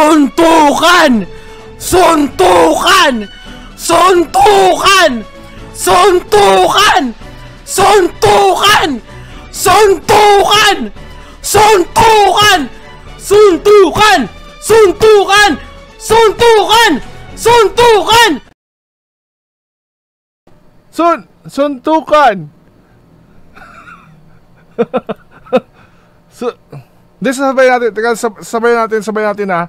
Suntukan! Suntukan! Suntukan! Suntukan! Suntukan! Suntukan! Suntukan! Suntukan! Suntukan! Suntukan! Suntukan! Sun suntukan. so, Hindi, sabay natin. Teka, sabay natin, sabay natin ha.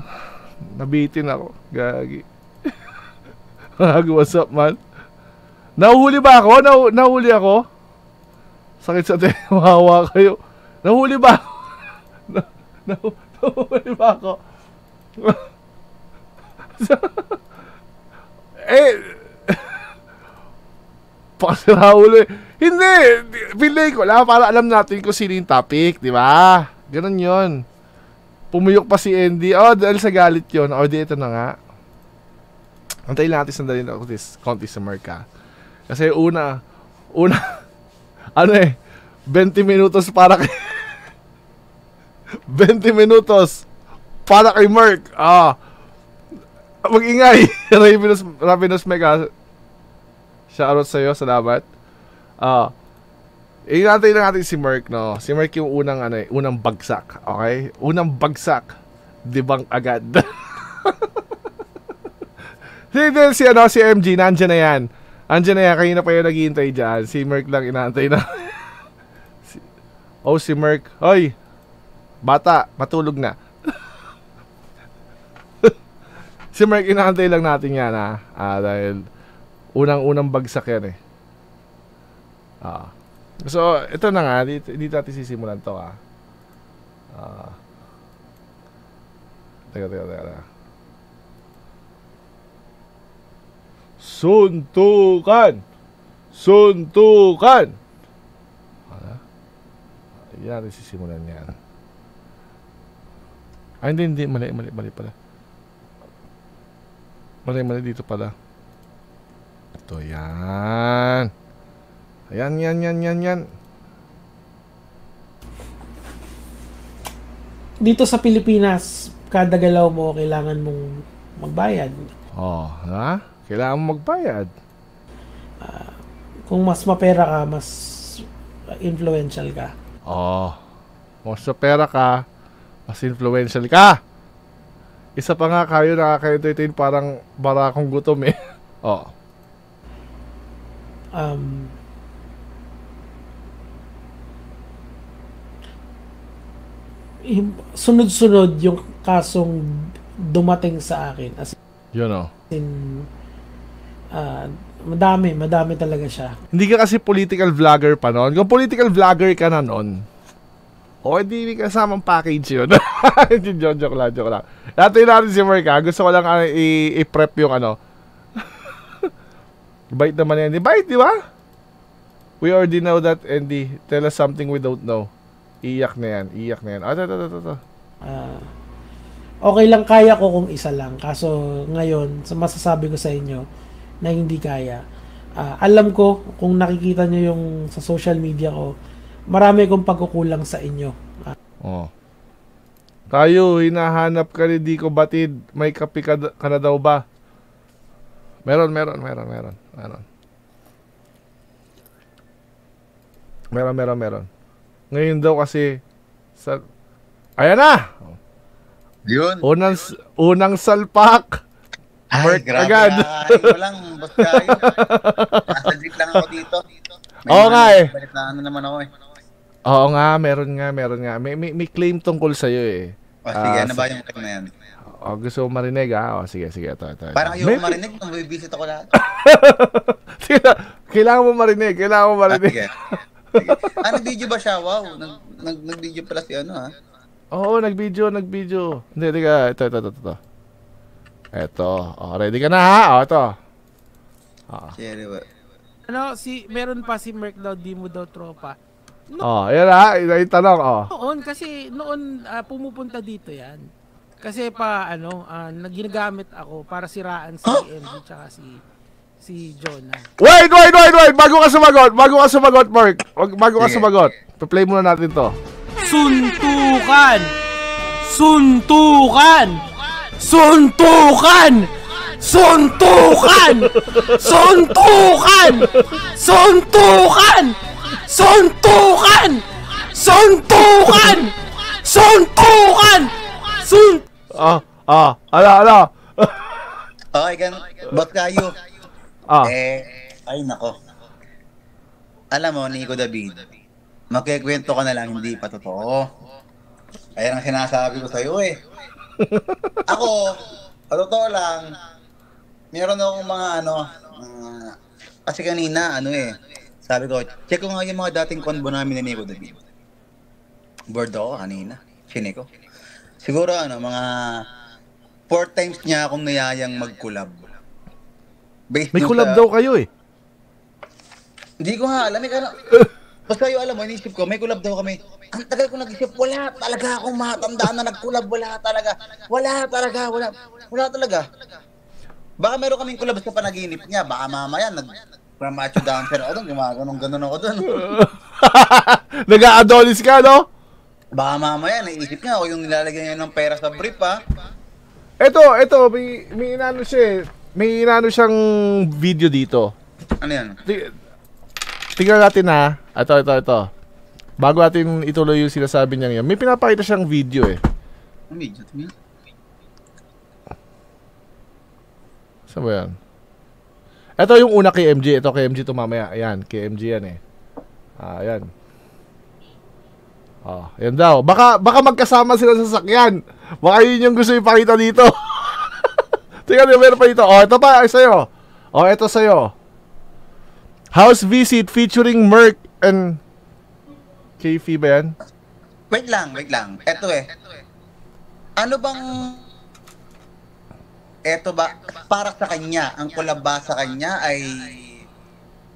Nabitin ako. Gagi. Gagi, what's up, man? Nahuli ba ako? Nah nahuli ako? Sakit sa tayo. Mahawa kayo. Nahuli ba ako? nahuli ba ako? eh, pakasiraulo eh. Hindi! Pinay ko lang para alam natin kung sino yung topic, di ba? Ganun yon Pumuyok pa si Andy. Oh, dahil sa galit yon O, oh, ah, di ito na nga. Antayin natin sandali na ako this konti sa Merka. Ah. Kasi una, una, ano eh, 20 minutos para kay 20 minutos para kay Merk. Ah. Mag-ingay. Ravenous, Ravenous Mega. Shoutout sa'yo. Salamat. Ah. Inatay lang natin si Merk, no? Si Merk yung unang, ano, eh, unang bagsak, okay? Unang bagsak, dibang agad. si, si, ano, si MG, nandiyan na yan. Andiyan na yan, kanina pa yung naghihintay dyan. Si Merk lang inantay na. si, oh, si Merk. Hoy! Bata, matulog na. si Merk, inaantay lang natin yan, ha? Ah, dahil unang-unang bagsak yan, eh. Ah. So, ito na nga. Dito, dito natin sisimulan to ah. Uh, teka, teka, teka. Suntukan! Suntukan! Wala. Ah, hindi natin sisimulan yan. Ay, ah, hindi, hindi. Mali, mali, mali pala. Mali, mali dito pala. Ito, yan. Yan. Ayan, yan, yan, yan, yan. Dito sa Pilipinas, kada galaw mo, kailangan mong magbayad. Oh, ha? Kailangan mong magbayad. Uh, kung mas mapera ka, mas influential ka. Oh, mas mapera ka, mas influential ka. Isa pa nga kayo nakaka-entertain parang barakong gutom eh. oh. Um, sunod-sunod yung kasong dumating sa akin. As you know. In, uh, madami, madami talaga siya. Hindi ka kasi political vlogger pa noon. Kung political vlogger ka na noon, o oh, hindi may kasamang package yun. joke, joke lang, joke lang. Natin natin si Mark ha. Gusto ko lang uh, i- i-prep yung ano. Bait naman yan. Bait, di ba? We already know that, Andy. Tell us something we don't know. Iyak na yan, iyak na yan. Ah, da, da, da, da, Uh, okay lang kaya ko kung isa lang. Kaso ngayon, masasabi ko sa inyo na hindi kaya. Uh, alam ko, kung nakikita nyo yung sa social media ko, marami kong pagkukulang sa inyo. Uh, oh. Tayo, hinahanap ka ni Dico Batid. May kape ka, ka na daw ba? Meron, meron, meron, meron, meron. Meron, meron, meron. Ngayon daw kasi sa Ayan na. Yun. Unang unang salpak. Ay, Work grabe agad. Ay, walang basta yun. Nasaglit lang ako dito. dito. May Oo nga eh. Balik naman ako eh. Oo nga, meron nga, meron nga. May, may, may claim tungkol sa'yo eh. O, sige, uh, ano ba yung claim na yan? Oh, gusto mo marinig ah? Oh, sige, sige. Ito, ito, ito. Parang ayaw Maybe... marinig nung bibisit ako lahat. sige, kailangan mo marinig. Kailangan mo marinig. Ah, sige ah, nag-video ba siya? Wow, nag, nag, nag-video pala si ano ha? Ah. Oo, nag-video, nag-video. Hindi, teka, ito, ito, ito, ito. Ito, oh, ready ka na ha? Oh, ito. Oh. Cherry ba? Ano, si, meron pa si Merc daw, di mo daw tropa. No, oh, yan ha, yung tanong, oh. Noon, kasi noon uh, pumupunta dito yan. Kasi pa, ano, uh, ah, ginagamit ako para siraan si MG tsaka si si Jonah. Wait, wait, wait, wait. Bago ka sumagot, bago ka sumagot, Mark. Bago ka sumagot. Pa-play muna natin to. Suntukan! Suntukan! Suntukan! Suntukan! Suntukan! Suntukan! Suntukan! Suntukan! Suntukan! Sun... Ah, ah, ala, ala. Okay, kan. Ba't kayo? Oh. Eh, ay nako. Alam mo, Nico David, makikwento ka na lang, hindi pa totoo. Ayan ang sinasabi ko sa'yo eh. Ako, totoo lang, meron akong mga ano, uh, kasi kanina, ano eh, sabi ko, check ko nga yung mga dating convo namin ni Nico David. Bordo, kanina. Sine ko. Siguro ano, mga four times niya akong niyayang mag-collab. Based May collab daw kayo eh. Hindi ko ha, alam eh. Ano, basta yung alam mo, inisip ko, may collab daw kami. Ang tagal ko nag-isip, wala talaga akong matandaan na nag-collab. Wala talaga. Wala talaga. Wala, wala talaga. Baka meron kaming collab sa panaginip niya. Baka mamaya, nag, from macho dancer ako doon, gumaganong ganun ako doon. Nag-a-adolis ka, no? Baka mamaya, naisip niya ako yung nilalagyan niya ng pera sa brief, ha? Ito, ito, may, may inano siya eh. May inano siyang video dito. Ano yan? T- tingnan natin ha. Ito, ito, ito. Bago natin ituloy yung sinasabi niya ngayon. May pinapakita siyang video eh. Ang ano video? Tingnan? Saan ba yan? Ito yung una kay MJ. Ito kay MJ to mamaya. Ayan, kay MJ yan eh. Ah, ayan. Oh, ayan daw. Baka, baka magkasama sila sa sakyan. Baka yun yung gusto ipakita dito. Tingnan nyo, meron pa dito. O, oh, ito pa, ay sa'yo. oh, ito sa'yo. House visit featuring Merc and... KFI e ba yan? Wait lang, wait lang. Ito eh. Ano bang... Ito ba, para sa kanya, ang kulaba sa kanya ay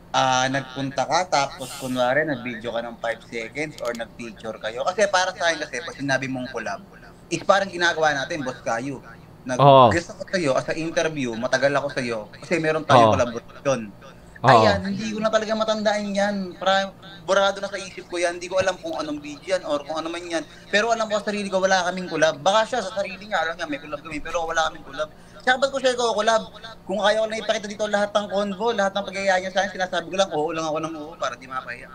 uh, nagpunta ka tapos kunwari nag-video ka ng 5 seconds or nag feature kayo. Kasi para sa akin kasi pag sinabi mong collab, is parang ginagawa natin, boss kayo. Nag- oh. Gusto ko sa'yo, sa interview, matagal ako sa iyo Kasi meron tayong oh. collaboration. Oh. Ayan, hindi ko na talaga matandaan yan. Pra, burado na sa isip ko yan. Hindi ko alam kung anong video yan or kung ano man yan. Pero alam ko sa sarili ko, wala kaming collab. Baka siya sa sarili niya, alam niya, may collab kami. Pero wala kaming collab. Tsaka ba't ko siya ko collab? Kung kaya ko na ipakita dito lahat ng convo, lahat ng pagyayaya niya sa akin, sinasabi ko lang, oo lang ako ng oo para di mapahiya.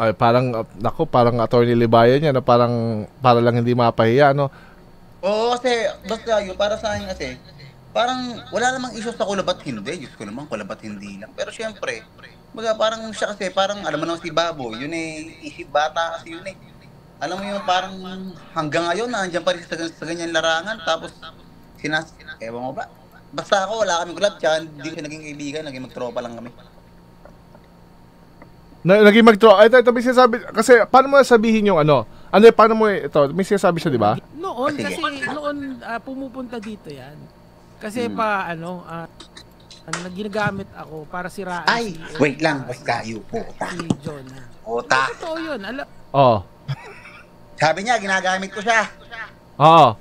Ay, parang, nako, parang attorney Libaya niya na parang, para lang hindi mapahiya, no? Oo, kasi basta yun, para sa akin kasi, parang wala namang issue sa kulabat hindi. Diyos ko naman, kulabat hindi lang. Pero syempre, baga parang siya kasi, parang alam mo naman si Babo, yun eh, isip bata kasi yun eh. Alam mo yung parang hanggang ngayon, nandiyan pa rin sa, sa ganyan larangan, tapos sinas, ewan ko ba? Basta ako, wala kami kulab, tsaka hindi ko naging kaibigan, naging magtropa lang kami. Na, naging magtropa? Ay, ito, ito, sinasabi, kasi paano mo sabihin yung ano, ano, paano mo, eh, ito, may sinasabi siya, di ba? Noon, Sige. kasi noon ah, pumupunta dito yan. Kasi hmm. pa, ano, ah, ano, ginagamit ako para siraan Ay, si, eh, wait lang, wait kayo po. si John. Hindi, Ota. totoo yun. Alam, Oo. Oh. Sabi niya, ginagamit ko siya. Oo.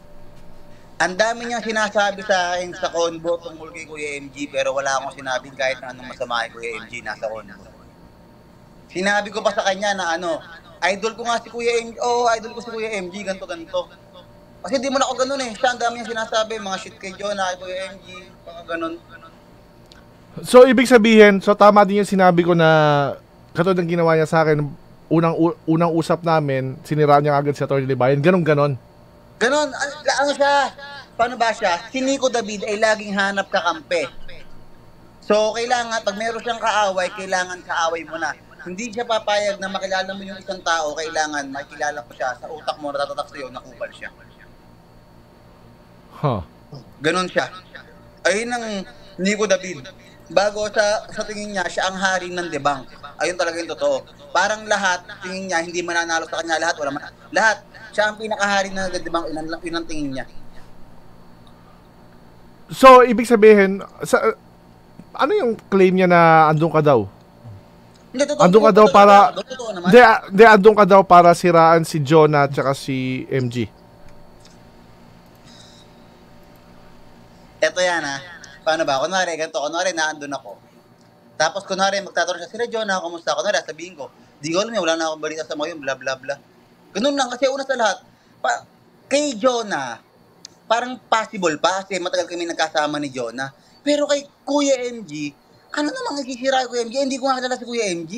Ang dami niya sinasabi sa akin sa convo tungkol kay Kuya MG pero wala akong sinabing kahit na anong masama kay Kuya MG nasa convo. Sinabi ko pa sa kanya na ano, Idol ko nga si Kuya MG. Oo, oh, idol ko si Kuya MG. Ganto, ganto. Kasi di mo na ako ganun eh. Siya ang dami yung sinasabi. Mga shit kay Jonah, kay Kuya MG. Mga ganun. So, ibig sabihin, so tama din yung sinabi ko na katulad ng ginawa niya sa akin, unang unang usap namin, sinira niya agad si Atty. Libayan. Ganun, ganun. Ganun. Ano siya? Paano ba siya? Si Nico David ay laging hanap kakampi. So, kailangan, pag meron siyang kaaway, kailangan kaaway mo na hindi siya papayag na makilala mo yung isang tao, kailangan makilala ko siya. Sa utak mo, natatatak sa'yo, nakupal siya. Huh. Ganon siya. Ayun ang Nico David. Bago sa sa tingin niya, siya ang hari ng debang. Ayun talaga yung totoo. Parang lahat, tingin niya, hindi mananalo sa kanya lahat. Wala man, lahat, siya ang pinakahari ng debang, yun, yun ang tingin niya. So, ibig sabihin, sa, ano yung claim niya na andun ka daw? Hindi, Andun ka daw para... Hindi, ah, hindi, andun ka daw para siraan si Jonah at saka si MG. Eto yan ha. Ah. Paano ba? Kunwari, ganito. Kunwari, naandun ako. Tapos kunwari, magtatanong siya, sila Jonah, kumusta? Kunwari, sabihin ko, di ko alam yan, eh, wala na akong balita sa mga yun, bla bla bla. Ganun lang, kasi una sa lahat, pa, kay Jonah, parang possible pa kasi matagal kami nagkasama ni Jonah. Pero kay Kuya MG, ano namang ikisira ko MG? Hindi ko nga kilala si Kuya MG.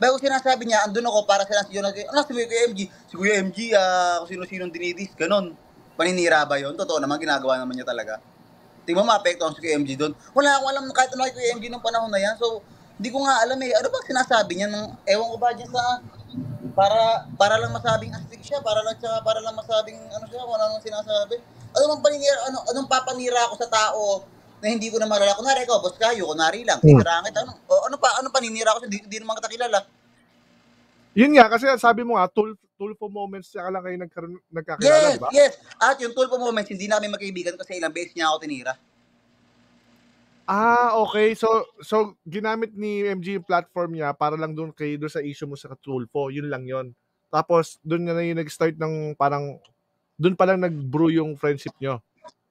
Bago sinasabi niya, andun ako para sila si Jonas. Ano si Kuya MG? Si Kuya MG, uh, ah, kung sino-sinong dinidis, ganun. Paninira ba yun? Totoo naman, ginagawa naman niya talaga. Tingnan mo, maapektuhan si Kuya MG doon. Wala akong alam kahit ano kay Kuya MG nung panahon na yan. So, hindi ko nga alam eh. Ano ba sinasabi niya? Nung, ewan ko ba dyan sa para para lang masabing astig siya, para lang siya, para lang masabing ano siya, wala ano nang sinasabi. Ano bang paninira, ano, anong papanira ako sa tao na hindi ko na malala. Kunwari ikaw, boss kayo, kunwari lang. Hmm. Ikarangit, ano, o, ano pa, ano pa, ninira ko siya, di, di naman kita kilala. Yun nga, kasi sabi mo nga, tool, Tulfo moments saka lang kayo nagkaroon, nagkakilala, yes, di ba? Yes, At yung Tulfo moments, hindi namin magkaibigan kasi ilang beses niya ako tinira. Ah, okay. So, so ginamit ni MG yung platform niya para lang doon kay doon sa issue mo sa Tulfo. Yun lang yon. Tapos, doon na yun nag-start ng parang, doon pa lang nag-brew yung friendship nyo.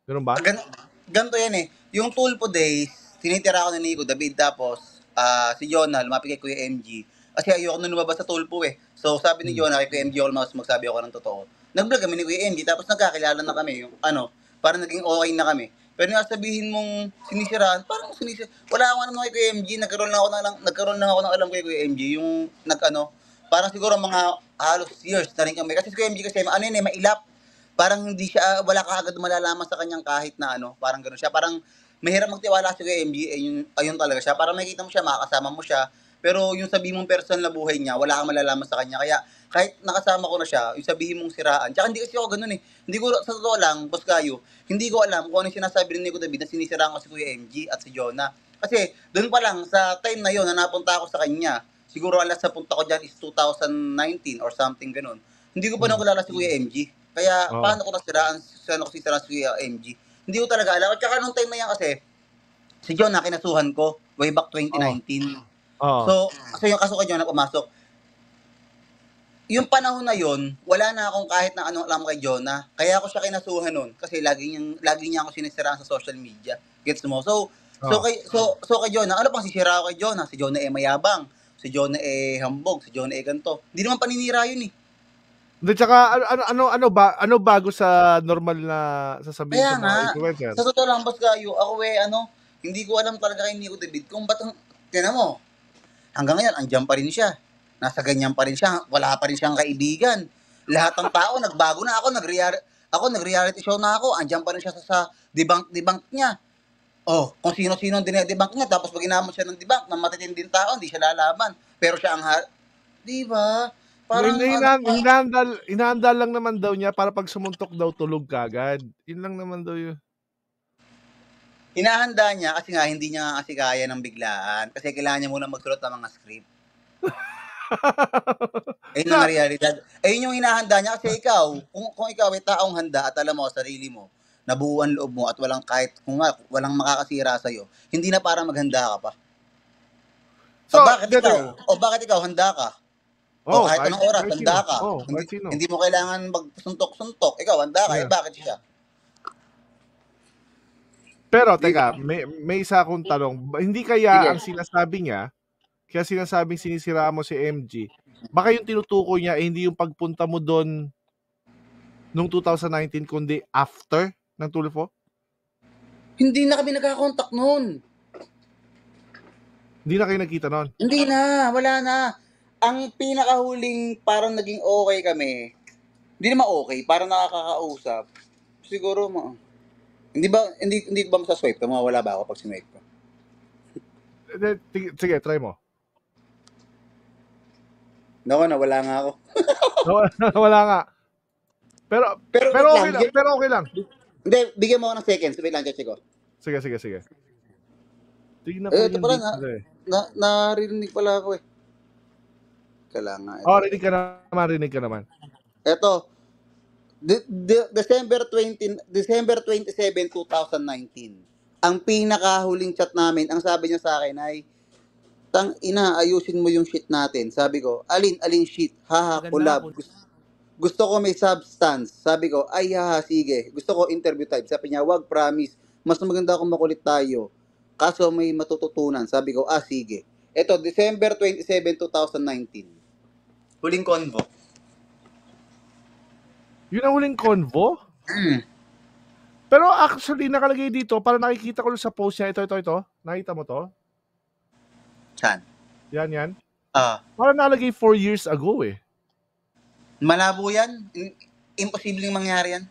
Ganun ba? Gan- ganito yan eh. Yung tulpo day, tinitira ako ni Nico, David, tapos uh, si Jonah, lumapit kay Kuya MG. Kasi ayoko nung lumabas sa tulpo eh. So sabi ni hmm. Jonah, kay Kuya MG all mouse, magsabi ako ng totoo. Nag-vlog kami ni Kuya MG, tapos nagkakilala na kami. Yung, ano, para naging okay na kami. Pero yung sabihin mong sinisiraan, parang sinisira. Wala ako naman kay Kuya MG, nagkaroon lang ako ng, nagkaroon lang ako ng alam kay Kuya MG. Yung nag ano, parang siguro mga halos years na rin kami. Kasi si Kuya MG kasi ano yun eh, mailap parang hindi siya, wala ka agad malalaman sa kanyang kahit na ano, parang gano'n siya. Parang mahirap magtiwala siya kay MJ, ayun, ayun talaga siya. Parang makikita mo siya, makakasama mo siya. Pero yung sabihin mong personal na buhay niya, wala kang malalaman sa kanya. Kaya kahit nakasama ko na siya, yung sabihin mong siraan. Tsaka hindi kasi ako ganun eh. Hindi ko, sa totoo lang, boss kayo, hindi ko alam kung ano yung sinasabi rin ni Nico David na sinisiraan ko si Kuya MG at si Jonah. Kasi doon pa lang, sa time na yon na napunta ako sa kanya, siguro alas sa punta ko dyan is 2019 or something ganun. Hindi ko pa hmm. nakulala si Kuya MG. Kaya oh. paano ko nasiraan, saan ako sisiraan si uh, MG? Hindi ko talaga alam. At saka nung time na yan kasi, si John na kinasuhan ko way back 2019. Oh. Oh. So, so yung kaso ko John na pumasok. Yung panahon na yon, wala na akong kahit na anong alam kay John na. Kaya ako siya kinasuhan noon kasi lagi niya lagi niya ako sinisiraan sa social media. Gets mo? So, so oh. kay so so kay Jonah, ano pang sisira ko kay Jonah? Si Jonah eh mayabang, si Jonah eh hambog, si Jonah eh ganto. Hindi naman paninira yun eh. Hindi, tsaka ano, ano, ano, ano, ba, ano bago sa normal na sasabihin Kaya sa mga influencer? Sa totoo lang, ba't kayo, ako eh, ano, hindi ko alam talaga kay Nico David kung ba't, ang, tinan mo, hanggang ngayon, andyan pa rin siya. Nasa ganyan pa rin siya, wala pa rin siyang kaibigan. Lahat ng tao, nagbago na ako, nag ako, nag-reality show na ako, andyan pa rin siya sa, sa debunk, debunk niya. Oh, kung sino-sino ang debunk niya, tapos pag inamon siya ng debunk, ng matitinding tao, hindi siya lalaban. Pero siya ang, ha- di ba? Parang, Yung hinaan, ano, hinahandal, lang naman daw niya para pag sumuntok daw tulog kagad. Yun lang naman daw yun. Hinahanda niya kasi nga hindi niya kasi kaya ng biglaan. Kasi kailangan niya muna magsulat ng mga script. Ayun ang realidad. Ayun yung hinahanda niya kasi ikaw, kung, kung ikaw ay taong handa at alam mo sarili mo, nabuuan loob mo at walang kahit, kung nga, walang makakasira sa iyo, hindi na para maghanda ka pa. So, o bakit ikaw? O bakit ikaw handa ka? Oh, kahit anong oras, handa ka. Oh, hindi, hindi mo kailangan magsuntok-suntok. Ikaw, handa ka. Eh, yeah. Eh, bakit siya? Pero teka, may, may isa akong tanong. Hindi kaya yeah. ang sinasabi niya, kaya sinasabing sinisira mo si MG, baka yung tinutukoy niya eh, hindi yung pagpunta mo doon noong 2019 kundi after ng Tulfo? Hindi na kami nagkakontak noon. Hindi na kayo nakita noon? Hindi na, wala na ang pinakahuling parang naging okay kami, hindi naman okay, parang nakakausap, siguro mo, hindi ba, hindi, hindi ba masaswipe ka? Mawawala ba ako pag sinwipe ko? Sige, try mo. na, wala nga ako. wala nga. Pero, pero, pero okay lang, pero okay lang. Hindi, bigyan mo ako ng seconds. Wait lang, check ko. Sige, sige, sige. Tignan ko eh, yung pala, na, eh. na, naririnig pala ako eh. Kailangan. Ah, oh, ito. Oh, rinig ka naman, rinig ka naman. Ito, De- De- December 20 December 27, 2019. Ang pinakahuling chat namin, ang sabi niya sa akin ay tang ina ayusin mo yung shit natin. Sabi ko, alin alin shit? Haha, collab. Gusto, gusto ko may substance. Sabi ko, ay haha, sige. Gusto ko interview type. Sabi niya, wag promise. Mas maganda kung makulit tayo. Kaso may matututunan. Sabi ko, ah sige. Ito, December 27, 2019. Huling convo. Yun ang huling convo? Mm. Pero actually, nakalagay dito, para nakikita ko sa post niya, ito, ito, ito. Nakita mo to? Saan? Yan, yan. Ah. Uh, para nakalagay four years ago eh. Malabo yan. Imposible yung mangyari yan.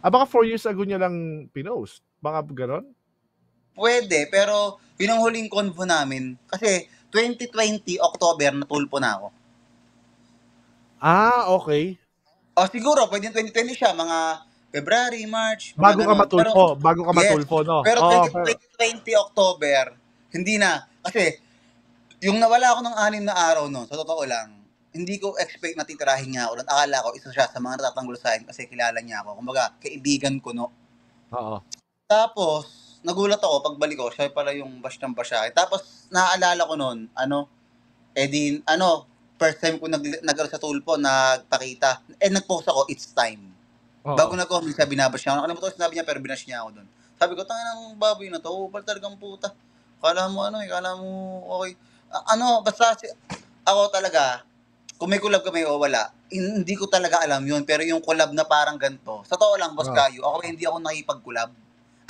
Ah, baka four years ago niya lang pinost. Baka ganon? Pwede, pero yun ang huling convo namin. Kasi 2020, October, natulpo na ako. Ah, okay. O siguro, pwede 2020 siya, mga February, March. Bago ka matulpo, pero, bago ka matulpo, yes. no? Pero oh, 2020 pero... October, hindi na. Kasi, yung nawala ako ng anim na araw noon, sa totoo lang, hindi ko expect na titirahin niya ako. Akala ko, isa siya sa mga natatanggol sa akin kasi kilala niya ako. Kumbaga, kaibigan ko, no? Oo. Tapos, nagulat ako, pagbalik ko, siya pala yung bash ng bash Tapos, naaalala ko noon, ano, eh di, ano, first time ko nag, nag sa Tulpo, nagpakita. Eh, nagpost ako, it's time. Oo. Bago na ko, minsan binabash niya ako. Nakalimutan ko sinabi niya, pero binash niya ako doon. Sabi ko, tangin ang baboy na to. Upal talagang puta. Kala mo ano eh, kala mo okay. A- ano, basta si- ako talaga, kung may collab kami o wala, hindi ko talaga alam yon Pero yung collab na parang ganito, sa totoo lang, boss Wow. Kayo, ako eh, hindi ako nakipag-collab.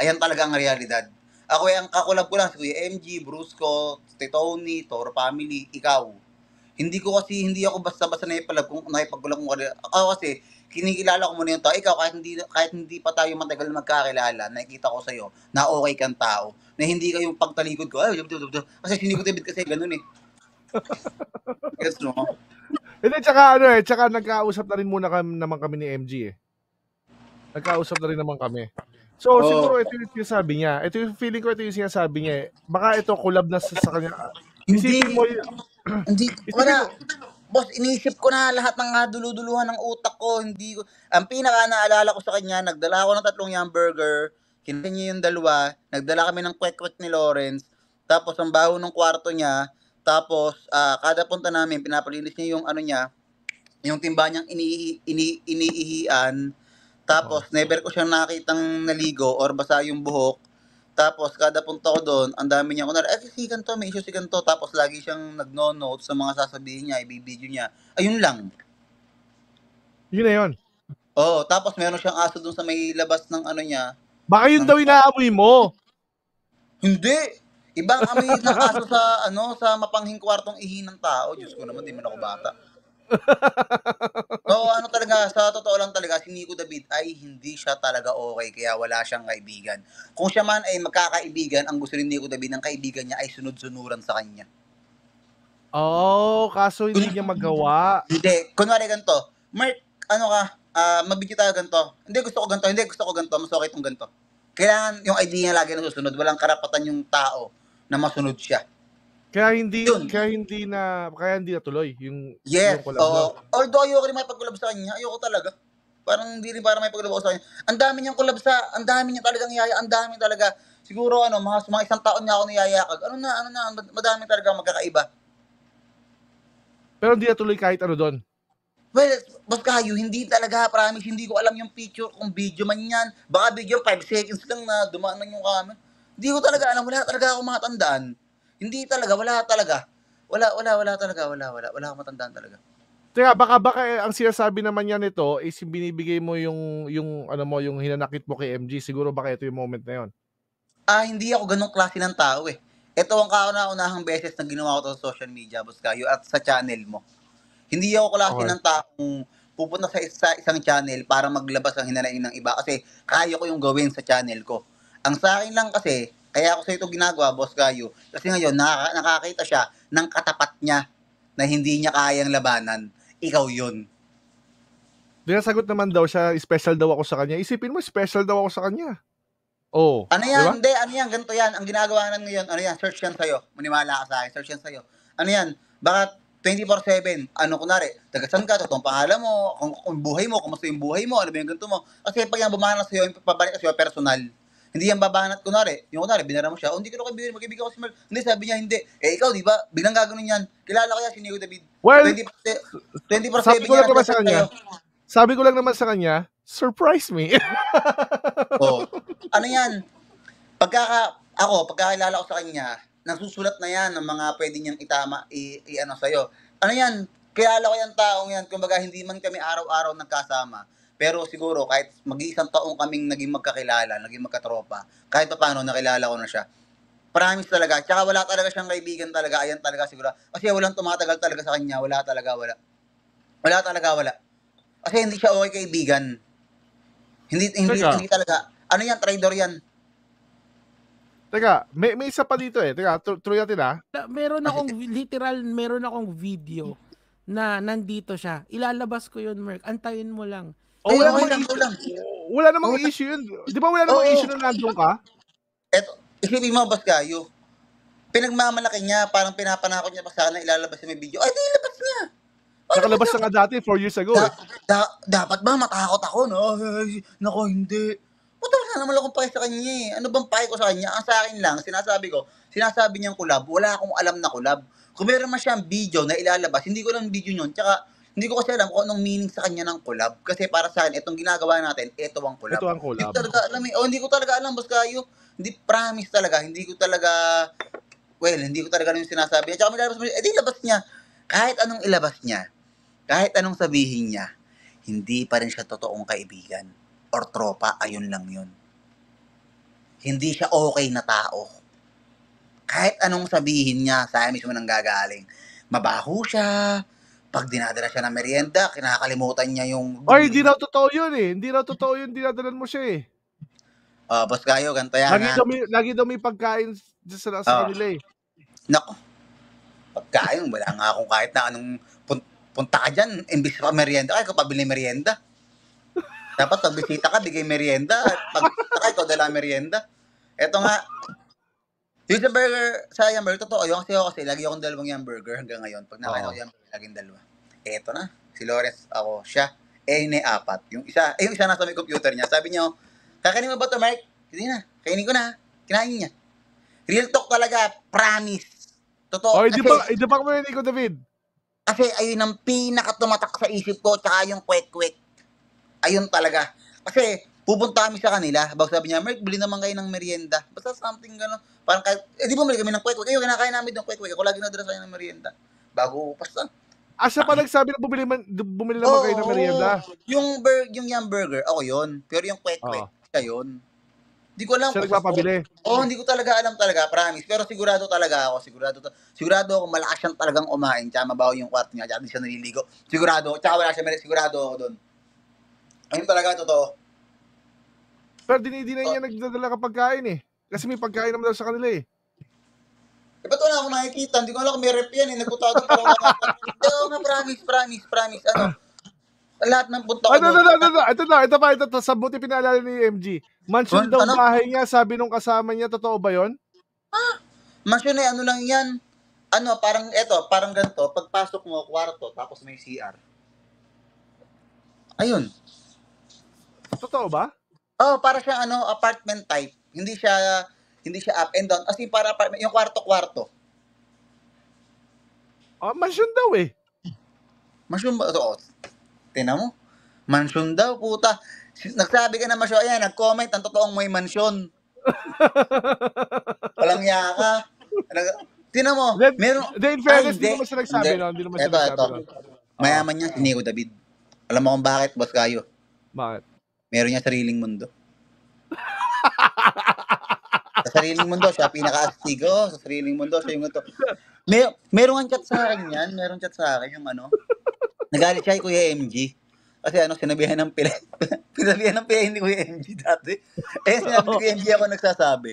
Ayan talaga ang realidad. Ako eh, ang kakulab ko lang si Kuya MG, Brusco, Tony, Toro Family, ikaw. Hindi ko kasi, hindi ako basta-basta naipalab kung nakipagulak mo Ako kasi, kinikilala ko muna yung tao. Ikaw, kahit hindi, kahit hindi pa tayo matagal magkakilala, nakikita ko sa'yo na okay kang tao. Na hindi ka yung pagtalikod ko. Ay, dub, dub, dub. Kasi sinikot-ibit kasi ganun eh. Yes, no? Hindi, tsaka ano eh, tsaka nagkausap na rin muna kami, naman kami ni MG eh. Nagkausap na rin naman kami. So, oh. siguro ito yung sinasabi niya. Ito yung feeling ko, ito yung sinasabi niya eh. Baka ito collab na sa, sa kanya. Hindi. Isipin mo, Hindi, wala. Boss, inisip ko na lahat ng nga duluduluhan ng utak ko. Hindi ko, ang pinaka naalala ko sa kanya, nagdala ako ng tatlong yam burger, kinain niya yung dalawa, nagdala kami ng kwek-kwek ni Lawrence, tapos ang baho ng kwarto niya, tapos ah, kada punta namin, pinapalinis niya yung ano niya, yung timba niyang ini, ini, iniihian, tapos never ko siyang nakitang naligo or basa yung buhok. Tapos, kada punta ko doon, ang dami niya, kunwari, eh, si ganito, may issue si ganito. Tapos, lagi siyang nagno note sa mga sasabihin niya, ibibideo niya. Ayun lang. Yun na yun. Oo, tapos meron siyang aso doon sa may labas ng ano niya. Baka yun ng- daw inaamoy mo. Hindi! Ibang amoy ng aso sa, ano, sa mapanghing kwartong ihi ng tao. Diyos ko naman, di man ako bata. Oo, ano talaga, sa totoo lang talaga, si Nico David ay hindi siya talaga okay, kaya wala siyang kaibigan. Kung siya man ay magkakaibigan, ang gusto rin ni Nico David ng kaibigan niya ay sunod-sunuran sa kanya. oh, kaso hindi niya magawa. Hindi, kunwari ganito, Mark, ano ka, uh, mabigyan tayo ganito. Hindi, gusto ko ganito, hindi, gusto ko ganito, mas okay itong ganito. Kailangan yung idea niya lagi na susunod, walang karapatan yung tao na masunod siya. Kaya hindi yun. kaya hindi na kaya hindi natuloy yung yes, yung collab. Oo. Although ayoko rin may collab sa kanya, ayoko talaga. Parang hindi rin para makipag-collab sa kanya. Ang dami niyang collab sa, ang dami niya talagang yaya, ang dami talaga. Siguro ano, mga, mga isang taon niya ako niyayakag. Ano na, ano na, madami talaga magkakaiba. Pero hindi natuloy kahit ano doon. Well, basta kayo, hindi talaga, promise, hindi ko alam yung picture, kung video man yan. Baka video 5 seconds lang na dumaan lang yung camera. Hindi ko talaga alam, wala talaga ako matandaan. Hindi talaga, wala talaga. Wala, wala, wala talaga, wala, wala. Wala akong matandaan talaga. Teka, baka baka eh, ang sinasabi naman niya nito is yung binibigay mo yung yung ano mo yung hinanakit mo kay MG siguro baka ito yung moment na yon. Ah, hindi ako ganong klase ng tao eh. Ito ang kauna-unahang beses na ginawa ko to sa social media, boss kayo, at sa channel mo. Hindi ako klase okay. ng taong pupunta sa isa, isang channel para maglabas ang hinanain ng iba kasi kaya ko yung gawin sa channel ko. Ang sa akin lang kasi, kaya ako sa ito ginagawa, Boss Gayo, kasi ngayon nakaka- nakakita siya ng katapat niya na hindi niya kayang labanan. Ikaw yun. Dinasagot naman daw siya, special daw ako sa kanya. Isipin mo, special daw ako sa kanya. Oh. Ano yan? Diba? Hindi, ano yan? Ganito yan. Ang ginagawa na ngayon, ano yan? Search yan sa'yo. Maniwala ka sa akin. Search yan sa'yo. Ano yan? Baka 24-7, ano kunwari, tagasan ka, totoong pangalan mo, kung, kung buhay mo, kumusta yung buhay mo, ano ba yung ganito mo. Kasi pag yan bumana sa'yo, pabalik ka sa'yo, personal. Hindi yan babanat, kunwari, yung kunwari, binara mo siya, oh, hindi ko na kaibigan, magkaibigan ko si Mark. Hindi, sabi niya, hindi. Eh, ikaw, di ba? Biglang gaganon yan. Kilala ko yan si Nico David. Well, 20%, 20% sabi ko lang naman sa kanya, sabi ko lang naman sa kanya, surprise me. oh. Ano yan? Pagkaka, ako, pagkakilala ko sa kanya, nasusulat na yan ng mga pwede niyang itama, i, i ano sa'yo. Ano yan? Kilala ko yung taong yan, kumbaga hindi man kami araw-araw nagkasama pero siguro, kahit mag-iisang taong kaming naging magkakilala, naging magkatropa, kahit pa paano, nakilala ko na siya. Promise talaga. Tsaka wala talaga siyang kaibigan talaga. Ayan talaga siguro. Kasi walang tumatagal talaga sa kanya. Wala talaga, wala. Wala talaga, wala. Kasi hindi siya okay kaibigan. Hindi, hindi, Teka. hindi talaga. Ano yan? Trader yan. Teka, may, may isa pa dito eh. Teka, tr- natin ah. Meron ah, akong, literal, meron akong video na nandito siya. Ilalabas ko yun, Merk. Antayin mo lang. Oh, wala namang issue. Lang. Wala namang oh, issue yun. Di ba wala namang oh, issue na nandun ka? Eto, isipin mo, bas kayo. Pinagmamalaki niya, parang pinapanakot niya pa sana ilalabas niya may video. Ay, di ilabas niya. Ano Nakalabas na nga dati, four years ago. Da, eh. da, dapat ba matakot ako, no? Ay, nako, hindi. Puta, wala naman akong pake sa kanya eh. Ano bang pake ko sa kanya? Ang sa akin lang, sinasabi ko, sinasabi niyang collab, wala akong alam na collab. Kung meron man siyang video na ilalabas, hindi ko lang video yun. Tsaka, hindi ko kasi alam kung anong meaning sa kanya ng collab. Kasi para sa akin, itong ginagawa natin, ito ang collab. Ito ang collab. Hindi ko talaga alam eh. Oh, hindi ko talaga alam. Basta yung, hindi promise talaga. Hindi ko talaga, well, hindi ko talaga yung sinasabi. At saka may labas eh labas niya. Kahit anong ilabas niya, kahit anong sabihin niya, hindi pa rin siya totoong kaibigan or tropa. Ayun lang yun. Hindi siya okay na tao. Kahit anong sabihin niya, sa amin mismo nang gagaling. Mabaho siya, pag dinadala siya ng merienda, kinakalimutan niya yung... Ay, hindi raw totoo yun eh. Hindi raw totoo yun, dinadalan mo siya eh. Uh, boss kayo, ganito yan. Lagi, daw may, lagi daw may pagkain sa, sa uh, kanila eh. Nako. Pagkain, wala nga akong kahit na anong pun- punta ka dyan, imbis pa merienda, ay kapabili merienda. Dapat pag bisita ka, bigay merienda. At pag ka, ikaw dala merienda. Eto nga, Pizza burger sa yan burger, totoo yun. Kasi ako kasi, lagi akong dalawang yan hanggang ngayon. Pag nakain ako yan burger, laging dalawa. Eto na, si Lawrence, ako, siya. Eh, yun apat. Yung isa, eh, yung isa nasa may computer niya. Sabi niya, oh, kakainin mo ba to, Mark? Hindi na, kainin ko na. Kinain niya. Real talk talaga, promise. Totoo. Oh, kasi, idupak, idupak mo yun, Nico David. kasi ayun ang pinaka tumatak sa isip ko, tsaka yung kwek-kwek. Ayun talaga. Kasi, pupunta kami sa kanila. Bago sabi niya, Merk, bili naman kayo ng merienda. Basta something gano'n. Parang kahit, eh di ba mali kami ng kwek-kwek. Ayun, kinakain namin ng kwek-kwek. Ako lagi nadala sa kanya ng merienda. Bago pasta. Ah, siya pa nagsabi na bumili, man, bumili naman oh, kayo ng merienda. Yung, bur- yung yum burger, ako yun. Pero yung kwek-kwek, oh. siya yun. Hindi ko alam. Siya nagpapabili. Oo, oh, hindi ko talaga alam talaga, promise. Pero sigurado talaga ako, sigurado to, sigurado ako malakas siyang talagang umain, tsaka mabaho yung kwarto niya, tsaka hindi siya naliligo. Sigurado, tsaka wala siya meron, sigurado ako doon. Ayun talaga, totoo. Pero dinidinay niya oh. nagdadala ka pagkain eh. Kasi may pagkain naman daw sa kanila eh. Eh, ba't wala akong nakikita? Hindi ko alam kung may rep yan eh. Nagputado ko lang. Oo oh, nga, promise, promise, promise. Ano? Lahat ng punta ko. Ano, ano, ano, ano, ito na, ito pa, ito, ito sa buti pinaalala ni MG. Mansion daw ano? bahay niya, sabi nung kasama niya, totoo ba yon? Ah, mansion eh, ano lang yan. Ano, parang eto, parang ganito, pagpasok mo, kwarto, tapos may CR. Ayun. Totoo ba? Oh, para siyang ano, apartment type. Hindi siya hindi siya up and down. As in, para apartment, yung kwarto-kwarto. oh, mansion daw eh. Mansion ba? Oo. Oh, mo. Mansion daw, puta. Nagsabi ka na mansion. Ayan, nag-comment. Ang totoong may mansion. Walang yaka. Tinan mo. Then, meron, then in fairness, hindi naman siya nagsabi. Then, no? Hindi naman siya nagsabi. Ito. No? Mayaman niya, si Nico David. Alam mo kung bakit, boss kayo. Bakit? meron niya sariling mundo. sa sariling mundo, siya pinaka-astigo. Sa sariling mundo, siya yung ito. May, meron ang chat sa akin yan. Meron chat sa akin yung ano. Nagalit siya kay Kuya MG. Kasi ano, sinabihan ng pila. sinabihan ng pila hindi Kuya MG dati. Eh, sinabi ni Kuya MG ako nagsasabi.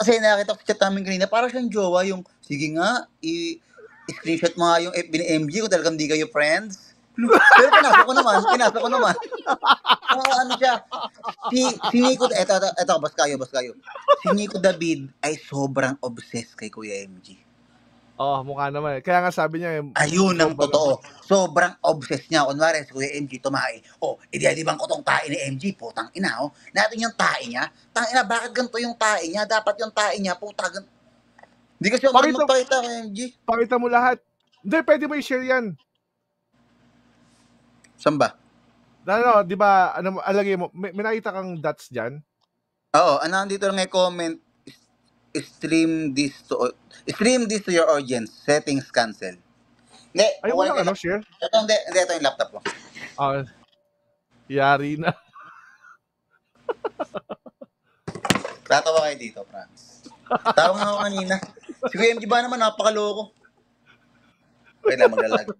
Kasi nakita ko chat namin kanina, parang siyang jowa yung, sige nga, i- screenshot mo nga yung FB eh, ni MG kung talagang di kayo friends. Pero pinasa ko naman, pinasa ko naman. Uh, ano siya, si, si Nico, eto, eto, eto, bas kayo, bas kayo. Si ko David ay sobrang obsessed kay Kuya MG. Oh, mukha naman. Kaya nga sabi niya, eh, ayun ang totoo. Sobrang obsessed niya. Kunwari, si Kuya MG tumae. Oh, hindi di bang ko tong tae ni MG? Putang ina, oh. Natin yung tae niya. Tang ina, bakit ganito yung tae niya? Dapat yung tae niya, puta, ganito. Hindi kasi ako magpakita kay MG. Pakita mo lahat. Hindi, pwede mo i-share yan. Saan ba? Ano, di ba, ano, alagay ah, mo, may, may nakita kang dots dyan? Oo, ano, dito lang may comment, stream this to, stream this to your audience, settings cancel. Hindi, Ay, wala ka, ano, share? Ito, hindi, hindi, ito yung laptop ko. Ah, uh, yari na. Tatawa kayo dito, Franz. Tawa nga ako kanina. Si Kuya MG ba naman, napakaloko. Wait lang, maglalag.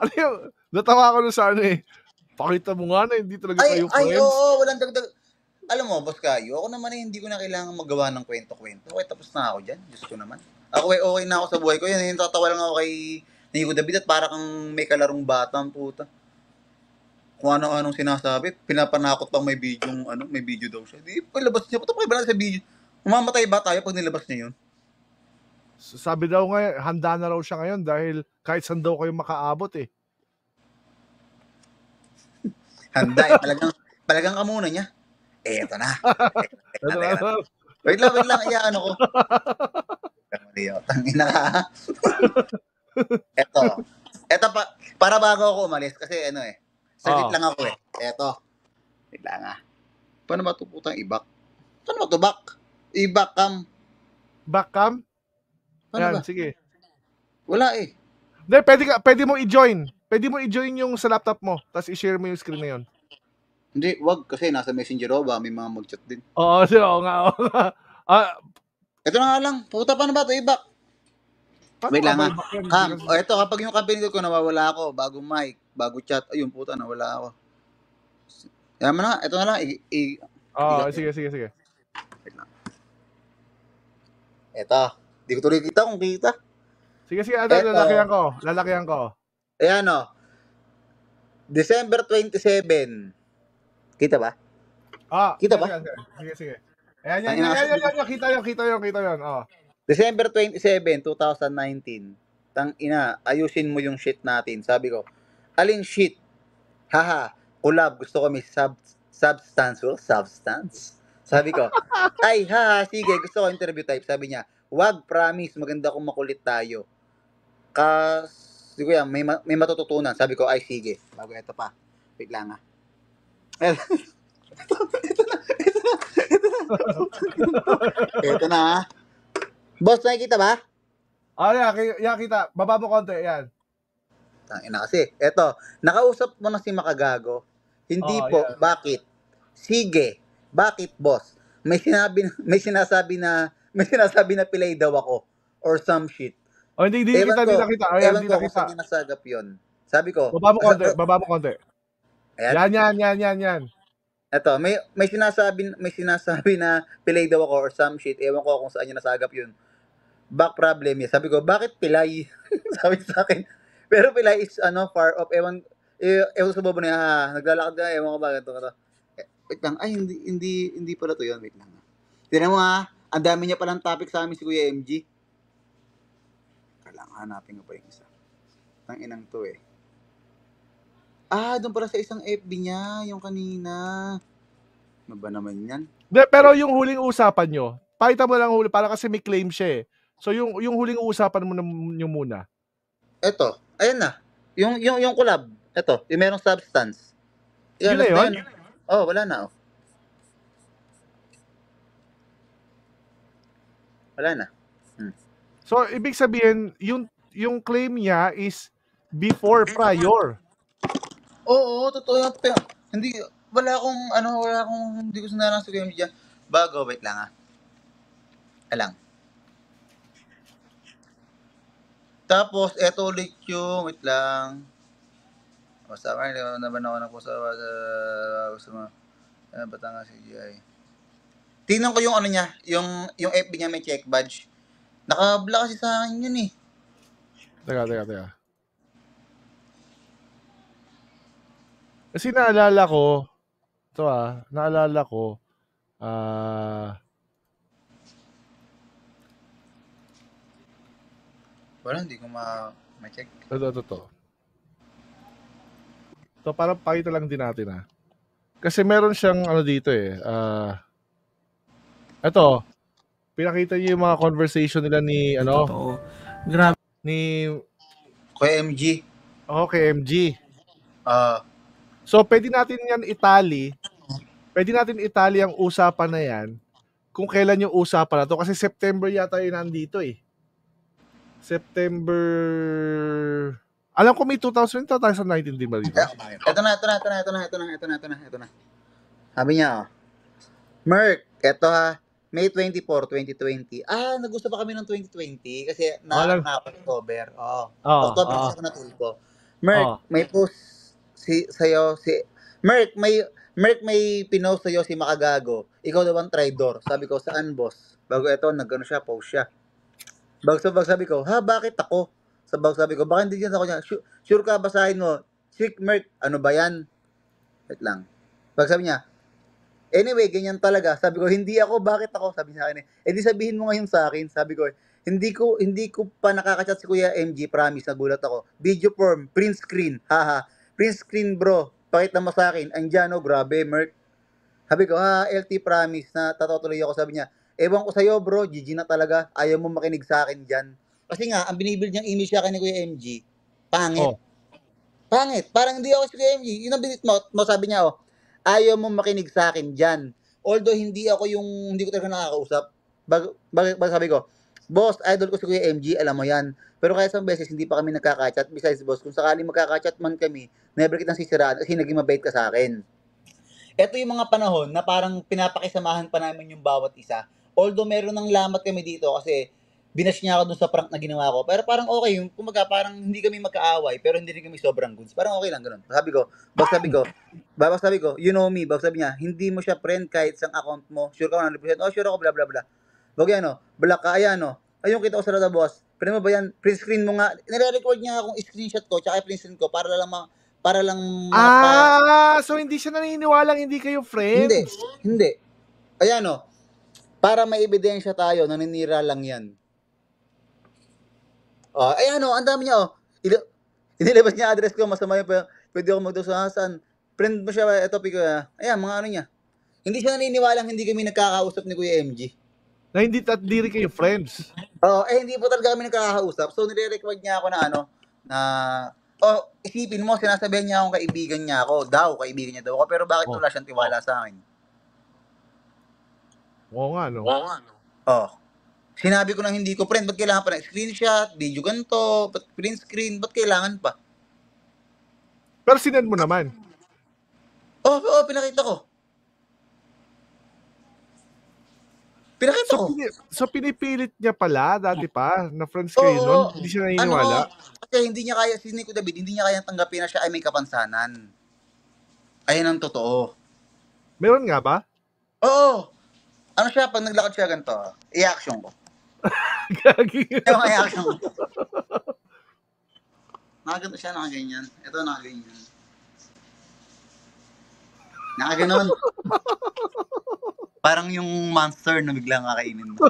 Ano yung, natawa ko na sa ano eh. Pakita mo nga na hindi talaga ay, kayo ay, friends. Ay, oo, oh, walang dagdag. Alam mo, boss kayo, ako naman eh, hindi ko na kailangan magawa ng kwento-kwento. Okay, tapos na ako dyan. Diyos ko naman. Ako eh, okay na ako sa buhay ko. Yan, yung tatawa lang ako kay Nico David at para kang may kalarong batang puta. Kung ano-anong sinasabi, pinapanakot pang may video, ano, may video daw siya. Di, palabas niya. Puta, pakibala sa video. Umamatay ba tayo pag nilabas niya yun? Sabi daw nga, handa na raw siya ngayon dahil kahit saan daw kayo makaabot eh. handa eh. Talagang, talagang ka muna niya. Eh, eto na. Eto na, eto na. Wait lang, wait lang. Iyaan ako. Tangin na ka. eto. Eto pa, para bago ako umalis kasi ano eh. Saglit oh. lang ako eh. Eto. Wait lang ah. Paano ba ito putang ibak? Paano ba ito back? Ibakam. Bakam? Paano Yan, ba? sige. Wala eh. Hindi, pwede, ka, pwede mo i-join. Pwede mo i-join yung sa laptop mo, tapos i-share mo yung screen na yun. Hindi, wag kasi nasa Messenger o ba may mga mag-chat din. Oo, so, oo nga. Oo nga. Ah, Ito na nga lang, puta paano ba ito i-back? paano Wait lang nga. Kam, ah. o ito, kapag yung company ko nawawala ako, bago mic, bago chat, ayun puta, nawala ako. Kaya mo na, ito na lang, i- i- Oo, sige, sige, sige. ito. Hindi ko tuloy kita kung kita. Sige, sige. Ano, lalakihan oh. ko. Lalakihan ko. Ayan o. Oh. December 27. Kita ba? Ah, kita sige, ba? Sige, sige. sige. Ayan, yan, yan, yan, kita yun, kita yun, kita yun. Oh. December 27, 2019. Tang ina, ayusin mo yung shit natin. Sabi ko, alin shit? Haha, collab, gusto ko may sub, substance. Well, substance? Sabi ko, ay, haha, sige, gusto ko interview type. Sabi niya, Wag promise, maganda kung makulit tayo. Kasi kuya, may, ma- may matututunan. Sabi ko, ay sige, bago ito pa. Wait lang ah. ito, ito na, ito ito na. ito na ah. Boss, nakikita ba? Ah, yan, yan kita. Baba mo konti, yan. Ang ina kasi. Eto, nakausap mo na si Makagago. Hindi oh, po, yeah. bakit? Sige, bakit boss? May sinabi may sinasabi na may sinasabi na pilay daw ako or some shit. Oh, hindi, hindi ewan kita, ko, kita. Ay, ewan hindi ko kung saan nasagap yun. Sabi ko. Baba mo konti, baba mo konti. Ayan. Yan, yan, yan, yan, yan. Ito, may may sinasabi may sinasabi na pilay daw ako or some shit. Ewan ko kung saan niya nasagap yun. Back problem niya. Sabi ko, bakit pilay? sabi sa akin. Pero pilay is ano, far off. Ewan, eh, ewan sa bobo niya, ha, ah, naglalakad ka, ewan ko ba, ganito, ganito. Eh, wait lang, ay, hindi, hindi, hindi pala to yun, wait lang. Tinan mo ha, ah. Ang dami niya palang topic sa amin si Kuya MG. Kailangan hanapin ko pa yung isa. Tang inang to eh. Ah, doon para sa isang FB niya, yung kanina. Ano ba naman yan? De, pero yung huling usapan nyo, pakita mo lang huli, para kasi may claim siya eh. So yung, yung huling usapan mo na, nyo muna. Eto, ayan na. Yung, yung, yung collab. Eto, yung merong substance. Yan, yun na yun? yun? Oh, wala na oh. Wala na. Hmm. So, ibig sabihin, yung, yung claim niya is before prior. Oo, totoo yun. Hindi, wala akong, ano, wala akong, hindi ko sinanang sa game dyan. Bago, wait lang ah. Alang. Tapos, eto ulit yung, wait lang. Basta, mayroon naman ako na po sa, sa, sa, sa, sa, sa, sa, sa, Tingnan ko yung ano niya, yung, yung FB niya may check badge. Nakabla kasi sa akin yun eh. Teka, teka, teka. Kasi naalala ko, ito ah, naalala ko, ah, uh, Wala, hindi ko ma- ma-check. Ito, ito, ito. Ito, parang pakita lang din natin ah. Kasi meron siyang ano dito eh, ah, uh, ito, pinakita niyo yung mga conversation nila ni, ano? Totoo. Grabe. Ni... Kuya MG. Oo, oh, MG. Uh, so, pwede natin yan itali. Pwede natin itali ang usapan na yan kung kailan yung usapan na to. Kasi September yata yun nandito eh. September... Alam ko may 2000 ito, 2019 din ba dito? Ito na, ito na, ito na, ito na, ito na, ito na, ito na, ito na. Sabi niya, oh. Merk, ito ha. May 24, 2020. Ah, nagusto pa kami ng 2020 kasi na ah, na October. Oo. Oh. Oh, October oh. ako natulpo. Merk, oh. may post si sa'yo si Merk, may Merk may pinost sa'yo si Makagago. Ikaw daw ang traitor. Sabi ko, saan boss? Bago ito, nagano siya, post siya. Bagso bag sabi ko, ha, bakit ako? Sa sabi ko, baka hindi yan ako niya. Sure, sure ka, basahin mo. Sick Merk, ano ba yan? Wait lang. Pag sabi niya, Anyway, ganyan talaga. Sabi ko, hindi ako, bakit ako? Sabi sa akin eh. Eh di sabihin mo ngayon sa akin. Sabi ko, hindi ko hindi ko pa nakakachat si Kuya MG, promise, nagulat ako. Video form, print screen, haha. Print screen bro, pakita mo sa akin. Andiyan, oh, grabe, Merk. Sabi ko, ha, ah, LT promise na tatutuloy ako. Sabi niya, ewan ko sa'yo bro, GG na talaga. Ayaw mo makinig sa akin dyan. Kasi nga, ang binibuild niyang image sa akin ni Kuya MG, pangit. Oh. Pangit. Parang hindi ako si Kuya MG. Yun ang binit mo, sabi niya, oh, Ayaw mo makinig sa akin dyan. Although hindi ako yung, hindi ko talaga nakakausap. Bag, bag, bag sabi ko, Boss, idol ko si Kuya MG, alam mo yan. Pero kaya isang beses, hindi pa kami nagkakachat. Besides, boss, kung sakaling magkakachat man kami, never kitang sisiraan kasi naging mabait ka sa akin. Ito yung mga panahon na parang pinapakisamahan pa namin yung bawat isa. Although meron ng lamat kami dito kasi binash niya ako dun sa prank na ginawa ko. Pero parang okay, yung kumaga parang hindi kami magkaaway, pero hindi rin kami sobrang goods. Parang okay lang ganun. Sabi ko, bag sabi ko, bag sabi ko, you know me, bag sabi niya, hindi mo siya friend kahit sa account mo. Sure ka 100%. Oh, sure ako, bla bla bla. Bag yan, oh. Black ka, ah, ayan, oh. Ayun, kita ko sa Rada ah, Boss. Pero mo ba yan? Print screen mo nga. Nire-record niya akong screenshot ko, tsaka print screen ko, para lang ma para lang Ah, so hindi siya naniniwala hindi kayo friends? Hindi. Hindi. Ayano. Oh. Para may ebidensya tayo, naninira lang 'yan. Oh, ay eh, ano, ang dami niya oh. Ilo, inilabas niya address ko, masama yun, pwede ako magdusasan. Friend mo siya, eto eh, piko, ah. ayan, mga ano niya. Hindi siya naniniwalang hindi kami nagkakausap ni Kuya MG. Na hindi at diri kayo friends. Oo, oh, eh hindi po talaga kami nagkakausap. So nire-record niya ako na ano, na oh, isipin mo, sinasabi niya akong kaibigan niya ako. Daw, kaibigan niya daw ako. Pero bakit oh. wala siyang tiwala sa akin? Oo nga, no? Oo nga, no? Oh. Sinabi ko nang hindi ko, friend, ba't kailangan pa ng screenshot, video ganito, ba't print screen, ba't kailangan pa? Pero sinend mo naman. Oo, oh, oh, pinakita ko. Pinakita so, ko. Pini, so pinipilit niya pala dati pa na friends kayo oh, noon? Hindi siya naniniwala? Ano, kasi hindi niya kaya, si Nico David, hindi niya kaya tanggapin na siya ay may kapansanan. Ayan ang totoo. Meron nga ba? Oo. Ano siya, pag naglakad siya ganito, i-action ko. Gagi. Ewan kaya ka. Nakagano siya, nakaganyan. Ito, nakaganyan. Nakaganon. Parang yung monster na biglang kakainin mo.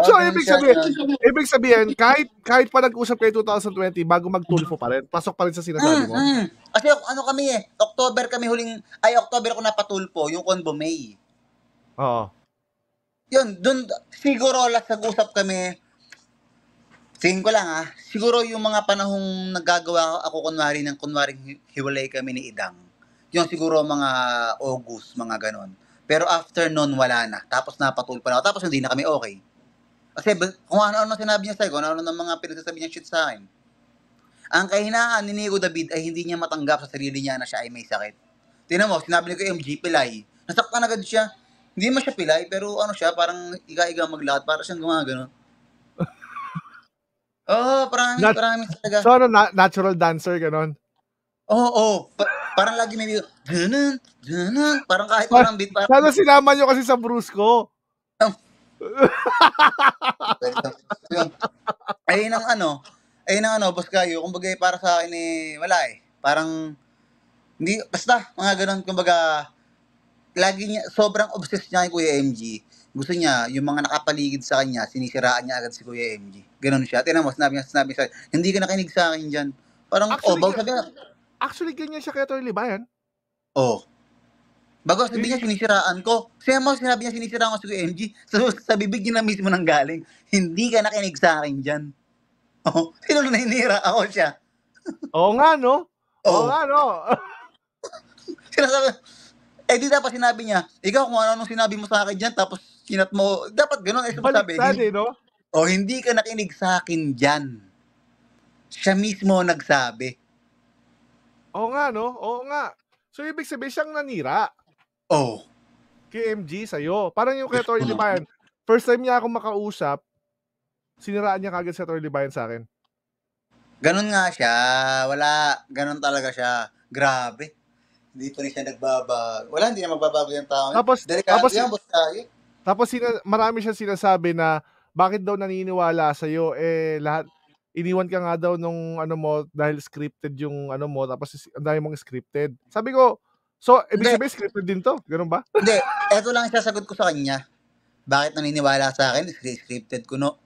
so, ibig sabihin, siya. ibig sabihin, kahit kahit pa nag-usap kayo 2020, bago magtulfo pa rin, pasok pa rin sa sinasabi mm, mo. Mm. Kasi ano kami eh, October kami huling, ay October ko napatulpo, yung Convo May. Oo yun, dun, siguro last nag-usap kami, tingin ko lang ah, siguro yung mga panahong nagagawa ako kunwari ng kunwaring hiwalay kami ni Idang, yung siguro mga August, mga ganon. Pero after nun, wala na. Tapos napatul pa na ako. Tapos hindi na kami okay. Kasi kung ano-ano sinabi niya sa akin, kung ano-ano ng mga pinagsasabi niya shit sa akin. Ang kahinaan ni Nico David ay hindi niya matanggap sa sarili niya na siya ay may sakit. Tinan mo, sinabi ni ko yung MG Pilay. Nasaktan agad siya hindi man siya pilay, pero ano siya, parang iga-iga maglahat, para siyang gumagano. Oo, oh, parang Nat- parang talaga. So, ano, na- natural dancer, ganon? Oo, oh, oh, pa- parang lagi may video, ganun, ganun, parang kahit parang beat. Parang... Sana sinama nyo kasi sa brusko. Oh. ayun nang ano, ayun nang ano, boss kayo, kumbaga eh, para sa akin eh, wala eh. Parang, hindi, basta, mga ganun, kumbaga, lagi niya, sobrang obsessed niya kay Kuya MG. Gusto niya, yung mga nakapaligid sa kanya, sinisiraan niya agad si Kuya MG. Ganun siya. Tinan mo, sinabi niya, sinabi niya, hindi ka nakinig sa akin dyan. Parang, oh, actually, oh, bago Actually, ganyan siya kaya Tony Libayan. Oo. Oh. Bago sabi niya, sinisiraan ko. Siya mo, sinabi niya, sinisiraan ko si Kuya MG. So, sa bibig niya na mismo nang galing, hindi ka nakinig sa akin dyan. Oh, sino na hinira? Ako siya. Oo nga, no? Oo, oh. Oo nga, no? sinasabi, eh di dapat sinabi niya, ikaw kung ano nung sinabi mo sa akin diyan tapos kinat mo, dapat ganun ay eh, sabi. Hindi, eh, no? O oh, hindi ka nakinig sa akin diyan. Siya mismo nagsabi. Oo nga, no? Oo nga. So, ibig sabihin siyang nanira. Oh. KMG sa'yo. Parang yung kay Tori Libayan. First time niya akong makausap, siniraan niya kagad si Tori Libayan sa akin. Ganun nga siya. Wala. ganun talaga siya. Grabe. Hindi pa rin siya nagbabago. Wala, hindi na magbabago yung tao. Tapos, Delikado tapos, yan, boss tayo. Tapos sina- marami siya sinasabi na bakit daw naniniwala sa iyo eh lahat iniwan ka nga daw nung ano mo dahil scripted yung ano mo tapos ang dami mong scripted. Sabi ko, so ibig sabihin scripted din to, ganun ba? Hindi, eto lang siya sagot ko sa kanya. Bakit naniniwala sa akin? Scripted ko no.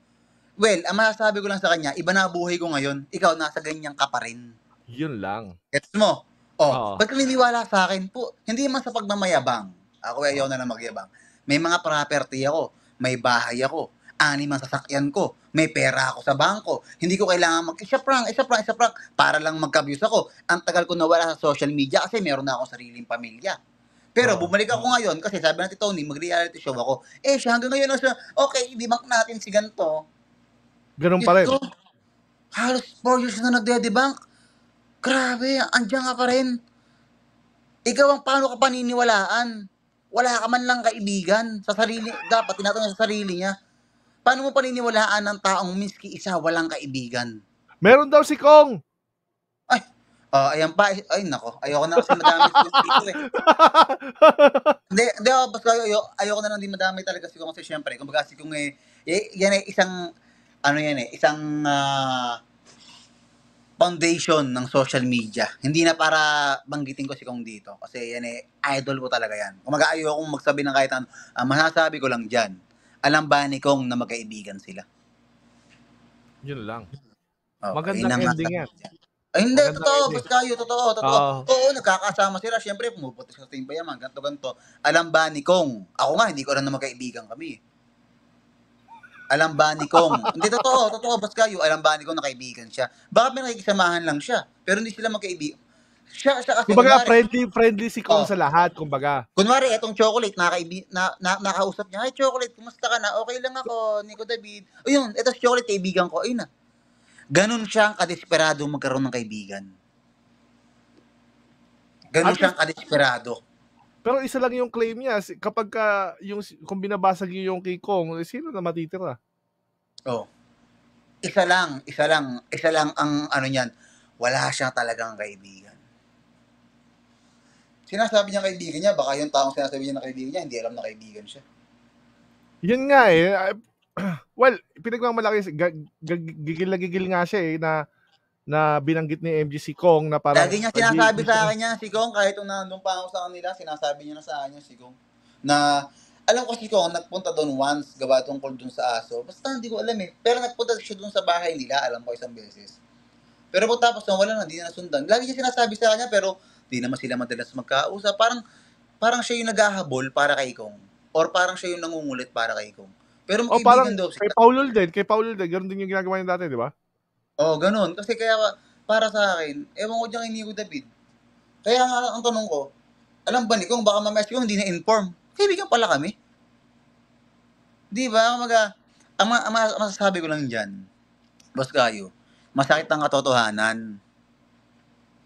Well, ang masasabi ko lang sa kanya, iba na buhay ko ngayon. Ikaw nasa ganyan ka pa rin. Yun lang. Gets mo? Oh, Oo. ba't naniniwala sa akin po? Hindi man sa pagmamayabang. Ako ay ayaw na na magyabang. May mga property ako. May bahay ako. Anim ang sasakyan ko. May pera ako sa bangko. Hindi ko kailangan mag... Isa prank, isa prank, isa prank. Para lang magka-views ako. Ang tagal ko nawala sa social media kasi meron na akong sariling pamilya. Pero Oo. bumalik ako ngayon kasi sabi natin Tony, mag-reality show ako. Eh siya hanggang ngayon, nasa, okay, i-debunk natin si ganito. Ganun pa rin. halos 4 years na nagde-debunk. Grabe, andiyan nga pa rin. Ikaw ang paano ka paniniwalaan? Wala ka man lang kaibigan sa sarili, dapat tinatanong sa sarili niya. Paano mo paniniwalaan ang taong miski isa walang kaibigan? Meron daw si Kong. Ay, uh, ayan pa. Ay, nako. Ayoko na kasi madami si dito eh. Hindi, hindi oh, ako. ayoko, ayoko na lang din madami talaga si Kong. Kasi syempre, kumbaga si Kong eh, eh yan eh, isang, ano yan eh, isang, uh, foundation ng social media. Hindi na para banggitin ko si Kong dito. Kasi yan eh, idol ko talaga yan. Kumaga ayokong magsabi ng kahit ano. Uh, masasabi ko lang dyan. Alam ba ni Kong na magkaibigan sila? Yun lang. Okay, Magandang ending yan. Ay, hindi, Maganda totoo. Bas kayo, totoo, totoo. Oh. Oo, nagkakasama sila. Siyempre, pumuputi sa team ba yaman, ganito. ganto. Alam ba ni Kong? Ako nga, hindi ko alam na magkaibigan kami alam Alambani kong. hindi totoo, totoo basta yung alambani kong nakaibigan siya. Baka may nakikisamahan lang siya, pero hindi sila magkaibigan. Siya, siya kasi kumbaga kunwari, friendly friendly si Kong oh, sa lahat, kumbaga. Kunwari itong chocolate nakaibi na, na nakausap niya, ay, chocolate, kumusta ka na? Okay lang ako, Nico David." O yun, eto chocolate kaibigan ko, ayun na. Ganun siya ang kadesperado magkaroon ng kaibigan. Ganun siya ang kadesperado. Pero isa lang yung claim niya. Kapag ka, yung, kung binabasag niyo yung kay Kong, eh, sino na matitira? Oh. Isa lang, isa lang, isa lang ang ano niyan. Wala siya talagang kaibigan. Sinasabi niya kaibigan niya, baka yung taong sinasabi niya na kaibigan niya, hindi alam na kaibigan siya. Yun nga eh. Ah, well, pinagmamalaki, gigil na gigil nga siya eh, na na binanggit ni MG si Kong na parang... Lagi niya sinasabi sa akin niya, si Kong, kahit nung nandun pa ako sa kanila, sinasabi niya na sa akin si Kong, na alam ko si Kong, nagpunta doon once, gawa tungkol doon sa aso. Basta hindi ko alam eh. Pero nagpunta siya doon sa bahay nila, alam ko isang beses. Pero pagtapos nung wala na, hindi na nasundan. Lagi niya sinasabi sa kanya, pero hindi naman sila madalas magkausap. Parang, parang siya yung naghahabol para kay Kong. Or parang siya yung nangungulit para kay Kong. Pero oh, parang daw sila. Kay Paulol din, kay Paulol din. Ganun din yung ginagawa niya dati, di ba? Oh, ganun. Kasi kaya, para sa akin, ewan ko dyan kay Nico David. Kaya nga, ang tanong ko, alam ba ni kung baka mamaya ko hindi na-inform. Kaibigan pala kami. Di ba? Kumaga, ang, ang, ang masasabi ko lang dyan, boss kayo, masakit ang katotohanan.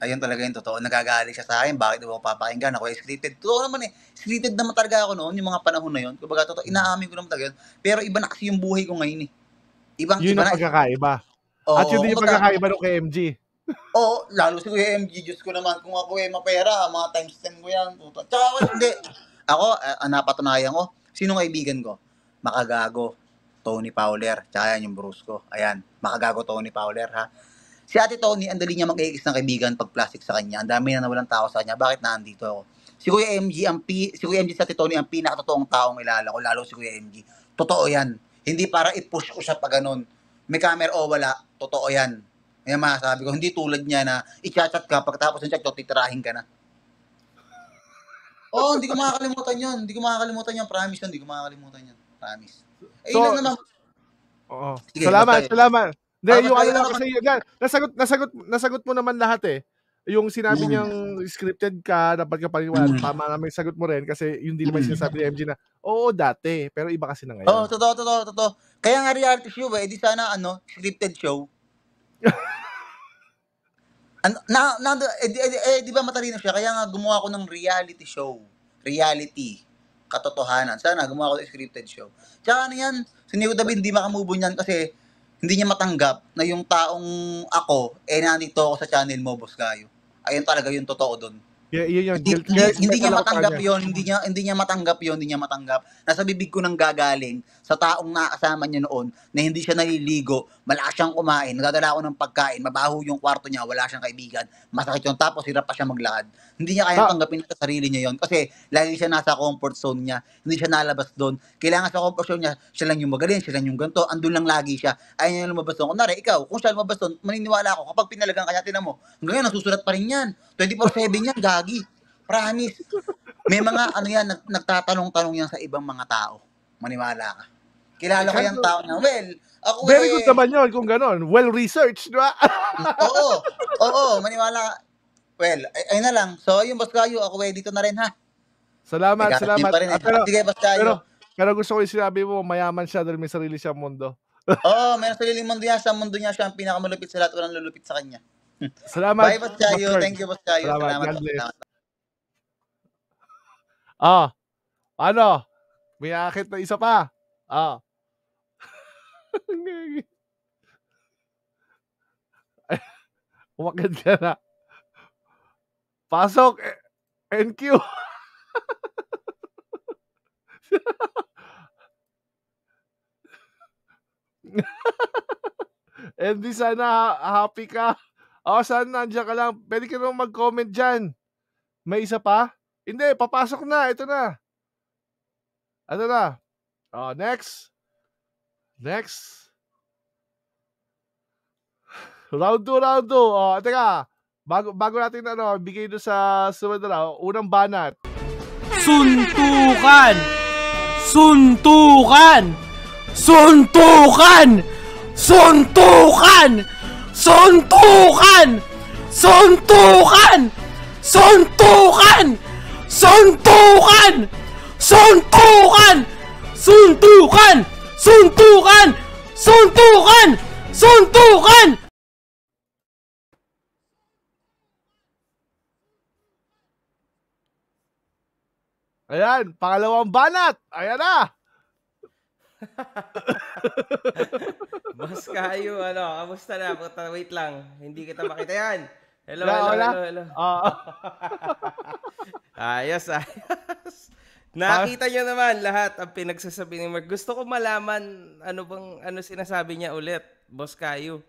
Ayun talaga yung totoo. Nagagalit siya sa akin. Bakit ako papakinggan? Ako ay scripted. Totoo naman eh. Scripted naman talaga ako noon, yung mga panahon na yun. Kumbaga, totoo, inaamin ko naman talaga yun. Pero iba na kasi yung buhay ko ngayon eh. Ibang, yun iba na, eh. pagkakaiba. Oh, At yun din yung pagkakaiba ng KMG. Oo, lalo si Kuya MG, Diyos ko naman, kung ako eh, mapera, mga times 10 ko yan. Puta. Tsaka, hindi. Ako, uh, napatunayan ko, sinong kaibigan ko? Makagago, Tony Fowler, tsaka yan yung Bruce ko. Ayan, makagago Tony Fowler, ha? Si Ate Tony, ang dali niya mag-AX ng kaibigan pag plastic sa kanya. Ang dami na nawalang tao sa kanya. Bakit naandito ako? Si Kuya MG, ang pi, si Kuya MG sa Ate Tony, ang pinakatotoong taong ilala ko, lalo si Kuya MG. Totoo yan. Hindi para i-push ko siya pa ganun may camera o oh, wala, totoo yan. May masasabi ko, hindi tulad niya na i-chat ka, pagtapos ng chat, oh, titirahin ka na. Oo, oh, hindi ko makakalimutan yun. Hindi ko makakalimutan yan. Promise yun, hindi ko makakalimutan yan. Promise. Eh, so, yun naman. Oo. Sige, salamat, salamat. Hindi, yung ano lang kasi yun, nasagot, nasagot, nasagot mo naman lahat eh yung sinabi mm. niyang scripted ka, dapat ka paniwala. Mm. Tama na may sagot mo rin kasi yung din naman mm. sinasabi ni MG na, oo, dati, pero iba kasi na ngayon. Oo, oh, totoo, totoo, totoo. Kaya nga reality show eh, di sana ano, scripted show. ano, na, na, eh, di, eh, eh, di ba matalino siya? Kaya nga gumawa ko ng reality show. Reality. Katotohanan. Sana gumawa ko ng scripted show. Tsaka ano yan, si Nico David hindi makamubo niyan kasi hindi niya matanggap na yung taong ako, eh nandito ako sa channel mo, boss Gayo ayun talaga yung totoo doon. Yeah, yun yung hindi, hindi, hindi niya matanggap yun, hindi niya hindi niya matanggap yun, hindi niya matanggap. Nasa bibig ko nang gagaling sa taong nakasama niya noon na hindi siya naliligo, malakas siyang kumain, nagdadala ako ng pagkain, mabaho yung kwarto niya, wala siyang kaibigan, masakit yung tapos hirap pa siya maglakad. Hindi niya kaya tanggapin sa sarili niya yon kasi lagi siya nasa comfort zone niya, hindi siya nalabas doon. Kailangan sa comfort zone niya, siya lang yung magaling, siya lang yung ganto, andun lang lagi siya. Ayaw niya lumabas doon. Kunwari, ikaw, kung siya lumabas doon, maniniwala ako, kapag pinalagang kanya, tinan mo, hanggang ngayon, nasusulat pa rin yan. 24-7 yan, gagi. Promise. May mga ano yan, nagtatanong-tanong yan sa ibang mga tao maniwala ka. Kilala ko yung tao na, well, ako Very eh, good naman yun kung gano'n. Well-researched, di ba? oo, oo, maniwala ka. Well, ay, ay na lang. So, yung boss kayo, ako eh, dito na rin ha. Salamat, salamat. rin, eh. pero, Sige, boss Pero, pero gusto ko yung sinabi mo, mayaman siya dahil may sarili siyang mundo. Oo, oh, may sariling mundo niya. Sa mundo niya siya ang pinakamalupit sa lahat. Walang lulupit sa kanya. Salamat. Bye, boss kayo. Thank you, boss kayo. Salamat. Salamat. Ah, ano? May akit na isa pa. Ah. Umakit ka na. Pasok! Eh, NQ! And di sana happy ka. O, oh, sana nandiyan ka lang. Pwede ka naman mag-comment dyan. May isa pa? Hindi, papasok na. Ito na. Ano na? Oh, next. Next. Round 2, round 2. Oh, teka. Bago, bago natin ano, bigay doon sa sumunod na, unang banat. Suntukan! Suntukan! Suntukan! Suntukan! Suntukan! Suntukan! Suntukan! Suntukan! Suntukan! Suntukan! Suntukan! Suntukan! Suntukan! Suntukan! Ayan, pangalawang banat. Ayan na. Mas kayo, ano, kamusta na? Pagkata, wait lang. Hindi kita makita yan. Hello, hello, hello, hello. hello. Uh, ayos, ayos. Nakita niyo naman lahat ang pinagsasabi ni Mark. Gusto ko malaman ano bang ano sinasabi niya ulit, Boss Kayo.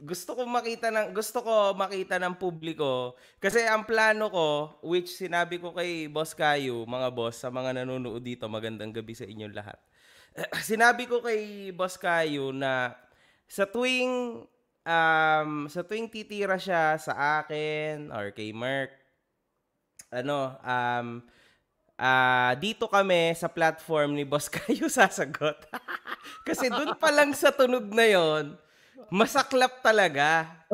Gusto ko makita ng gusto ko makita ng publiko kasi ang plano ko which sinabi ko kay Boss Kayo, mga boss sa mga nanonood dito, magandang gabi sa inyong lahat. sinabi ko kay Boss Kayo na sa tuwing um, sa tuwing titira siya sa akin or kay Mark ano um uh, dito kami sa platform ni Boss Kayo sasagot. Kasi doon pa lang sa tunog na yon, masaklap talaga.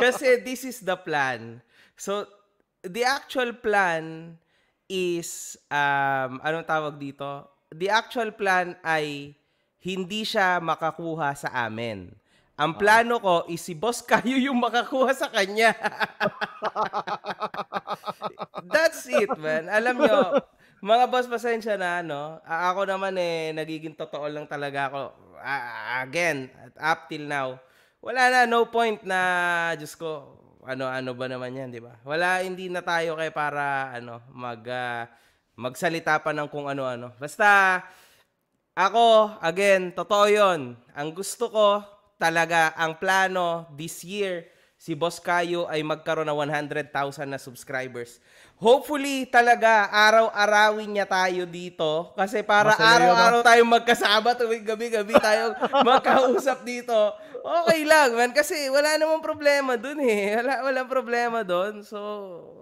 Kasi this is the plan. So, the actual plan is, um, anong tawag dito? The actual plan ay hindi siya makakuha sa amin. Ang plano ko is si boss kayo yung makakuha sa kanya. That's it, man. Alam nyo, mga boss, pasensya na, no? Ako naman, eh, nagiging totoo lang talaga ako. again, up till now, wala na, no point na, just ko, ano-ano ba naman yan, di ba? Wala, hindi na tayo kay para, ano, mag, uh, magsalita pa ng kung ano-ano. Basta, ako, again, totoo yun. Ang gusto ko, talaga ang plano this year si Boss Kayo ay magkaroon na 100,000 na subscribers. Hopefully talaga araw-arawin niya tayo dito kasi para araw-araw ah. tayong magkasama tuwing gabi-gabi tayo magkausap dito. Okay lang man kasi wala namang problema doon eh. Wala walang problema doon. So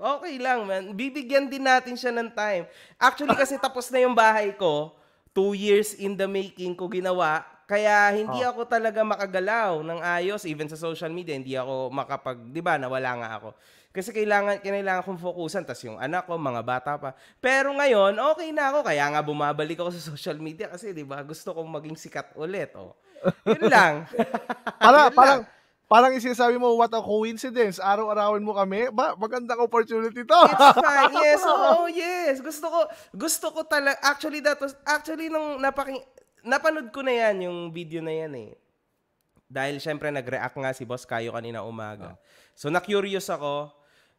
okay lang man. Bibigyan din natin siya ng time. Actually kasi tapos na yung bahay ko. Two years in the making ko ginawa kaya hindi oh. ako talaga makagalaw ng ayos even sa social media, hindi ako makapag, 'di ba, nawala nga ako. Kasi kailangan kailangan kong fokusan tas yung anak ko, mga bata pa. Pero ngayon, okay na ako kaya nga bumabalik ako sa social media kasi 'di ba, gusto kong maging sikat ulit, oh. Yun lang. para Yun parang lang parang isinasabi mo, what a coincidence. Araw-arawin mo kami. Ba, magandang opportunity to. It's fine. Yes. oh, yes. Gusto ko, gusto ko talaga. Actually, that was, actually, nung napaking, napanood ko na yan, yung video na yan eh. Dahil syempre nag-react nga si Boss Kayo kanina umaga. Oh. So na-curious ako.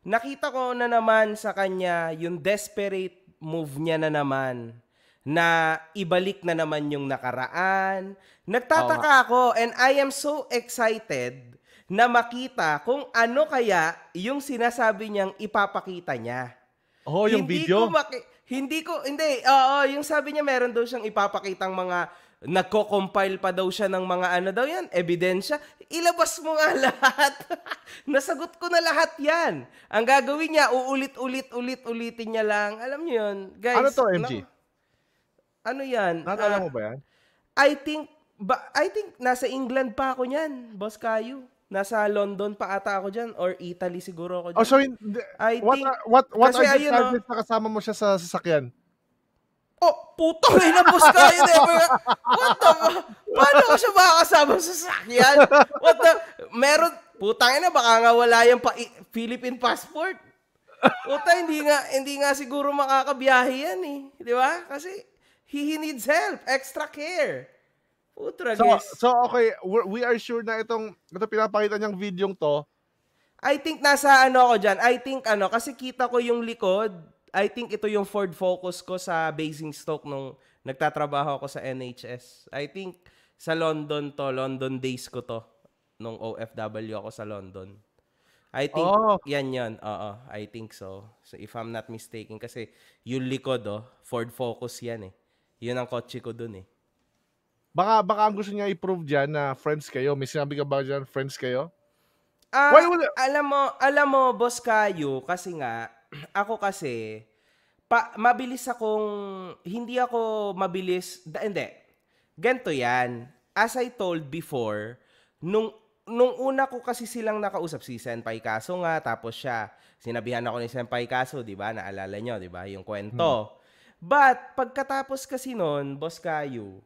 Nakita ko na naman sa kanya yung desperate move niya na naman na ibalik na naman yung nakaraan. Nagtataka oh, ako and I am so excited na makita kung ano kaya yung sinasabi niyang ipapakita niya. Oh, yung Hindi video? Ko maki- hindi ko, hindi. Oo, yung sabi niya meron daw siyang ipapakitang mga nagko-compile pa daw siya ng mga ano daw yan, ebidensya. Ilabas mo nga lahat. Nasagot ko na lahat yan. Ang gagawin niya, uulit-ulit-ulit-ulitin niya lang. Alam niyo yun, guys. Ano to, MG? ano yan? Nakakala uh, mo ba yan? I think, ba, I think nasa England pa ako niyan, Boss Kayo. Nasa London pa ata ako diyan or Italy siguro ako diyan. Oh, so in, the, I what, think, what what, what are the ayun, ah. charges no, na kasama mo siya sa sasakyan? Oh, puto, inapos ka yun ever. Eh, what the, paano ko siya makakasama sa sasakyan? What the, meron, putang ina, baka nga wala yung pa, Philippine passport. Puta, hindi nga, hindi nga siguro makakabiyahe yan eh. Di ba? Kasi, he, he needs help, extra care. Utra, so, guys. So, okay. we are sure na itong, ito pinapakita niyang video to. I think nasa ano ako dyan. I think ano, kasi kita ko yung likod. I think ito yung Ford Focus ko sa Basingstoke nung nagtatrabaho ako sa NHS. I think sa London to, London days ko to. Nung OFW ako sa London. I think oh. yan yan. Oo, I think so. So if I'm not mistaken kasi yung likod oh, Ford Focus yan eh. Yun ang kotse ko dun eh. Baka, baka ang gusto niya i-prove dyan na friends kayo. May sinabi ka ba dyan, friends kayo? Uh, Why would... Alam mo, alam mo, boss kayo, kasi nga, ako kasi, pa, mabilis akong, hindi ako mabilis, da, hindi, ganto yan. As I told before, nung, nung una ko kasi silang nakausap si Senpai Kaso nga, tapos siya, sinabihan ako ni Senpai Kaso, di ba, naalala nyo, di ba, yung kwento. Hmm. But, pagkatapos kasi noon, boss kayo,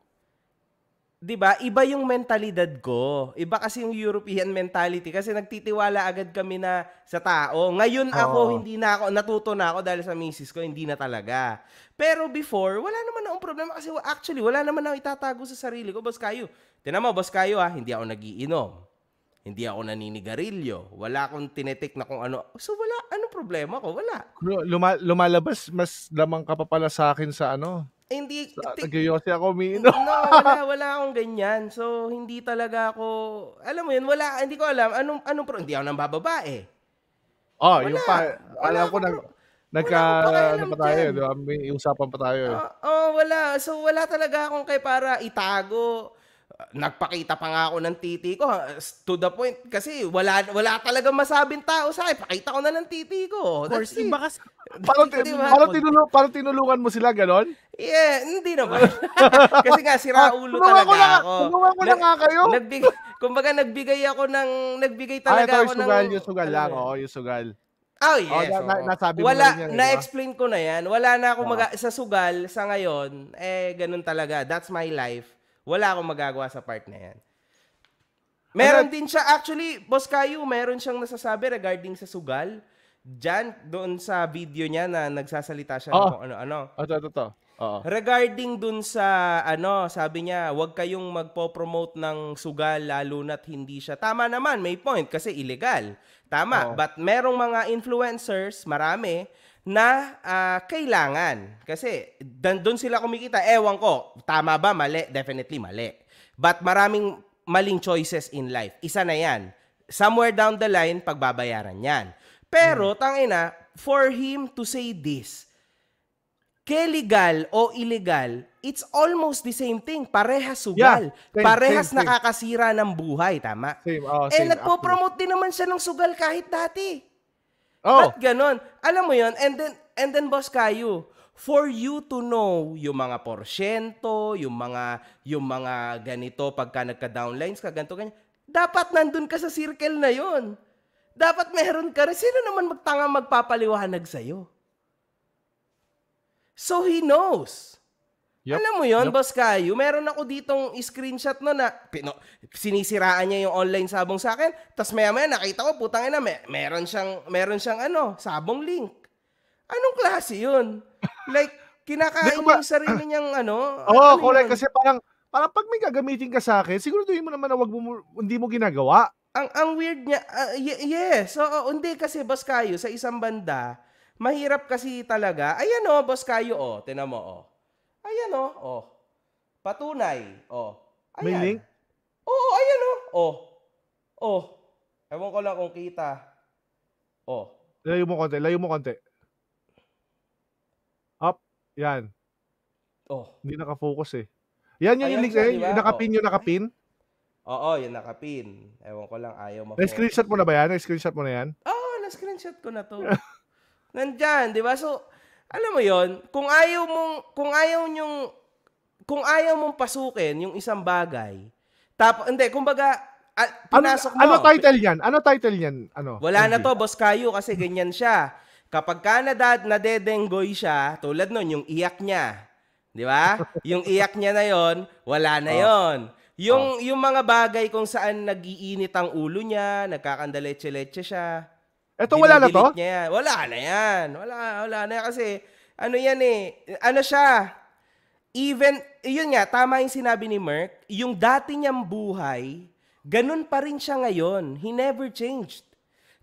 'di ba? Iba yung mentalidad ko. Iba kasi yung European mentality kasi nagtitiwala agad kami na sa tao. Ngayon Oo. ako hindi na ako natuto na ako dahil sa misis ko, hindi na talaga. Pero before, wala naman akong problema kasi actually wala naman akong itatago sa sarili ko, boss Kayo. Tinan mo, boss Kayo ha, hindi ako nagiinom. Hindi ako naninigarilyo. Wala akong tinetik na kung ano. So wala, anong problema ko? Wala. Luma- lumalabas, mas lamang ka pa pala sa akin sa ano, hindi Nagyoyosi ako umiinom. no, wala wala akong ganyan. So hindi talaga ako alam mo yun, wala hindi ko alam anong anong pro, hindi ako nang bababae. Oh, wala. yung pa wala ko nag nagka ano pa tayo, di ba? May usapan pa tayo. Eh. oh, wala. So wala talaga akong kay para itago nagpakita pa nga ako ng titi ko to the point kasi wala wala talaga masabing tao sa akin pakita ko na ng titi ko of course That's iba kasi parang, diba? parang, tinulu parang tinulungan mo sila ganon yeah hindi naman kasi nga sira ulo talaga ko na, ako tulungan ko na nga kayo nagbigay, kumbaga nagbigay ako ng nagbigay talaga Ay, ito, ako yung sugal, ng yung sugal lang oo ano. oh, yung sugal Oh, oh yes. Oh, na, na, nasabi wala, mo yan, eh, na-explain ko na yan. Wala na ako oh. mag- sa sugal sa ngayon. Eh, ganun talaga. That's my life wala akong magagawa sa part na yan. Meron ano? din siya, actually, Boss Kayu, meron siyang nasasabi regarding sa sugal. Diyan, doon sa video niya na nagsasalita siya oh. kung ano-ano. Oo, ah, oh, totoo. Oo. Regarding dun sa, ano, sabi niya, huwag kayong magpo-promote ng sugal lalo na't hindi siya. Tama naman, may point kasi illegal. Tama, oh. but merong mga influencers, marami, na uh, kailangan. Kasi doon sila kumikita. Ewan ko, tama ba? Mali? Definitely mali. But maraming maling choices in life. Isa na yan. Somewhere down the line, pagbabayaran yan. Pero, hmm. tangina, for him to say this, legal o illegal, it's almost the same thing. Parehas sugal. Yeah, same, Parehas same, nakakasira same. ng buhay, tama? Same, oh, eh, same, nagpo-promote din naman siya ng sugal kahit dati. Oh. Ba't ganon? Alam mo yon And then, and then boss kayo for you to know yung mga porsyento, yung mga, yung mga ganito pagka nagka-downlines ka, ganito, ganyan, dapat nandun ka sa circle na yon Dapat meron ka rin. Sino naman magtanga magpapaliwanag sa'yo? So he knows. Yep. Alam mo yon yep. Boss Kayo, meron ako ditong screenshot no na pino, sinisiraan niya yung online sabong sa akin. Tapos maya-maya nakita ko, putang ina, may, meron siyang, meron siyang ano, sabong link. Anong klase yun? like, kinakain yung sarili niyang ano? Oo, oh, ano correct. Kasi parang, parang pag may gagamitin ka sa akin, siguraduhin mo naman na wag mo, hindi mo ginagawa. Ang, ang weird niya, uh, ah, y- yes. So, hindi kasi, Boss Kayo, sa isang banda, mahirap kasi talaga. Ayan o, oh, Boss Kayo, o, oh, tinan mo, o. Oh Ayan o. Oh. oh. Patunay. Oh. Ayan. May link? Oo, ayan o. Oh. oh. Oh. Ewan ko lang kung kita. Oh. Layo mo konti, layo mo konti. Up. Yan. Oh. Hindi naka-focus eh. Yan yung link eh. Diba? Nakapin oh. yung nakapin. Oo, yung nakapin. Ewan ko lang, ayaw mako. Na-screenshot mo na ba yan? Na-screenshot mo na yan? Oo, oh, ah, na-screenshot ko na to. Nandyan, di ba? So, alam mo yon kung ayaw mong, kung ayaw nyong, kung ayaw mong pasukin yung isang bagay, tapos, hindi, kumbaga, ano, pinasok mo. Ano title yan? Ano title yan? Ano? Wala na to, boss kayo, kasi ganyan siya. Kapag ka nadad, nadedenggoy siya, tulad nun, yung iyak niya. Di ba? yung iyak niya na yon, wala na oh. yon. Yung, oh. yung mga bagay kung saan nagiinit ang ulo niya, nagkakandaleche-leche siya, ito wala na to? Niya yan. Wala na yan. Wala, wala na yan. kasi ano yan eh. Ano siya? Even, yun nga, tama yung sinabi ni Merck, yung dati niyang buhay, ganun pa rin siya ngayon. He never changed.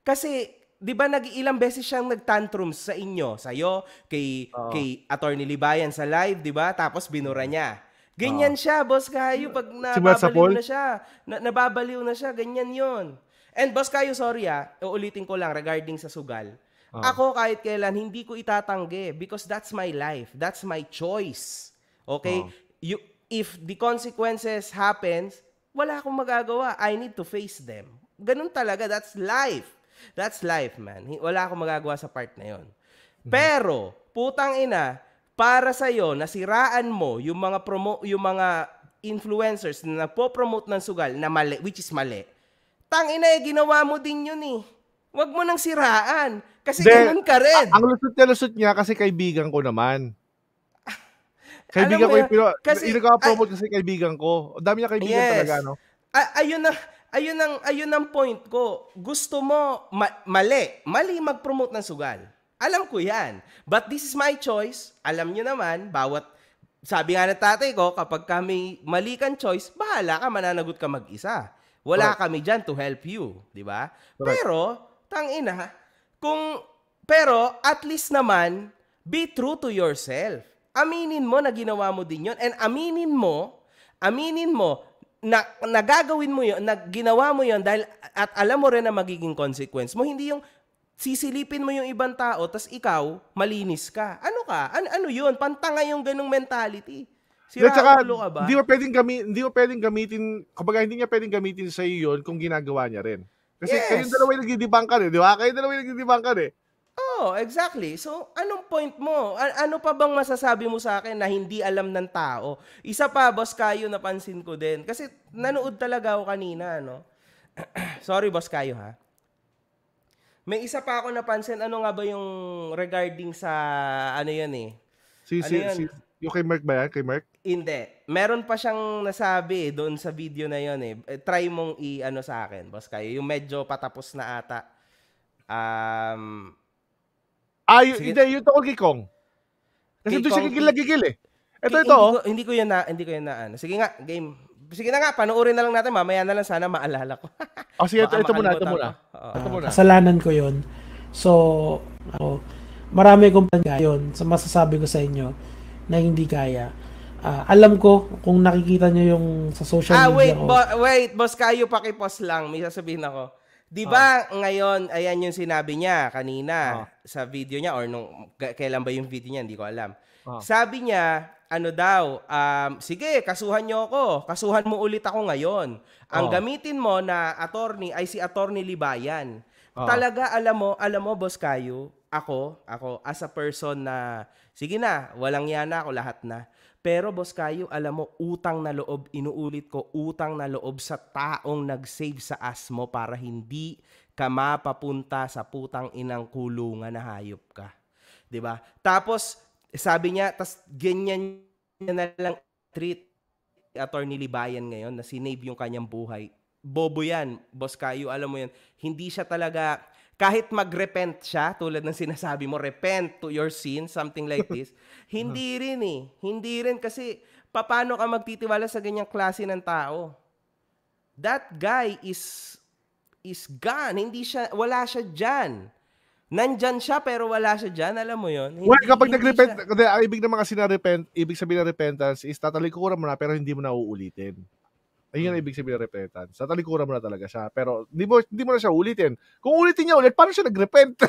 Kasi, di ba nag-ilang beses siyang nagtantrums sa inyo, sa'yo, kay, oh. kay Attorney Libayan sa live, di ba? Tapos binura niya. Ganyan oh. siya, boss kayo, pag nababaliw na siya. Na, nababaliw na siya, ganyan yon And boss kayo, sorry ah, uulitin ko lang regarding sa sugal. Oh. Ako kahit kailan, hindi ko itatanggi because that's my life. That's my choice. Okay? Oh. You, if the consequences happens, wala akong magagawa. I need to face them. Ganun talaga. That's life. That's life, man. Wala akong magagawa sa part na yon. Mhm. Pero, putang ina, para sa iyo nasiraan mo yung mga promo yung mga influencers na nagpo-promote ng sugal na mali which is mali. Tangina eh, ginawa mo din yun eh. Huwag mo nang siraan. Kasi De, ganun ka rin. ang lusot na lusot niya kasi kaibigan ko naman. Kaibigan ko yung pino, kasi, promote kasi kaibigan ko. dami niya kaibigan yes. talaga, no? A- ayun na, ayun ang ayun ang point ko. Gusto mo ma- mali, mali mag-promote ng sugal. Alam ko 'yan. But this is my choice. Alam niyo naman, bawat sabi nga ng tatay ko, kapag kami mali kang choice, bahala ka, mananagot ka mag-isa. Wala Correct. kami diyan to help you, 'di ba? Pero tangina, kung pero at least naman be true to yourself. Aminin mo na ginawa mo din 'yon and aminin mo, aminin mo na nagagawin mo 'yon, na mo 'yon dahil at alam mo rin na magiging consequence mo, hindi yung sisilipin mo yung ibang tao tas ikaw malinis ka. Ano ka? An- ano 'yun? Pantanga yung ganung mentality. Sira At saka, ulo ka ba? Hindi mo pwedeng, gami- hindi mo pwedeng gamitin, kumbaga hindi niya pwedeng gamitin sa iyo yun kung ginagawa niya rin. Kasi yes. kayong dalawa yung nagdidibangkan eh, di ba? Kayong dalawa yung nagdidibangkan eh. Oh, exactly. So, anong point mo? A- ano pa bang masasabi mo sa akin na hindi alam ng tao? Isa pa, boss Kayo, napansin ko din. Kasi nanood talaga ako kanina, no? Sorry, boss Kayo, ha? May isa pa ako napansin. Ano nga ba yung regarding sa, ano yun eh? Si, ano si, yun? si, yung kay Mark ba yan? Kay Mark? Hindi. Meron pa siyang nasabi doon sa video na yon eh. eh. Try mong i-ano sa akin, boss kayo. Yung medyo patapos na ata. Um, Ay, ah, y- sige. hindi. Yung tungkol Kong. Kasi doon siya gigil-gigil eh. Ito, ito. Oh. Hindi ko, hindi ko yan na, hindi ko yan na, ano. Sige nga, game. Sige na nga, panoorin na lang natin. Mamaya na lang sana maalala ko. oh, sige, ito, ito muna, ito muna. ito muna. Kasalanan ko yon So, ako, marami kong pangga yun sa masasabi ko sa inyo na hindi kaya. Uh, alam ko kung nakikita niyo yung sa social ah, media wait, ko. Bo- wait, boss Kayo, paki-post lang. May sasabihin ako. Di ba oh. ngayon, ayan yung sinabi niya kanina oh. sa video niya or nung kailan ba yung video niya, hindi ko alam. Oh. Sabi niya, ano daw, um, sige, kasuhan niyo ako. Kasuhan mo ulit ako ngayon. Ang oh. gamitin mo na attorney ay si attorney Libayan. Oh. Talaga, alam mo, alam mo, boss Kayo, ako, ako, as a person na, sige na, walang yana ako, lahat na. Pero boss Kayo, alam mo, utang na loob, inuulit ko, utang na loob sa taong nag-save sa asmo para hindi ka mapapunta sa putang inang kulungan na hayop ka. 'Di ba? Tapos sabi niya, tas ganyan niya na lang treat attorney Libayan ngayon na sinave yung kanyang buhay. Bobo yan, boss Kayo, alam mo yan. Hindi siya talaga kahit magrepent siya, tulad ng sinasabi mo, repent to your sin, something like this, hindi rin eh. Hindi rin kasi paano ka magtitiwala sa ganyang klase ng tao? That guy is is gone. Hindi siya, wala siya diyan. Nandyan siya pero wala siya diyan, alam mo 'yon. Hindi, well, kapag nagrepent ang ah, ibig ng mga na repent, ibig sabihin na repentance is tatalikuran mo na pero hindi mo na uulitin. Ayun ang mm. ibig sabihin ng repentance. Sa talikuran mo na talaga siya. Pero hindi mo, hindi mo na siya ulitin. Kung ulitin niya ulit, paano siya nagrepent?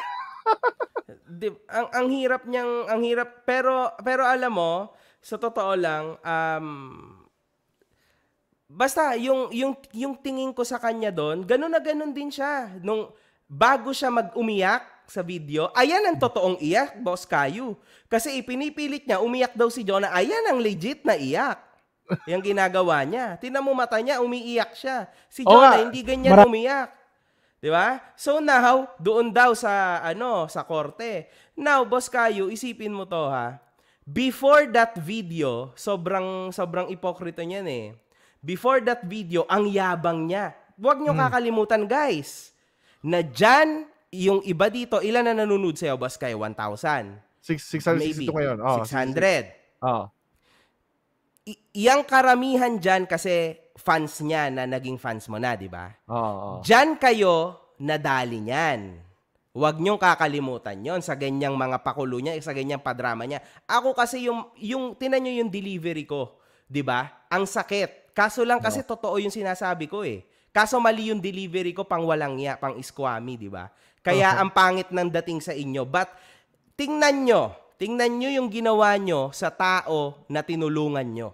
Di, ang, ang hirap niyang, ang hirap. Pero, pero alam mo, sa totoo lang, um, basta yung, yung, yung tingin ko sa kanya doon, ganun na ganun din siya. Nung, bago siya mag-umiyak, sa video, ayan ang totoong iyak, Boss Kayu. Kasi ipinipilit niya, umiyak daw si Jonah, ayan ang legit na iyak yung ginagawa niya. Tinan mo mata niya, umiiyak siya. Si Jonah, oh, hindi ganyan mara- umiyak. Di ba? So now, doon daw sa, ano, sa korte. Now, boss Kayo, isipin mo to ha. Before that video, sobrang, sobrang ipokrito niyan eh. Before that video, ang yabang niya. Huwag niyo hmm. kakalimutan guys, na dyan, yung iba dito, ilan na nanonood sa'yo, boss Kayo? 1,000? 662 ngayon. Oh, 600. Oh iyang karamihan dyan kasi fans niya na naging fans mo na, di ba? Oo. Oh, Dyan kayo nadali niyan. Huwag niyong kakalimutan yon sa ganyang mga pakulo niya, sa ganyang padrama niya. Ako kasi yung, yung tinan nyo yung delivery ko, di ba? Ang sakit. Kaso lang kasi oh. totoo yung sinasabi ko eh. Kaso mali yung delivery ko pang walang niya, pang iskwami, di ba? Kaya uh-huh. ang pangit ng dating sa inyo. But tingnan nyo, Tingnan nyo yung ginawa nyo sa tao na tinulungan nyo.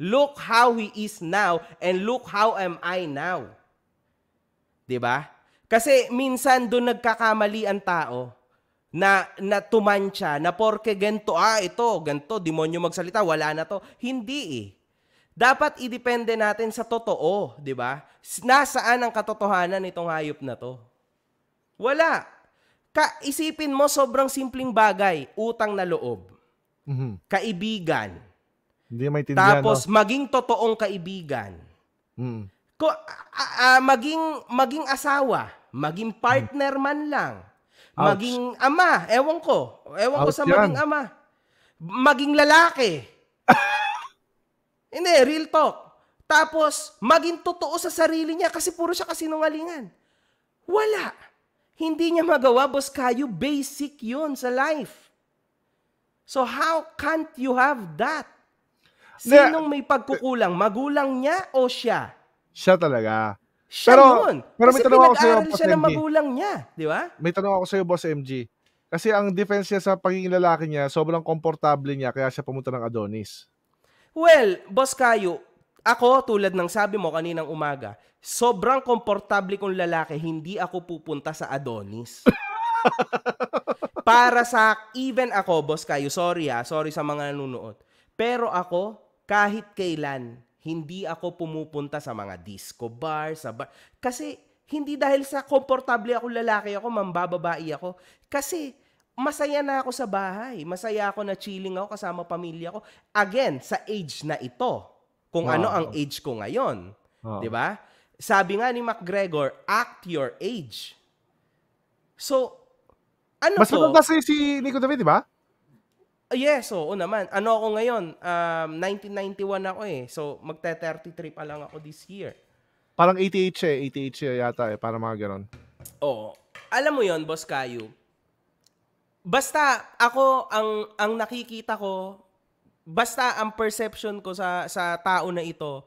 Look how he is now and look how am I now. 'Di ba? Kasi minsan doon nagkakamali ang tao na na tumansya na porke gento, ah ito gento, demonyo magsalita wala na to hindi eh. dapat idepende natin sa totoo di ba nasaan ang katotohanan nitong hayop na to wala ka isipin mo sobrang simpleng bagay, utang na loob. Mm-hmm. Kaibigan. Hindi may maintindihan. Tapos no? maging totoong kaibigan. Mm-hmm. Ko uh, uh, maging maging asawa, maging partner mm man lang. Ouch. Maging ama, ewan ko. Ewan Ouch ko sa yan. maging ama. Maging lalaki. Hindi, real talk. Tapos, maging totoo sa sarili niya kasi puro siya kasinungalingan. Wala. Hindi niya magawa, boss kayo, basic yun sa life. So how can't you have that? Sinong may pagkukulang? Magulang niya o siya? Siya talaga. Siya pero, yun. Pero may tanong ako sa iyo, boss siya MG. ng magulang niya, di ba? May tanong ako sa iyo, boss MG. Kasi ang defense niya sa pagiging lalaki niya, sobrang komportable niya kaya siya pumunta ng Adonis. Well, boss Kayo, ako, tulad ng sabi mo kaninang umaga, sobrang komportable kong lalaki, hindi ako pupunta sa Adonis. Para sa, even ako, boss kayo, sorry ha, ah, sorry sa mga nanonood. Pero ako, kahit kailan, hindi ako pumupunta sa mga disco bar, sa bar. Kasi, hindi dahil sa komportable ako lalaki ako, mambababae ako. Kasi, masaya na ako sa bahay. Masaya ako na chilling ako kasama pamilya ko. Again, sa age na ito, kung wow. ano ang age ko ngayon. Wow. 'Di ba? Sabi nga ni McGregor, act your age. So, ano Mas to? Mas si Nico David, di ba? Ah, yes, oh, naman. Ano ako ngayon? Um, 1991 ako eh. So, magte-33 pa lang ako this year. Parang 88 eh. 88 siya yata eh. para mga ganon. Oo. Alam mo yon Boss Kayu. Basta, ako, ang, ang nakikita ko basta ang perception ko sa sa tao na ito,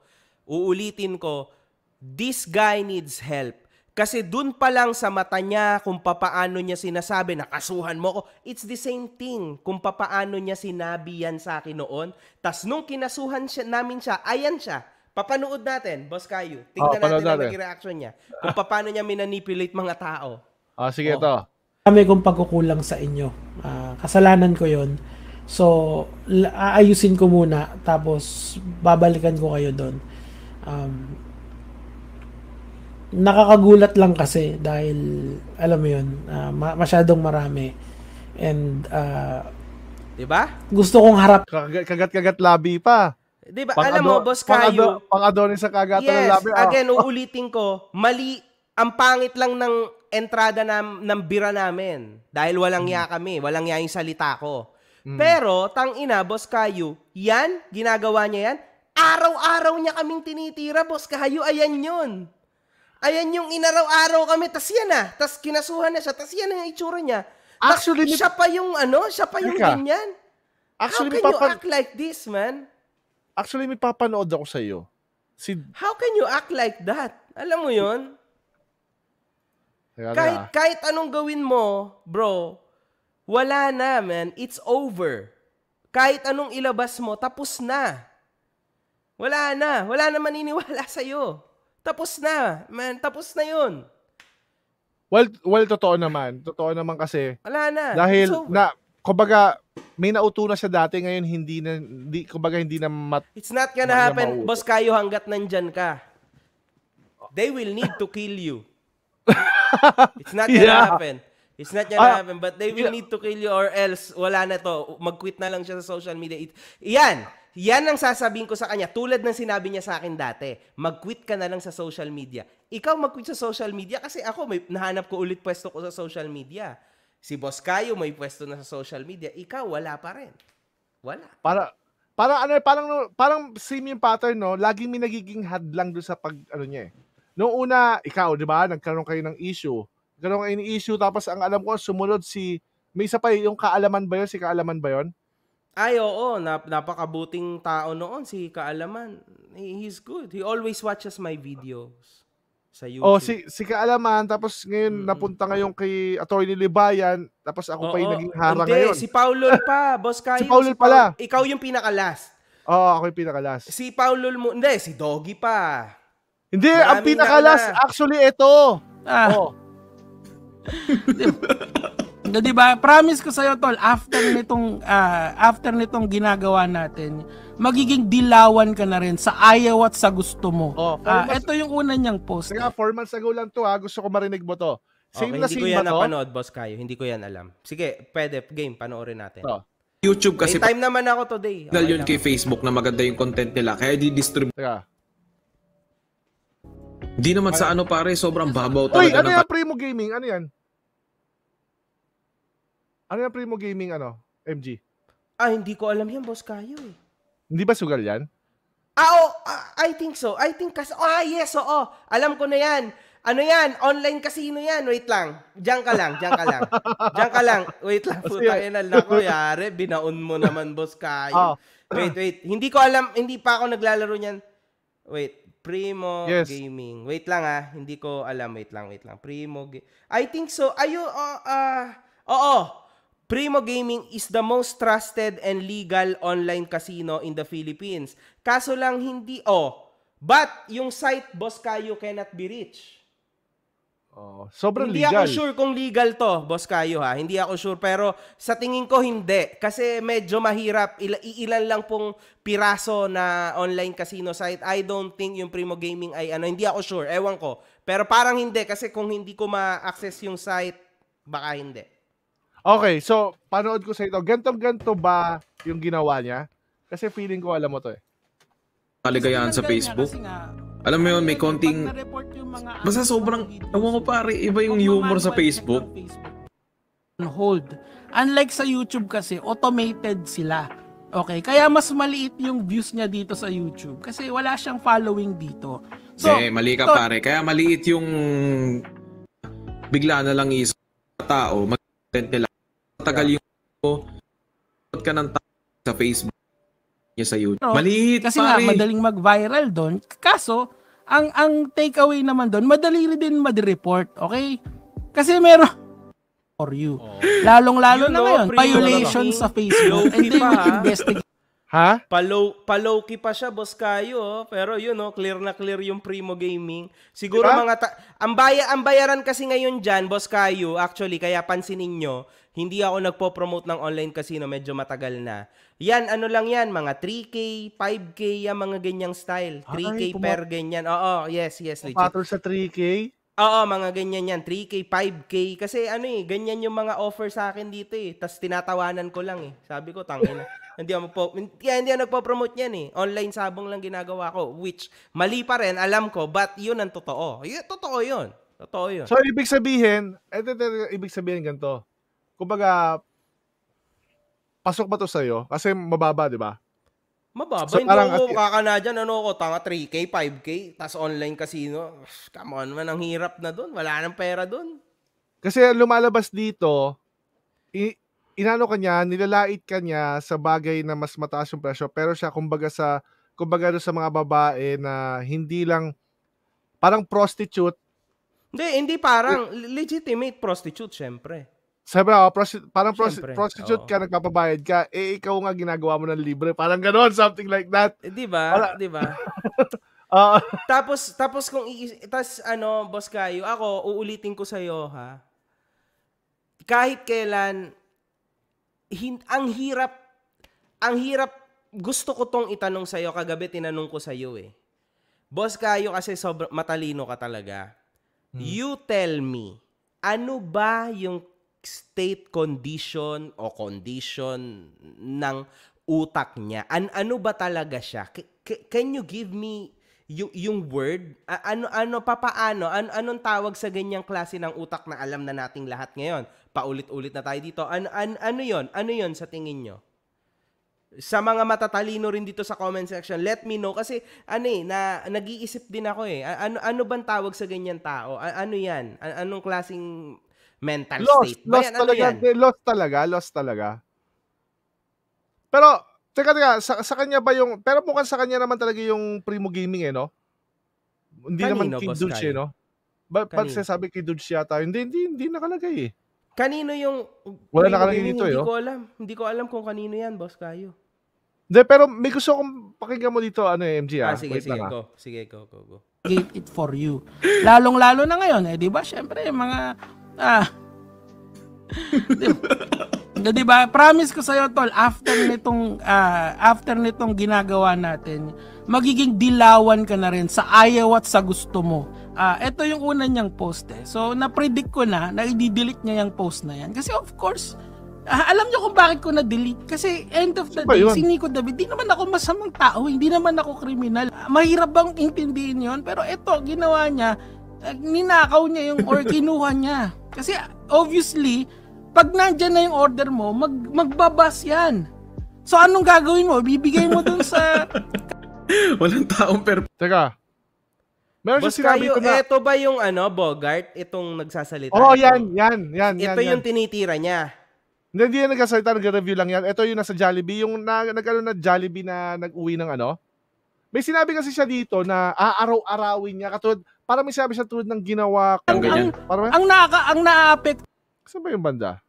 uulitin ko, this guy needs help. Kasi dun pa lang sa mata niya kung papaano niya sinasabi na kasuhan mo ko, it's the same thing kung papaano niya sinabi yan sa akin noon. Tas nung kinasuhan siya, namin siya, ayan siya. Papanood natin, Boss Kayu. Tingnan oh, natin, natin ang reaction niya. Kung paano niya minanipulate mga tao. Ah, oh, sige oh. to. Kami kung pagkukulang sa inyo. Uh, kasalanan ko yon So, aayusin ko muna tapos babalikan ko kayo doon. Um, nakakagulat lang kasi dahil alam mo 'yun, uh, masyadong marami and uh, ah, 'di ba? Gusto kong harap kagat-kagat labi pa. 'Di ba? Alam mo, boss Kayo, pang, ado, sa kagatan yes, ng labi. Yes, ah. again, uulitin ko, mali ang pangit lang ng entrada ng, ng bira namin dahil walang hmm. ya kami, walang ya yung salita ko. Mm. Pero, tang ina, Boss Kayo, yan, ginagawa niya yan, araw-araw niya kaming tinitira, Boss Kayu, ayan yun. Ayan yung inaraw-araw kami, tas yan ah, tas kinasuhan na siya, tas yan yung itsura niya. Tas Actually, siya pa yung ano, siya pa yung Eka. ganyan. Actually, How can papan- you act like this, man? Actually, may papanood ako sa iyo. Si... How can you act like that? Alam mo yon? Kahit, ah. kahit anong gawin mo, bro, wala na, man. It's over. Kahit anong ilabas mo, tapos na. Wala na. Wala na maniniwala sa'yo. Tapos na, man. Tapos na yun. Well, well totoo naman. Totoo naman kasi. Wala na. Dahil na kumbaga may nauto na siya dati ngayon hindi na hindi kumbaga hindi na mat It's not gonna happen, mauto. boss kayo hangga't nandiyan ka. They will need to kill you. It's not gonna yeah. happen. It's not gonna ah, happen, but they will need to kill you or else wala na to. Mag-quit na lang siya sa social media. It, yan! Yan ang sasabihin ko sa kanya. Tulad ng sinabi niya sa akin dati, mag-quit ka na lang sa social media. Ikaw mag-quit sa social media kasi ako, may, nahanap ko ulit pwesto ko sa social media. Si Boss Kayo may pwesto na sa social media. Ikaw, wala pa rin. Wala. Para, para ano, parang, parang same yung pattern, no? Laging may nagiging hadlang doon sa pag, ano niya eh. Noong una, ikaw, di ba, nagkaroon kayo ng issue ganun ang ini-issue. Tapos ang alam ko, sumunod si, may isa pa yung kaalaman ba yun? Si kaalaman ba yun? Ay, oo. Nap- napakabuting tao noon si Kaalaman. He's good. He always watches my videos sa YouTube. Oh, si, si Kaalaman. Tapos ngayon, mm-hmm. napunta ngayon kay Attorney Libayan. Tapos ako oo, pa yung naging hara hindi, ngayon. si Paulol pa. Boss Kayo. si Paulol si pala. Pa- ikaw yung pinaka-last. Oo, oh, ako yung pinaka-last. Si Paulol mo. Hindi, si Doggy pa. Hindi, Maraming ang pinaka-last. Actually, ito. Ah. Oh no, di ba? Promise ko sa iyo tol, after nitong, uh, after nitong ginagawa natin, magiging dilawan ka na rin sa ayaw at sa gusto mo. Oh, uh, ah, ito yung una niyang post. Kaya, 4 months ago lang to ha. Gusto ko marinig mo to. Same okay, na hindi same ko yan ba to? napanood, boss Kayo. Hindi ko yan alam. Sige, pwede. Game, panoorin natin. Oh. YouTube kasi... May time naman ako today. Okay, yun kay Facebook na maganda yung content nila. Kaya di-distribute. Di naman sa ano, ano pare, sobrang babaw talaga. Uy, ano yan, Primo Gaming? Ano yan? Ano yung Primo Gaming, ano? MG? Ah, hindi ko alam yan, boss Kayo eh. Hindi ba sugal yan? Ah, oh, ah, I think so. I think kasi, ah, yes, oo. Oh, alam ko na yan. Ano yan? Online casino yan. Wait lang. Diyan ka lang, diyan ka lang. diyan ka lang. Wait lang. Puta na lang ko, yare. Binaon mo naman, boss Kayo. Oh. Wait, wait. Hindi ko alam, hindi pa ako naglalaro niyan. Wait, Primo yes. Gaming. Wait lang ah, hindi ko alam. Wait lang, wait lang. Primo Ga- I think so. Ayo, uh, uh, oo. Primo Gaming is the most trusted and legal online casino in the Philippines. Kaso lang hindi, oh, but yung site, boss Kayo cannot be rich. Oh, sobrang hindi legal. Hindi ako sure kung legal to, boss Kayo ha. Hindi ako sure pero sa tingin ko hindi kasi medyo mahirap Il- iilan lang pong piraso na online casino site. I don't think yung Primo Gaming ay ano, hindi ako sure. Ewan ko. Pero parang hindi kasi kung hindi ko ma-access yung site, baka hindi. Okay, so panood ko sa ito. Ganto-ganto ba yung ginawa niya? Kasi feeling ko alam mo to eh. Kaligayahan sa Facebook. Nga, alam mo yun, may konting... Mga Basta ano, sobrang... Ewan ko pare, iba yung humor sa Facebook. Hold. Unlike sa YouTube kasi, automated sila. Okay, kaya mas maliit yung views niya dito sa YouTube kasi wala siyang following dito. So, eh, mali ka to, pare. Kaya maliit yung bigla na lang isa tao, mag-content nila matagal yung upload ka ng sa Facebook niya sa YouTube. No, Maliit kasi pare. nga madaling mag-viral doon. Kaso ang ang takeaway naman doon, madali rin din ma-report, okay? Kasi meron for you. Oh. Lalong-lalo you na ngayon, violation sa Facebook and they will investigate. Ha? Palow, palowki pa siya, boss kayo. Oh. Pero yun, know, oh, clear na clear yung Primo Gaming. Siguro diba? mga... Ta- ang, baya, ang bayaran kasi ngayon dyan, boss kayo, actually, kaya pansinin nyo, hindi ako nagpo-promote ng online casino, medyo matagal na. Yan, ano lang yan, mga 3K, 5K, yan mga ganyang style. 3K Ay, per ganyan. Oo, yes, yes. Legit. Patol sa 3K? Oo, mga ganyan yan. 3K, 5K. Kasi ano eh, ganyan yung mga offer sa akin dito eh. Tapos tinatawanan ko lang eh. Sabi ko, tangin na. hindi ako po hindi, hindi ako nagpo-promote niyan eh. Online sabong lang ginagawa ko which mali pa rin alam ko but yun ang totoo. Y- totoo yun. Totoo yun. So ibig sabihin, eto, eh, eto, ibig sabihin ganito kumbaga, pasok ba to sa'yo? Kasi mababa, di ba? Mababa. So, hindi ako kakana dyan, ano ko, tanga 3K, 5K, tas online casino. Come on man, ang hirap na doon. Wala nang pera doon. Kasi lumalabas dito, i- inano kanya, nilalait kanya sa bagay na mas mataas yung presyo. Pero siya, kumbaga sa, kumbaga sa mga babae na hindi lang, parang prostitute. Hindi, hindi parang legitimate prostitute, syempre. Sabi ako, prosti- parang Siyempre, prostitute oo. ka, nagpapabayad ka, eh ikaw nga ginagawa mo ng libre. Parang gano'n, something like that. Eh, di ba? Para- Di ba? Ah, tapos, tapos kung, i- tas ano, boss kayo, ako, uulitin ko sa'yo, ha? Kahit kailan, hin- ang hirap, ang hirap, gusto ko tong itanong sa'yo, kagabi tinanong ko sa'yo, eh. Boss kayo kasi sobra, matalino ka talaga. Hmm. You tell me, ano ba yung state, condition, o condition ng utak niya? An ano ba talaga siya? C- can you give me yung, yung word? A- ano, ano, papaano? An- anong tawag sa ganyang klase ng utak na alam na nating lahat ngayon? Paulit-ulit na tayo dito. An- an- ano yon? Ano yon sa tingin nyo? sa mga matatalino rin dito sa comment section, let me know kasi ano eh, na, nag-iisip din ako eh. Ano ano bang tawag sa ganyang tao? A- ano 'yan? A- anong klasing mental lost, state. Lost, Bayan, ano talaga, ano lost talaga, lost talaga. Pero, teka, teka, sa, sa kanya ba yung, pero mukhang sa kanya naman talaga yung Primo Gaming eh, no? Hindi Kanino, naman Kid Dulce, eh, no? Ba't ba, sabi Kid Dulce yata? Hindi, hindi, hindi nakalagay eh. Kanino yung... Wala nakalagay dito eh, Hindi oh. ko alam. Hindi ko alam kung kanino yan, boss Kayo. De, pero may gusto kong pakinggan mo dito, ano, eh, MG, ah. ah sige, Wait sige, lang, ah. go. Sige, go, go, go. Gate it for you. Lalong-lalo na ngayon, eh, di ba? Siyempre, mga Ah. diba? diba? Promise ko sa'yo, tol, after nitong, uh, after nitong ginagawa natin, magiging dilawan ka na rin sa ayaw at sa gusto mo. Ah, uh, ito yung una niyang post eh. So, na-predict ko na na i-delete niya yung post na yan. Kasi of course, uh, alam niyo kung bakit ko na-delete. Kasi end of the day, si Nico David, di naman ako masamang tao, eh. hindi naman ako kriminal. Uh, mahirap bang intindihin yon Pero ito, ginawa niya, ninakaw niya yung or kinuha niya. Kasi obviously, pag nandyan na yung order mo, mag, magbabas yan. So anong gagawin mo? Bibigay mo dun sa... Walang taong per... Teka. Meron Boss, sinabi kayo, ko na... Ito ba yung ano, Bogart? Itong nagsasalita? Oo, oh, yan, yan, yan. Ito yan, yung tinitira niya. Hindi, hindi yan nagsasalita, nag-review lang yan. Ito yung nasa Jollibee, yung na, nag, ano, na Jollibee na nag-uwi ng ano. May sinabi kasi siya dito na aaraw-arawin niya. Katulad, para may sabi sa tulad ng ginawa ko. Ang, ang, para, ang, naka, ang naapit. Saan ba yung banda?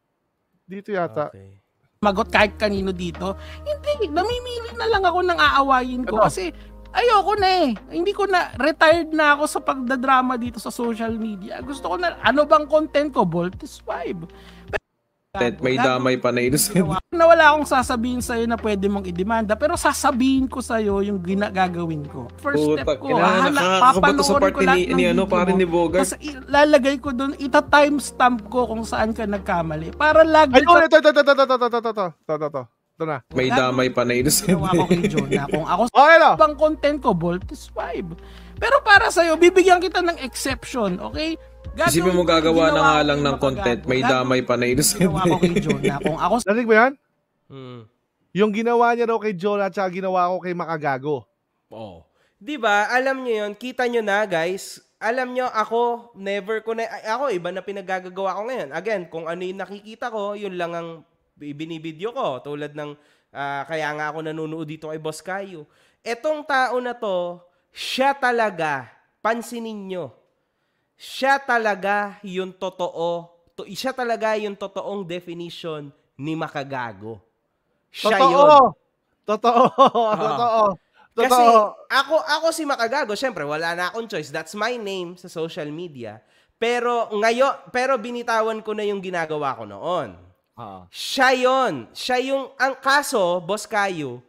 Dito yata. Okay. Magot kahit kanino dito. Hindi, namimili na lang ako ng aawayin ko. Ano? Kasi ayoko na eh. Hindi ko na, retired na ako sa pagdadrama dito sa social media. Gusto ko na, ano bang content ko? Voltes vibe. Tent, may damay pa na innocent. na wala akong sasabihin sa'yo na pwede mong idemanda, pero sasabihin ko sa'yo yung ginagagawin ko. First Puta, step ko, ah, hala, papanoorin sa part ko lahat ni, ni, ano, pare ni Bogart. Tapos lalagay ko doon, ita timestamp ko kung saan ka nagkamali. Para lagi... Ay, ito, ito, ito, ito, ito, ito, ito, ito, ito, ito, na. May damay pa na innocent. Ginawa ko kay Jonah. Kung ako sa pang content ko, Bolt is 5. Pero para sa'yo, bibigyan kita ng exception, okay? Gagawin Isipin mo gagawa na nga lang ng content, may damay pa na innocent. Ginawa ko kay John na kung ako... Narinig ba yan? Hmm. Yung ginawa niya daw kay John at saka ginawa ko kay Makagago. Oo. Oh. Di ba? Alam niyo yon Kita niyo na, guys. Alam niyo ako, never ko na... Ako, iba na pinagagagawa ko ngayon. Again, kung ano yung nakikita ko, yun lang ang binibideo ko. Tulad ng... Uh, kaya nga ako nanonood dito kay Boss Kayo. Etong tao na to, siya talaga, pansinin niyo, siya talaga yung totoo, to, siya talaga yung totoong definition ni makagago. Siya totoo. yun. Totoo. Uh-huh. Totoo. Ah. Totoo. Kasi ako, ako si makagago, syempre wala na akong choice. That's my name sa social media. Pero ngayon, pero binitawan ko na yung ginagawa ko noon. Uh-huh. Siya yun. Siya yung, ang kaso, Boss Kayo,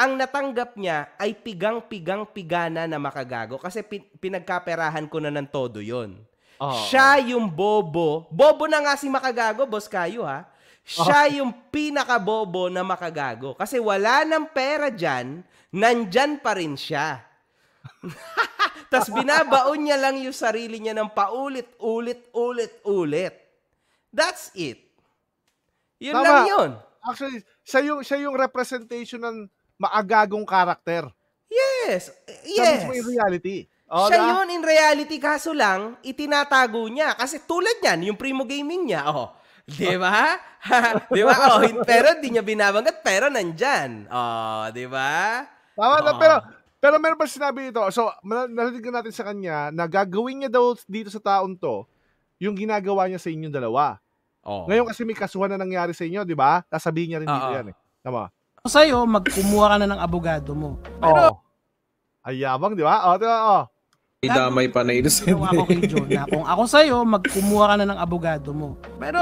ang natanggap niya ay pigang-pigang-pigana na makagago kasi pin- pinagkaperahan ko na ng todo yon. Oh, Siya oh. yung bobo. Bobo na nga si makagago, boss kayo ha. Siya oh. yung pinakabobo na makagago. Kasi wala ng pera dyan, nandyan pa rin siya. Tapos binabaon niya lang yung sarili niya ng paulit, ulit, ulit, ulit. That's it. Yun Tama. lang yun. Actually, siya yung, siya yung representation ng maagagong karakter. Yes. Yes. Sabi mo reality. Oh, siya yun in reality, kaso lang, itinatago niya. Kasi tulad niyan, yung primo gaming niya, oh. Di ba? di ba? Oh, pero di niya binabanggit, pero nandyan. Oh, di ba? Tama oh. na, pero pero meron pa sinabi ito. So, narinig natin sa kanya na gagawin niya daw dito sa taon to yung ginagawa niya sa inyong dalawa. Oh. Ngayon kasi may kasuhan na nangyari sa inyo, di ba? Sasabihin niya rin dito oh. yan eh. Tama sa'yo, magkumuha ka na ng abogado mo. Pero, oh. ay yabang, di ba? O, oh, di ba? Oh. Idamay pa na Kung ako kay John, na kung ako sa'yo, magkumuha ka na ng abogado mo. Pero,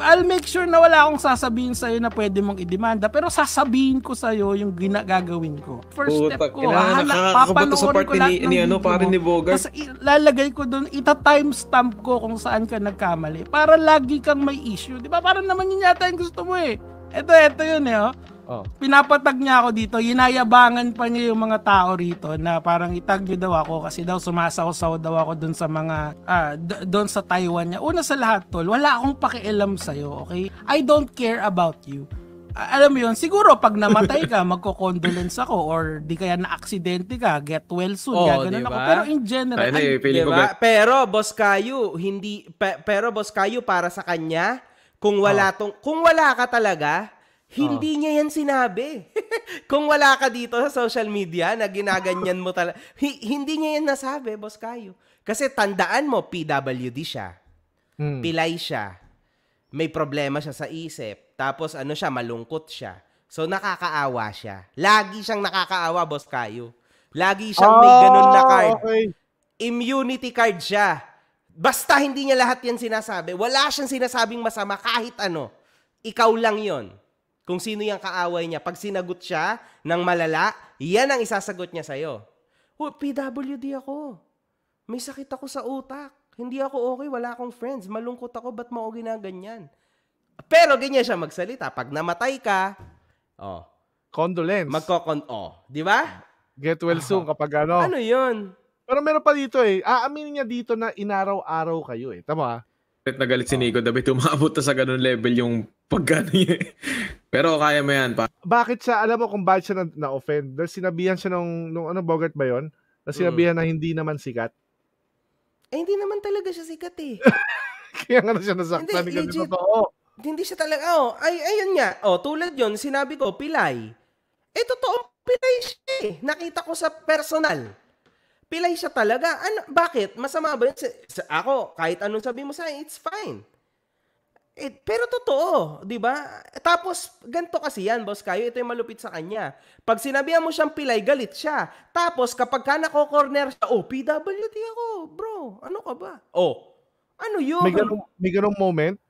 I'll make sure na wala akong sasabihin sa'yo na pwede mong idemanda. Pero sasabihin ko sa'yo yung ginagagawin ko. First Puta, step ko, hahala, papanoorin ko lahat ni, ni, ano, pare ni Bogart. Tapos lalagay ko doon, ita-timestamp ko kung saan ka nagkamali. Para lagi kang may issue. Di ba? Parang naman yun yata yung gusto mo eh. Ito, ito yun eh. Oh. Oh. Pinapatag niya ako dito. Yinayabangan pa niya yung mga tao rito na parang itag niyo daw ako kasi daw sumasaw-saw daw ako dun sa mga ah, d- dun sa Taiwan niya. Una sa lahat tol, wala akong pakialam sa'yo, okay? I don't care about you. A- alam mo yun, siguro pag namatay ka, magko-condolence ako or di kaya na-aksidente ka, get well soon, Oo, oh, gaganon diba? ako. Pero in general, Tayo na eh, I- diba? Pero Boss kayo, hindi pe- pero Boss kayo para sa kanya, kung wala oh. tong kung wala ka talaga, hindi oh. niya yan sinabi. Kung wala ka dito sa social media na ginaganyan mo talaga, hi- hindi niya yan nasabi, Boss Kayo. Kasi tandaan mo, PWD siya. Hmm. Pilay siya. May problema siya sa isip. Tapos ano siya, malungkot siya. So nakakaawa siya. Lagi siyang nakakaawa, Boss Kayo. Lagi siyang oh, may ah, ganun na card. Okay. Immunity card siya. Basta hindi niya lahat yan sinasabi. Wala siyang sinasabing masama kahit ano. Ikaw lang yon kung sino yung kaaway niya. Pag sinagot siya ng malala, yan ang isasagot niya sa'yo. Oh, PWD ako. May sakit ako sa utak. Hindi ako okay, wala akong friends. Malungkot ako, ba't mo ako ginaganyan? Pero ganyan siya magsalita. Pag namatay ka, oh. Condolence. Magkokon, oh. Di ba? Get well soon oh. kapag ano. Ano yun? Pero meron pa dito eh. Aaminin niya dito na inaraw-araw kayo eh. Tama? Galit na galit si Nico. Dabi tumabot sa ganun level yung pag gano'n Pero kaya mo yan. Pa. Bakit siya, alam mo kung bakit siya na, na Dahil sinabihan siya nung, nung ano, Bogart ba yun? Na sinabihan mm. na hindi naman sikat. Eh, hindi naman talaga siya sikat eh. Kaya nga na siya nasaktan. Hindi, legit. Totoo. Hindi siya talaga, oh, ay, ayun nga. Oh, tulad yon sinabi ko, pilay. Eh, totoo, pilay siya eh. Nakita ko sa personal. Pilay siya talaga. Ano, bakit? Masama ba yun? Sa, sa, ako, kahit anong sabi mo sa it's fine. Eh, pero totoo, 'di ba? Tapos ganito kasi 'yan, boss Kayo, ito 'yung malupit sa kanya. Pag sinabihan mo siyang pilay, galit siya. Tapos kapag ka nako-corner siya, oh, PWD ako, bro. Ano ka ba? Oh. Ano 'yun? May ganung, may ganung moment?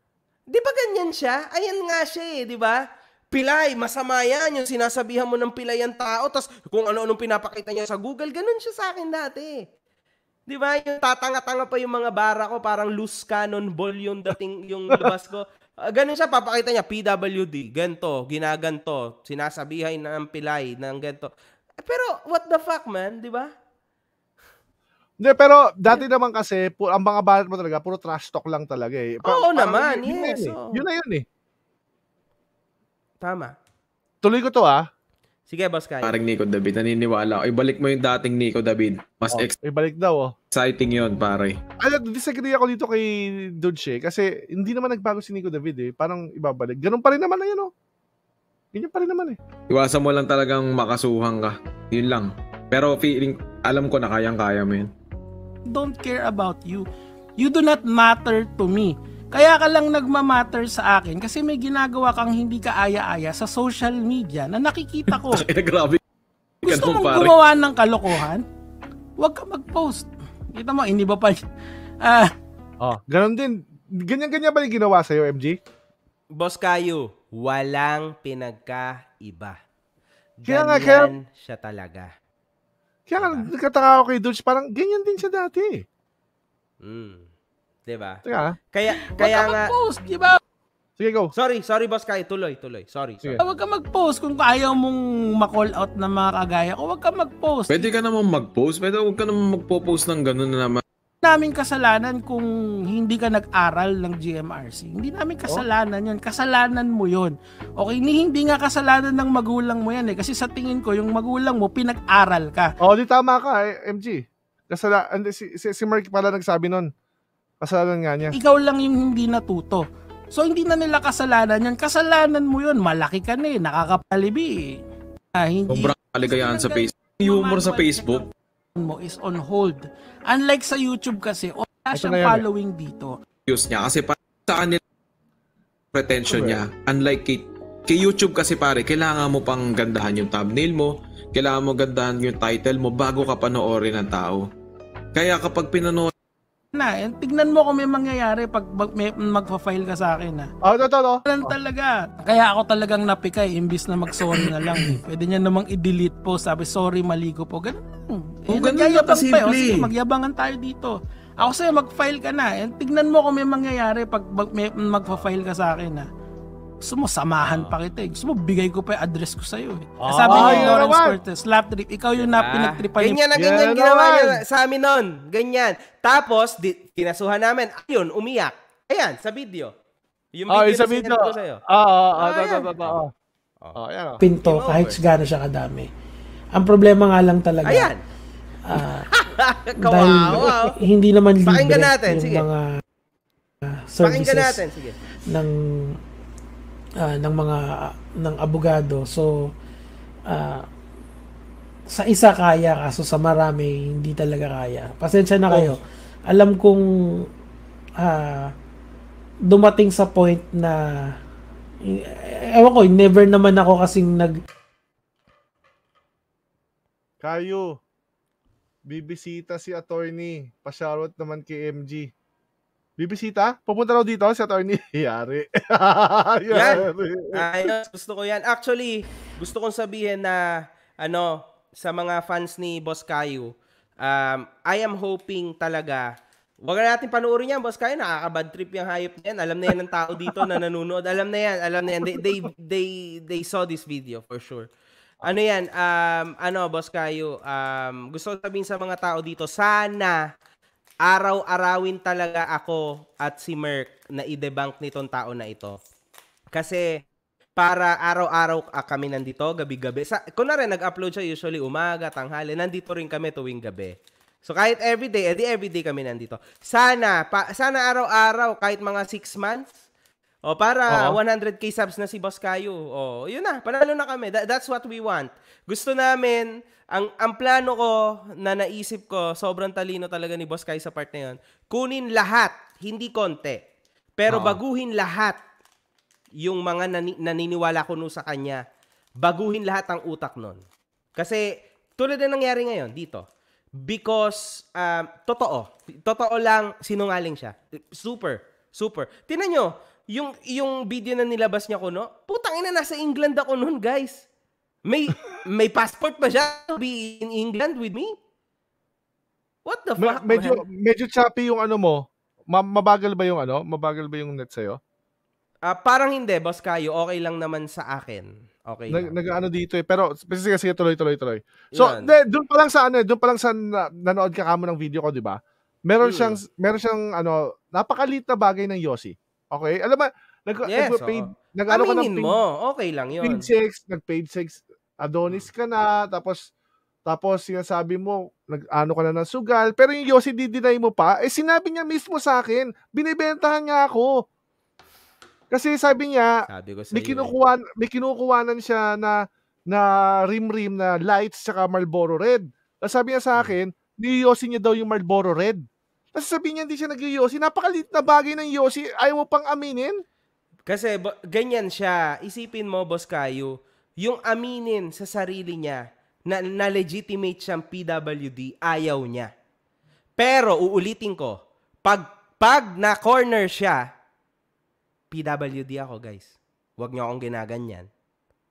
'Di ba ganyan siya? Ayan nga siya eh, 'di ba? Pilay, masama yan. Yung sinasabihan mo ng pilay ang tao. Tapos kung ano-anong pinapakita niya sa Google, ganun siya sa akin dati. Di ba? Yung tatanga-tanga pa yung mga bara ko, parang loose cannon ball yung dating yung labas ko. Ah, ganun siya, papakita niya, PWD, ganto, ginaganto, sinasabihay na ang pilay, ng ganto. Eh, pero what the fuck, man? Di ba? Hindi, pero dati naman kasi, pu- ang mga barat mo talaga, puro trash talk lang talaga eh. Pa- Oo naman, yun, yes. Eh. Yun, eh. so... yun na yun eh. Tama. Tuloy ko to ah. Sige, boss Kyle. Parang Nico David, naniniwala ako. Ibalik mo yung dating Nico David. Mas oh, ex- Ibalik daw, oh. Exciting yun, pare. Ano, disagree ako dito kay Dodge, eh. kasi hindi naman nagbago si Nico David, eh. Parang ibabalik. Ganun pa rin naman na yun, oh. Ganyan pa rin naman, eh. Iwasan mo lang talagang makasuhang ka. Yun lang. Pero feeling, alam ko na kayang-kaya mo yun. Don't care about you. You do not matter to me. Kaya ka lang nagmamatter sa akin kasi may ginagawa kang hindi ka aya-aya sa social media na nakikita ko. Grabe. Gusto mong pare. gumawa ng kalokohan? Huwag ka mag-post. Kita mo, iniba pa. Ah. Uh, oh, ganun din. Ganyan-ganyan ba yung ginawa sa'yo, MG? Boss Kayo, walang pinagkaiba. Ganyan kaya kaya, siya talaga. Kaya nga, diba? nagkataka ako kay Dodge, parang ganyan din siya dati. Mm. 'Diba? Teka. Ah. Kaya kaya ka nga mag-post, diba? Sige, go. Sorry, sorry boss Kai, tuloy, tuloy. Sorry. Sige. sorry. Huwag ka mag-post kung ayaw mong ma-call out ng mga kagaya ko. Huwag ka mag-post. Pwede ka naman mag-post. Pwede huwag ka naman magpo-post ng ganun na naman. Hindi namin kasalanan kung hindi ka nag-aral ng GMRC. Hindi namin oh. kasalanan yun. Kasalanan mo yun. Okay, ni hindi nga kasalanan ng magulang mo yan eh. Kasi sa tingin ko, yung magulang mo, pinag-aral ka. Oh, di tama ka, eh, MG. Kasala, si, si, si Mark pala nagsabi nun. Kasalanan nga niya. Ikaw lang yung hindi natuto. So hindi na nila kasalanan yan. Kasalanan mo yun. Malaki ka na eh. Nakakapalibi eh. Ah, hindi. Sobrang kaligayaan sa Facebook. Yung Humor sa Facebook. Mo is on hold. Unlike sa YouTube kasi, wala siyang eh. following dito. Views niya kasi pa sa kanila pretension okay. niya. Unlike kay, kay YouTube kasi pare, kailangan mo pang gandahan yung thumbnail mo. Kailangan mo gandahan yung title mo bago ka panoorin ng tao. Kaya kapag pinanood na. And eh, tignan mo kung may mangyayari pag mag, may, magfa-file ka sa akin ha. Oh, ah, totoo. Ganun oh. talaga. Kaya ako talagang napikay imbis na mag-sorry na lang. Eh. Pwede niya namang i-delete po. Sabi, sorry, mali ko po. Ganun. Oh, eh, ganun na kasimple. Pa, eh. o, sige, magyabangan tayo dito. Ako sa'yo, mag-file ka na. And eh, tignan mo kung may mangyayari pag mag, may, magfa-file ka sa akin ha. Ah gusto mo samahan ah. pa kita eh. Gusto mo bigay ko pa yung address ko sa'yo eh. Oh, Sabi ah, ni Lawrence naman. Cortez, lap trip, ikaw yung na pinagtripan Ganyan na ganyan yeah, ginawa niya sa amin noon. Ganyan. Tapos, di, kinasuhan namin. Ayun, umiyak. Ayan, sa video. Yung ah, video, oh, yung sa video. ko sa'yo. Oo, oo, oo, oo. Pinto, kahit gano'n siya kadami. Ang problema nga lang talaga. Ayan. Uh, dahil hindi naman libre Pakinggan natin, yung sige. mga uh, services natin, sige. ng Ah, ng mga ng abogado. So uh, sa isa kaya kaso sa marami hindi talaga kaya. Pasensya na kayo. Oh. Alam kong uh, dumating sa point na ewan ko, never naman ako kasing nag Kayo, bibisita si attorney. Pa-shoutout naman kay MG bibisita, pupunta raw dito si Attorney Yari. Yari. Ayos, gusto ko yan. Actually, gusto kong sabihin na ano, sa mga fans ni Boss Kayu, um, I am hoping talaga wag na natin panoorin yan, boss. Kaya nakakabad trip yung hayop niyan. Alam na yan ng tao dito na nanonood. Alam na yan, alam na yan. They, they, they, they saw this video for sure. Ano yan, um, ano, boss Kayo, um, gusto sabihin sa mga tao dito, sana araw-arawin talaga ako at si Merck na idebank nitong tao na ito. Kasi para araw-araw kami nandito, gabi-gabi. Sa, kunwari, nag-upload siya usually umaga, tanghali. Nandito rin kami tuwing gabi. So kahit everyday, edi eh, everyday kami nandito. Sana, pa, sana araw-araw, kahit mga 6 months, o para Oo. 100k subs na si Boss Kayo. O yun na, panalo na kami. That, that's what we want. Gusto namin ang, ang plano ko na naisip ko, sobrang talino talaga ni Boss Kai sa part na yun, kunin lahat, hindi konti. Pero Oo. baguhin lahat yung mga nani- naniniwala ko no sa kanya. Baguhin lahat ang utak noon. Kasi tulad na nangyari ngayon dito. Because, um, totoo. Totoo lang, sinungaling siya. Super. Super. Tinan nyo, yung, yung video na nilabas niya ko, no? Putang ina, nasa England ako noon, guys. May, may passport ba siya to be in England with me? What the fuck? medyo man? medyo choppy yung ano mo. Ma- mabagal ba yung ano? Mabagal ba yung net sa'yo? Uh, parang hindi, boss Kayo. Okay lang naman sa akin. Okay. Nag, nag-ano dito eh. Pero sige, sige, tuloy, tuloy, tuloy. So, de, doon pa lang sa ano, eh, doon pa lang sa na, nanood ka kamo ng video ko, di ba? Meron hmm. siyang meron siyang ano, napakalit na bagay ng Yossi. Okay? Alam mo, nag yes, nag, oh. nag ano ka ng page, mo, okay lang 'yun. Page 6, nag paid 6 Adonis hmm. ka na, tapos tapos sinasabi mo, nag-ano ka na ng sugal, pero yung Yossi didinay mo pa, eh sinabi niya mismo sa akin, binibentahan niya ako. Kasi sabi niya, sabi ko may, eh. kinukuha, may kinukuhanan siya na na rim-rim na lights saka Marlboro Red. Tapos sabi niya sa hmm. akin, niyosi niya daw yung Marlboro Red. Tapos sabi niya hindi siya nagyosi. Napakalit na bagay ng yosi. Ayaw mo pang aminin. Kasi ganyan siya. Isipin mo, Boss Kayo, yung aminin sa sarili niya na, na legitimate siyang PWD, ayaw niya. Pero uulitin ko, pag pag na corner siya, PWD ako, guys. Huwag niyo akong ginaganyan.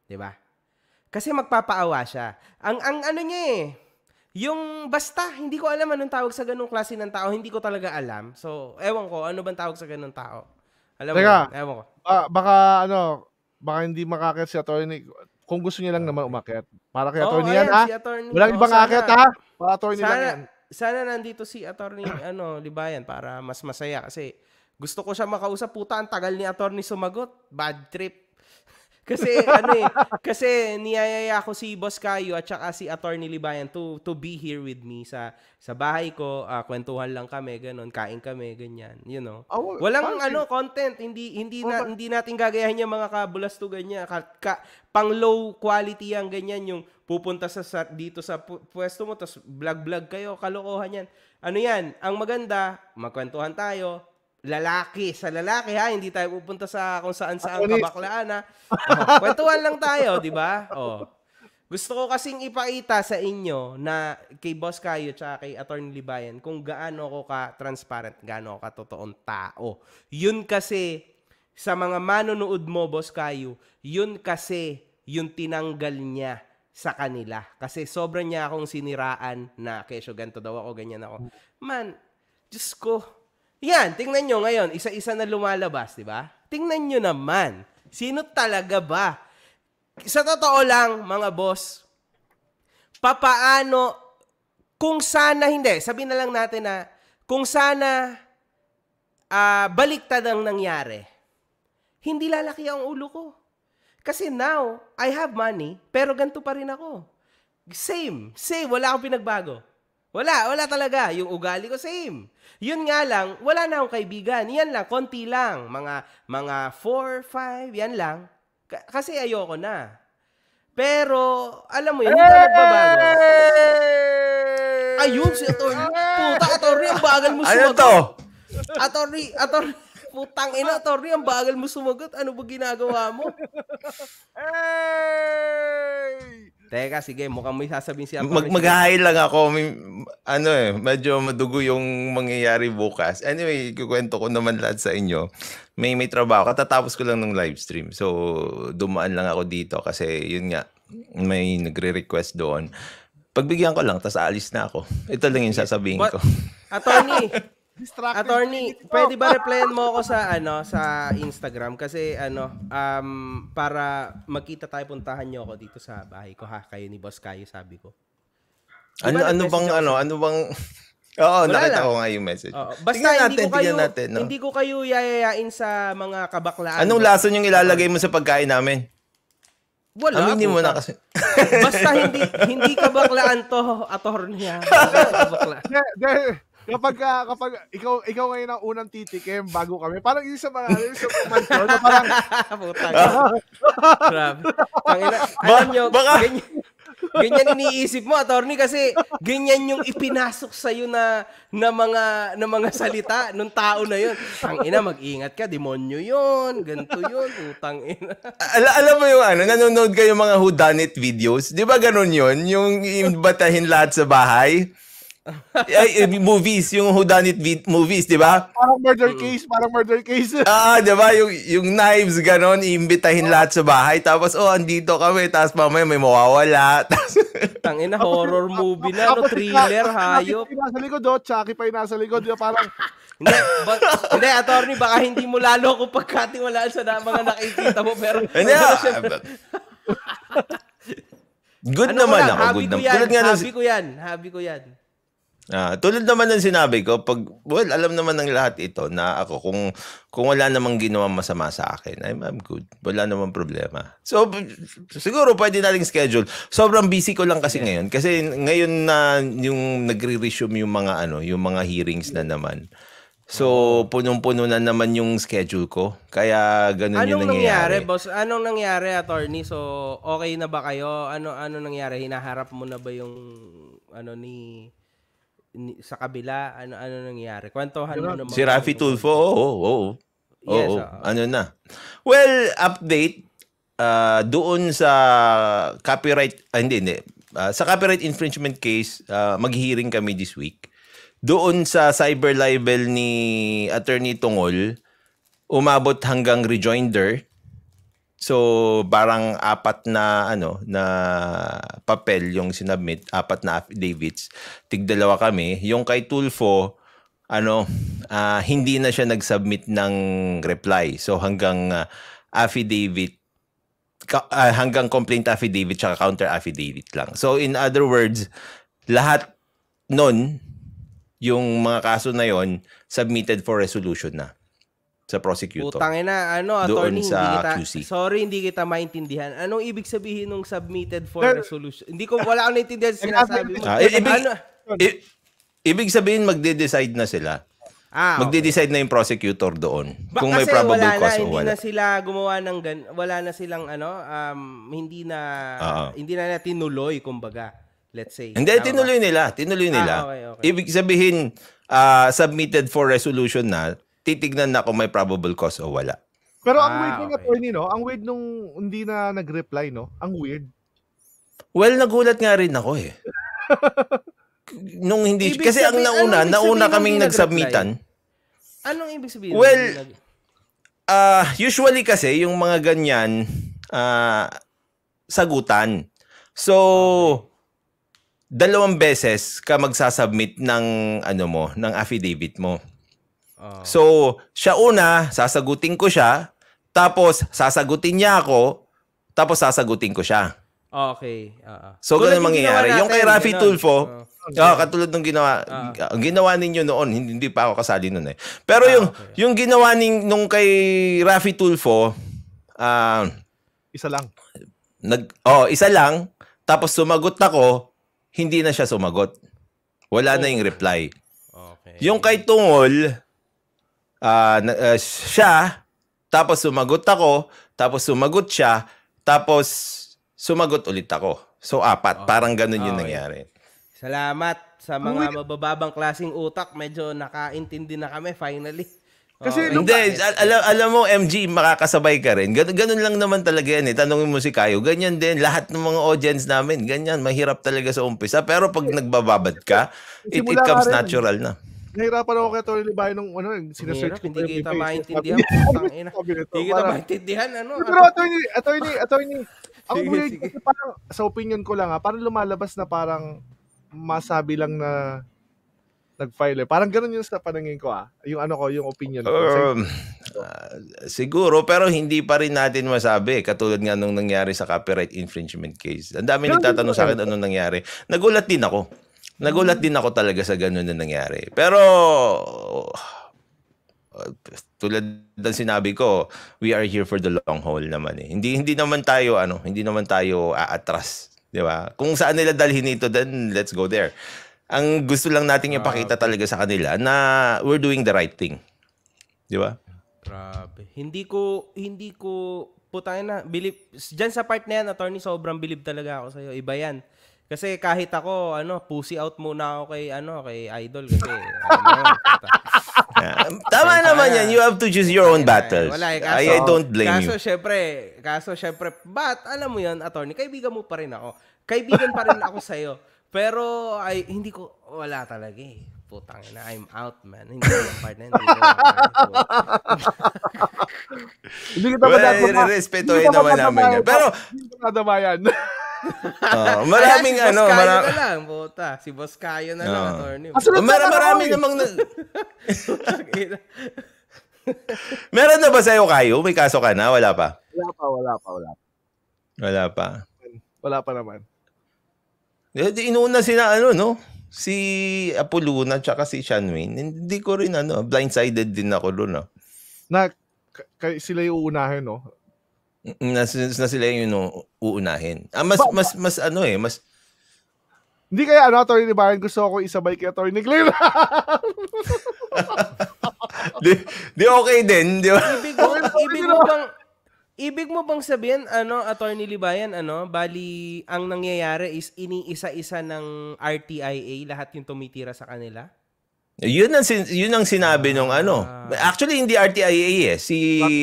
'Di ba? Kasi magpapaawa siya. Ang ang ano niya eh, yung basta, hindi ko alam anong tawag sa ganung klase ng tao, hindi ko talaga alam. So, ewan ko, ano bang tawag sa ganung tao? Alam Teka, mo, ewan ko. Uh, baka ano, baka hindi makakit si attorney. Kung gusto niya lang naman umakyat. Para kay attorney oh, yan, ha? Ah. Si attorney, Walang oh, ibang akit, ha? Ah. Para attorney sana, lang yan. Sana nandito si attorney, ano, Libayan, para mas masaya. Kasi gusto ko siya makausap. Puta, ang tagal ni attorney sumagot. Bad trip. Kasi ano eh, kasi niyayaya ko si Boss Kayo at saka si Attorney Libayan to to be here with me sa sa bahay ko, uh, kwentuhan lang kami, ganun, kain kami, ganyan, you know. Oh, Walang ano content, hindi hindi na, hindi natin gagayahin yung mga kabulastugan niya. Ka, ka, pang low quality ang ganyan yung pupunta sa, sa dito sa pu- pwesto mo tapos vlog-vlog kayo, kalokohan yan. Ano yan? Ang maganda, magkwentuhan tayo, lalaki sa lalaki ha, hindi tayo pupunta sa kung saan saan kabaklaan ha. Oh, kwentuhan lang tayo, di ba? Oh. Gusto ko kasing ipakita sa inyo na kay Boss Kayo at kay Attorney Libayan kung gaano ako ka transparent, gaano ko ka totoong tao. Yun kasi sa mga manonood mo, Boss Kayo, yun kasi yung tinanggal niya sa kanila. Kasi sobra niya akong siniraan na kesyo ganito daw ako, ganyan ako. Man, just ko, yan, tingnan nyo ngayon, isa-isa na lumalabas, di ba? Tingnan nyo naman, sino talaga ba? Sa totoo lang, mga boss, papaano, kung sana hindi, sabi na lang natin na, kung sana uh, baliktad ang nangyari, hindi lalaki ang ulo ko. Kasi now, I have money, pero ganito pa rin ako. Same, same, wala akong pinagbago. Wala, wala talaga. Yung ugali ko same. Yun nga lang, wala na akong kaibigan. Yan lang, konti lang. Mga mga 4, 5, yan lang. K- kasi ayoko na. Pero, alam mo yun, hindi na nagbabago. Ayun, si Atty. Puta, Atty, ang bagal mo sumagot. Ayun to? Atty, Atty, putang ina, Atty, ang bagal mo sumagot. Ano ba ginagawa mo? Hey! Teka, sige, mukhang may sasabihin siya. Mag mag-hi lang ako. May, ano eh, medyo madugo yung mangyayari bukas. Anyway, kukwento ko naman lahat sa inyo. May may trabaho. Katatapos ko lang ng live stream. So, dumaan lang ako dito kasi yun nga, may nagre-request doon. Pagbigyan ko lang, tapos aalis na ako. Ito lang yung sasabihin But, ko. Attorney, Distracted. Attorney, pwede ba replyan mo ako sa ano sa Instagram kasi ano um para makita tayo puntahan niyo ako dito sa bahay ko ha kayo ni Boss Kayo sabi ko. Ano ano bang ano ano bang Oo, Wala nakita lang. ko nga yung message. Oo. Basta tingnan natin, hindi ko kayo, natin, no? hindi ko kayo yayayain sa mga kabaklaan. Anong lason yung ilalagay mo sa pagkain namin? Wala. Aminin mo na kasi. Basta hindi hindi kabaklaan to, atornya. Kabaklaan kapag, uh, kapag ikaw, ikaw ngayon ang unang titikim bago kami, parang yung sa mga, yung sa mga na parang, puta. Grabe. Tangina, baka, ganyan, ganyan iniisip mo, attorney, kasi ganyan yung ipinasok sa iyo na na mga na mga salita nung tao na 'yon. Ang ina, mag-ingat ka, demonyo 'yon, ganto 'yon, utang ina. Al- alam mo yung ano, nanonood kayo mga who done it videos, 'di ba ganun 'yon? Yung imbatahin lahat sa bahay. Ay, movies, yung whodunit movies, di ba? Parang murder case, parang murder case. ah, di ba? Yung, yung knives, ganon, iimbitahin oh. lahat sa bahay. Tapos, oh, andito kami. Tapos mamaya may mawawala. Tangina, horror movie na, no? Thriller, hayop. Chucky nasa likod, oh. Chucky pa yung nasa likod. Di ba? Parang, hindi, ba, hindi, attorney, baka hindi mo lalo ko pagkatiwalaan sa mga nakikita mo. Pero, hindi, Good ano naman ako. Good naman. Yan, Tulad nga habi ko yan. Habi ko yan. Ah, tulad naman ng sinabi ko, pag well, alam naman ng lahat ito na ako kung kung wala namang ginawa masama sa akin, I'm, I'm good. Wala namang problema. So siguro pwede nating schedule. Sobrang busy ko lang kasi yeah. ngayon kasi ngayon na yung nagre-resume yung mga ano, yung mga hearings na naman. So, punong-puno na naman yung schedule ko. Kaya ganun Anong yung nangyayari. Anong nangyari, boss? Anong nangyari, attorney? So, okay na ba kayo? Ano ano nangyari? Hinaharap mo na ba yung ano ni sa kabila, ano ano nangyari? Kwentuhan mo naman. Si Rafi Tulfo, oo, oh, oo. Oh, oh. oh, yes, oh. oh. Ah, ano na? Well, update uh, doon sa copyright, ah, hindi, hindi. Uh, sa copyright infringement case, uh, maghihiring kami this week. Doon sa cyber libel ni Attorney Tungol, umabot hanggang rejoinder So, barang apat na ano na papel yung sinubmit, apat na affidavits. Tigdalawa kami. Yung kay Tulfo, ano, uh, hindi na siya nag-submit ng reply. So, hanggang uh, affidavit ka, uh, hanggang complaint affidavit at counter affidavit lang. So, in other words, lahat nun, yung mga kaso na yon submitted for resolution na sa prosecutor. Putang ina, ano, attorney, hindi kita, QC. sorry, hindi kita maintindihan. Anong ibig sabihin ng submitted for Sir, resolution? Hindi ko, wala akong naintindihan sa sinasabi mo. Ah, ibig, ano? I, ibig sabihin, magde-decide na sila. Ah, okay. Magde-decide na yung prosecutor doon ba, kung may probable wala na, cause o wala. na sila gumawa ng gan- wala na silang ano um, hindi na uh-huh. hindi na natin nuloy kumbaga. Let's say. Hindi Tama tinuloy nila, tinuloy ah, nila. Ah, okay, okay. Ibig sabihin uh, submitted for resolution na titignan na kung may probable cause o wala. Pero ang ah, weird nung okay. attorney, no? Ang weird nung hindi na nag-reply, no? Ang weird. Well, nagulat nga rin ako eh. nung hindi ibig kasi sabihin, ang nauna, nauna kaming nagsubmitan. Anong ibig sabihin? Well, uh, usually kasi yung mga ganyan uh, sagutan. So dalawang beses ka magsasubmit ng ano mo, ng affidavit mo. Ah. So, siya una, sasagutin ko siya, tapos sasagutin niya ako, tapos sasagutin ko siya. Ah, okay. Uh-huh. So, Tulad ganun yung mangyayari. yung kay Rafi ganun. Tulfo, uh-huh. Okay. Oh, katulad ng ginawa uh-huh. ginawa ninyo noon, hindi, hindi pa ako kasali noon eh. Pero ah, yung okay. yung ginawa nin, nung kay Rafi Tulfo, uh, isa lang. Nag oh, isa lang tapos sumagot ako, hindi na siya sumagot. Wala oh. na yung reply. Okay. Yung kay Tungol, uh, uh, siya, tapos sumagot ako, tapos sumagot siya, tapos sumagot ulit ako. So apat, okay. Ah, parang ganun yung okay. nangyari. Salamat sa mga oh mabababang klasing utak. Medyo nakaintindi na kami finally. Kasi okay. Oh, Hindi, al- alam, alam mo, MG, makakasabay ka rin. Gan- ganun lang naman talaga yan eh. Tanungin mo si Kayo. Ganyan din. Lahat ng mga audience namin, ganyan. Mahirap talaga sa umpisa. Pero pag nagbababad ka, it, it comes natural na. Nahirapan ako kay Tony Libayan nung ano, sinasearch ko. Hindi kita maintindihan. Hindi kita maintindihan. Ano? Pero attorney, attorney, attorney, ang weird kasi parang, sa opinion ko lang ha, ah, parang lumalabas na parang masabi lang na nag-file eh. Parang ganun yung sa panangin ko ah. Yung ano ko, yung opinion ko. Um, uh, siguro, pero hindi pa rin natin masabi. Katulad nga nung nangyari sa copyright infringement case. Ang dami nagtatanong sa akin anong nangyari. Nagulat din ako. Nagulat mm. din ako talaga sa ganun na nangyari. Pero tulad ng sinabi ko, we are here for the long haul naman eh. Hindi hindi naman tayo ano, hindi naman tayo aatras, 'di ba? Kung saan nila dalhin ito, then let's go there. Ang gusto lang nating ipakita talaga sa kanila na we're doing the right thing. 'Di ba? Grabe. Hindi ko hindi ko putangin na believe diyan sa part na yan, attorney, sobrang believe talaga ako sa iyo. Iba 'yan. Kasi kahit ako, ano, pussy out muna ako kay, ano, kay Idol. Kasi, ano, yeah. Tama naman yan. You have to choose your own battles. Wala, eh, kaso, I, I don't blame kaso, you. Kaso, syempre, kaso, syempre, but, alam mo yan, attorney, kaibigan mo pa rin ako. Kaibigan pa rin ako sa'yo. Pero, ay, hindi ko, wala talaga eh putang ina, I'm out, man. Hindi ko part na, hindi ko Hindi kita madadama. Respetuhin naman namin yan. Pero, hindi ko yan. uh, maraming Ayan, si ano, marami na lang, puta. Si Boss Kayo na uh, lang, attorney. Mar- marami, eh. namang na... Meron na ba sa'yo, Kayo? May kaso ka na? Wala pa? Wala pa, wala pa, wala pa. Wala pa. Wala pa naman. Eh, Inuuna sina ano, no? si Apoluna tsaka si Sean Wayne, hindi ko rin ano, blindsided din ako doon. No? Ah. Na kay, sila yung uunahin, no? Mm, na, na sila yung no, uunahin. Ah, mas, ba- mas, mas ano eh, mas... Hindi kaya ano, ni Bayan, gusto ko isabay kay Atty. Glenn. di, di okay din, di ba? Ibig, ibig mo bang, Ibig mo bang sabihin, ano, Attorney Libayan, ano, bali, ang nangyayari is iniisa-isa ng RTIA lahat yung tumitira sa kanila? Yun ang, sin- yun ang sinabi nung ano. Ah. Actually, hindi RTIA eh. Si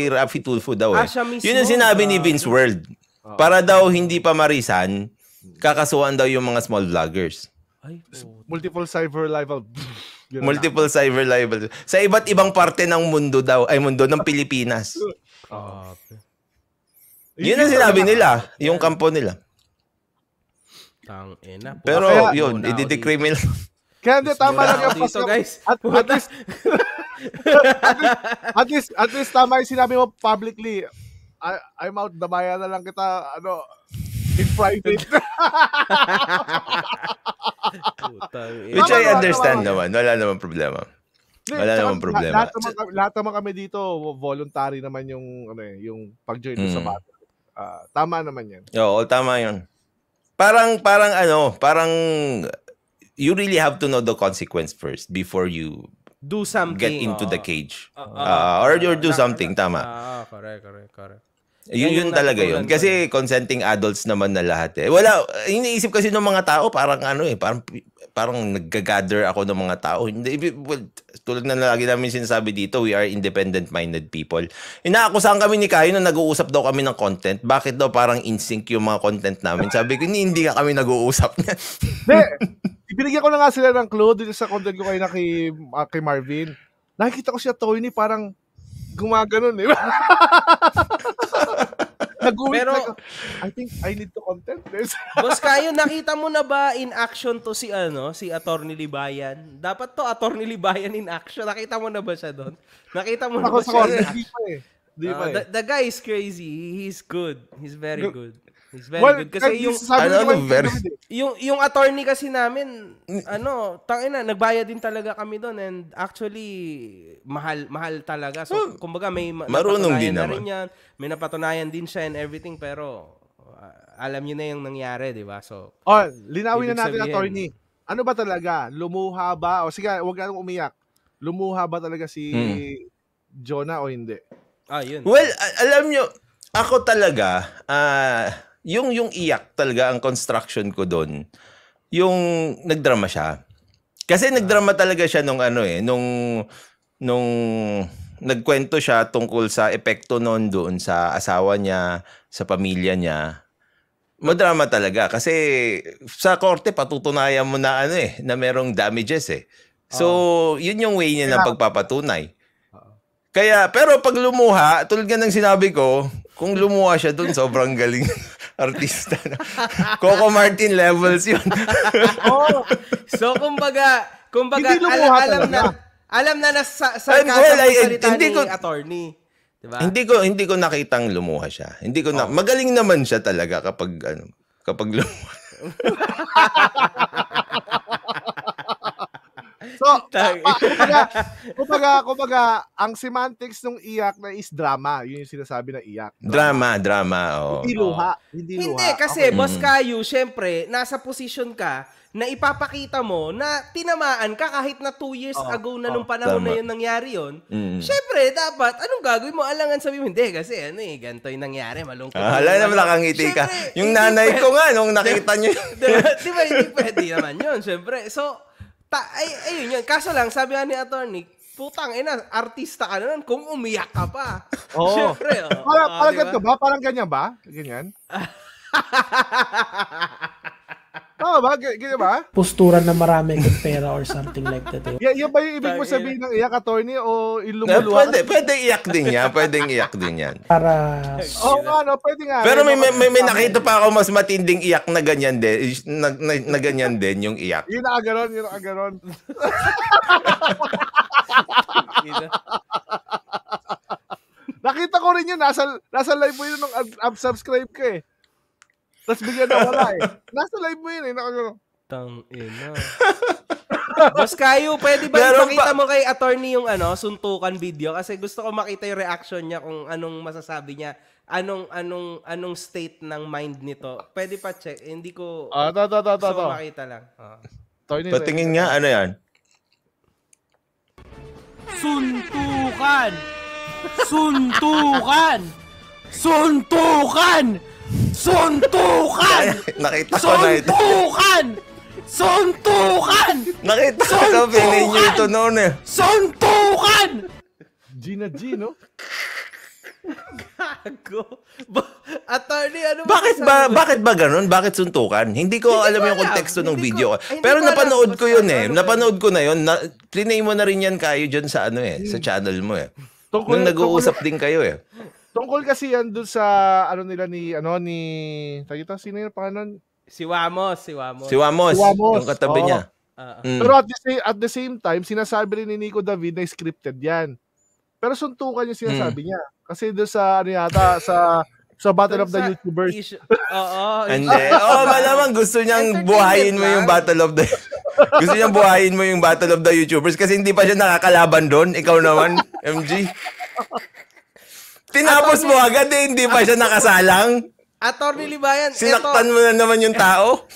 Rafi Tulfo daw eh. Ah, yun ang sinabi ni Vince ah. World. Para daw hindi pa marisan, kakasuhan daw yung mga small vloggers. Multiple cyber libel. Multiple cyber libel. Sa iba't ibang parte ng mundo daw, ay mundo ng Pilipinas. Ah, yun, yun ang sinabi nila, yung kampo nila. Tang ina. Pero kaya, yun, i-decriminal. Kaya hindi tama lang yung pas. guys. At, at least, at, least, at least at least tama yung sinabi mo publicly. I, I'm out damaya na lang kita ano in private. Which I understand naman. Wala naman problema. Wala naman problema. Lahat, lahat, naman, lahat naman kami dito, voluntary naman yung ano eh, yung pag-join mm. sa battle. Uh, tama naman yan. Oo, tama yun. Parang, parang ano, parang you really have to know the consequence first before you do something get into uh, the cage uh, uh, uh, or or do something ah, tama ah correct correct correct yun, yun talaga yun. Kasi eh. consenting adults naman na lahat eh. Wala, iniisip kasi ng mga tao parang ano eh, parang parang nag-gather ako ng mga tao. Hindi, well, tulad na lagi namin sinasabi dito, we are independent-minded people. Inaakusahan kami ni Kayo na nag-uusap daw kami ng content. Bakit daw parang in-sync yung mga content namin? Sabi ko, hindi nga kami nag-uusap niya. Hindi. Ibinigyan ko na nga sila ng clue dito sa content ko kayo na kay, uh, kay Marvin. Nakikita ko siya Tony parang gumaganon eh. Pero, I think I need to content this. boss Kayo, nakita mo na ba in action to si ano, si Attorney Libayan? Dapat to Attorney Libayan in action. Nakita mo na ba siya doon? Nakita mo na Ako ba sa siya? in corner, action? Eh. hindi ah, pa the, eh. the guy is crazy. He's good. He's very good. He's very well, good. Kasi yung, ano, ano, very... yung, yung attorney kasi namin, ano, tangina, nagbaya din talaga kami doon and actually, mahal mahal talaga. So, well, hmm. kumbaga, may marunong din na naman. Rin yan, may napatunayan din siya and everything, pero uh, alam niyo na yung nangyari, di ba? So, oh, linawin na natin, sabihin, attorney. Ano ba talaga? Lumuha ba? O sige, huwag na umiyak. Lumuha ba talaga si hmm. Jonah o hindi? Ah, yun. Well, alam nyo, ako talaga, ah, uh, yung yung iyak talaga ang construction ko doon. Yung nagdrama siya. Kasi nagdrama talaga siya nung ano eh, nung nung nagkwento siya tungkol sa epekto noon doon sa asawa niya, sa pamilya niya. Madrama talaga kasi sa korte patutunayan mo na ano eh, na merong damages eh. So, yun yung way niya ng pagpapatunay. Kaya, pero pag lumuha, tulad nga ng sinabi ko, kung lumuha siya doon, sobrang galing. artista. Coco Martin levels yun. oh, so kumbaga, kumbaga hindi alam, alam na, alam na na sa, sa well, I, hindi ko, ni attorney. Diba? Hindi ko hindi ko nakitang lumuha siya. Hindi ko na oh. magaling naman siya talaga kapag ano, kapag lumuha. So, kumbaga, kumbaga, kumbaga, ang semantics ng iyak na is drama. Yun yung sinasabi na iyak. No? Drama, drama. Oh. Hindi luha. Hindi luha. Hindi, kasi okay. boss mm. kayo, syempre, nasa position ka na ipapakita mo na tinamaan ka kahit na two years oh, ago na oh, nung panahon tama. na yun nangyari yun. Mm. Syempre, dapat, anong gagawin mo? Alangan sabi mo, hindi, kasi ano eh, ganito yung nangyari, malungkot. Ah, hala naman nakangiti ka. Yung nanay ko nga, nung nakita niyo. diba, diba, hindi pwede naman yun, syempre. So, Ta- ay, ayun yun. Kaso lang, sabi nga ni attorney, putang ina, artista ka naman kung umiyak ka pa. Oo. Oh. Siyempre. Oh. Para, oh, parang diba? ganito ba? Parang ganyan ba? Ganyan? Tama ba? G- Ganyan ba? Postura na marami kang pera or something like that. Eh. Y- yan ba yung ibig mo sabihin ng iyak, attorney? O Eh, ilumuluwa? pwede, pwede iyak din yan. Pwedeng iyak din yan. Para Oo nga, no? Pwede nga. Pero may, may, may, may nakita pa ako mas matinding iyak na ganyan din. Is- Na, na, na ganyan din yung iyak. Yung ang yung yun Nakita ko rin yun. Nasa, nasa live mo yun nung un- unsubscribe ka eh. Tapos bigyan na wala eh. Nasa live mo yun eh. Nakagano. Tang ina. Boss Kayo, pwede ba Pero ipakita ba... mo kay attorney yung ano, suntukan video kasi gusto ko makita yung reaction niya kung anong masasabi niya. Anong anong anong state ng mind nito? Pwede pa check. Eh, hindi ko Ah, to, to, to, to, to. makita lang. Oh. Attorney, Patingin niya ano yan? Suntukan. Suntukan. Suntukan. Suntukan! Nakita ko na ito. Suntukan! Suntukan! Nakita ko sa feeling nyo ito noon eh. Suntukan! Gina G, no? Gago. Ba- Attorney, ano ba? Bakit ba bakit ba ganun? Bakit suntukan? Hindi ko hindi alam yung konteksto ng video. Ko, Pero napanood ko 'yun eh. Ano napanood ko na 'yun. Na, plinay mo na rin 'yan kayo diyan sa ano eh, sa channel mo eh. Tungkol, Nung nag-uusap din kayo eh. Tungkol kasi yan doon sa ano nila ni ano ni tagi to sino yung pangalan? Si Wamos, si Wamos. Si Wamos, si Wamos. yung katabi Oo. niya. Uh-huh. Pero at the, same, at the same time, sinasabi rin ni Nico David na scripted 'yan. Pero suntukan yung sinasabi mm. niya. Kasi doon sa ano yata sa sa Battle of the YouTubers. Isu- Oo. And oh, malamang gusto niyang buhayin mo yung Battle of the Gusto niyang buhayin mo yung Battle of the YouTubers kasi hindi pa siya nakakalaban doon. Ikaw naman, MG. Tinapos Atty. mo agad eh, hindi pa siya nakasalang. Attorney Libayan, Sinaktan eto, mo na naman yung tao.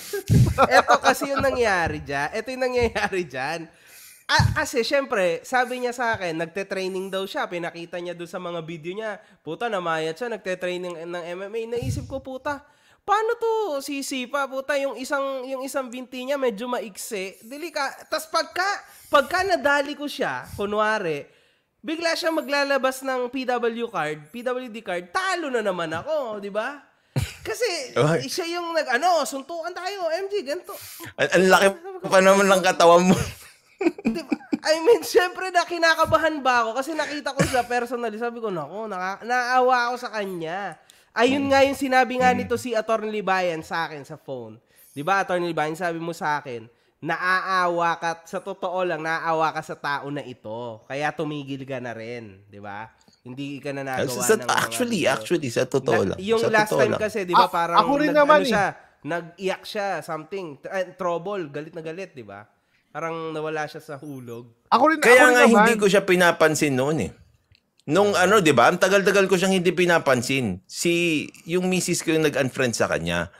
ito kasi yung nangyari dyan. Ito yung nangyayari dyan. Ah, kasi syempre, sabi niya sa akin, nagte-training daw siya. Pinakita niya doon sa mga video niya. Puta, namayat siya, nagte-training ng MMA. Naisip ko, puta, paano to sisipa puta yung isang yung isang binti niya medyo maikse dili ka tas pagka pagka nadali ko siya kunwari bigla siya maglalabas ng PW card, PWD card, talo na naman ako, di ba? Kasi okay. siya yung nag, ano, suntukan tayo, MG, ganito. Ang laki pa naman ng katawan mo. di ba? I mean, syempre na kinakabahan ba ako kasi nakita ko sa personally, sabi ko, nako, naka, naawa ako sa kanya. Ayun nga yung sinabi nga nito si Attorney Libayan sa akin sa phone. Di ba, Attorney Libayan, sabi mo sa akin, naaawa ka, sa totoo lang, naaawa ka sa tao na ito. Kaya tumigil ka na rin, di ba? Hindi ka na nagawa sa, ng Actually, mga actually, sa totoo na, lang. Yung sa last time lang. kasi, di ba, ah, parang ako rin nag, naman ano eh. siya, nag-iyak siya, something, uh, trouble, galit na galit, di ba? Parang nawala siya sa hulog. Ako rin, Kaya ako nga rin hindi ko siya pinapansin noon eh. Nung ano, 'di ba? Ang tagal-tagal ko siyang hindi pinapansin. Si yung misis ko yung nag-unfriend sa kanya.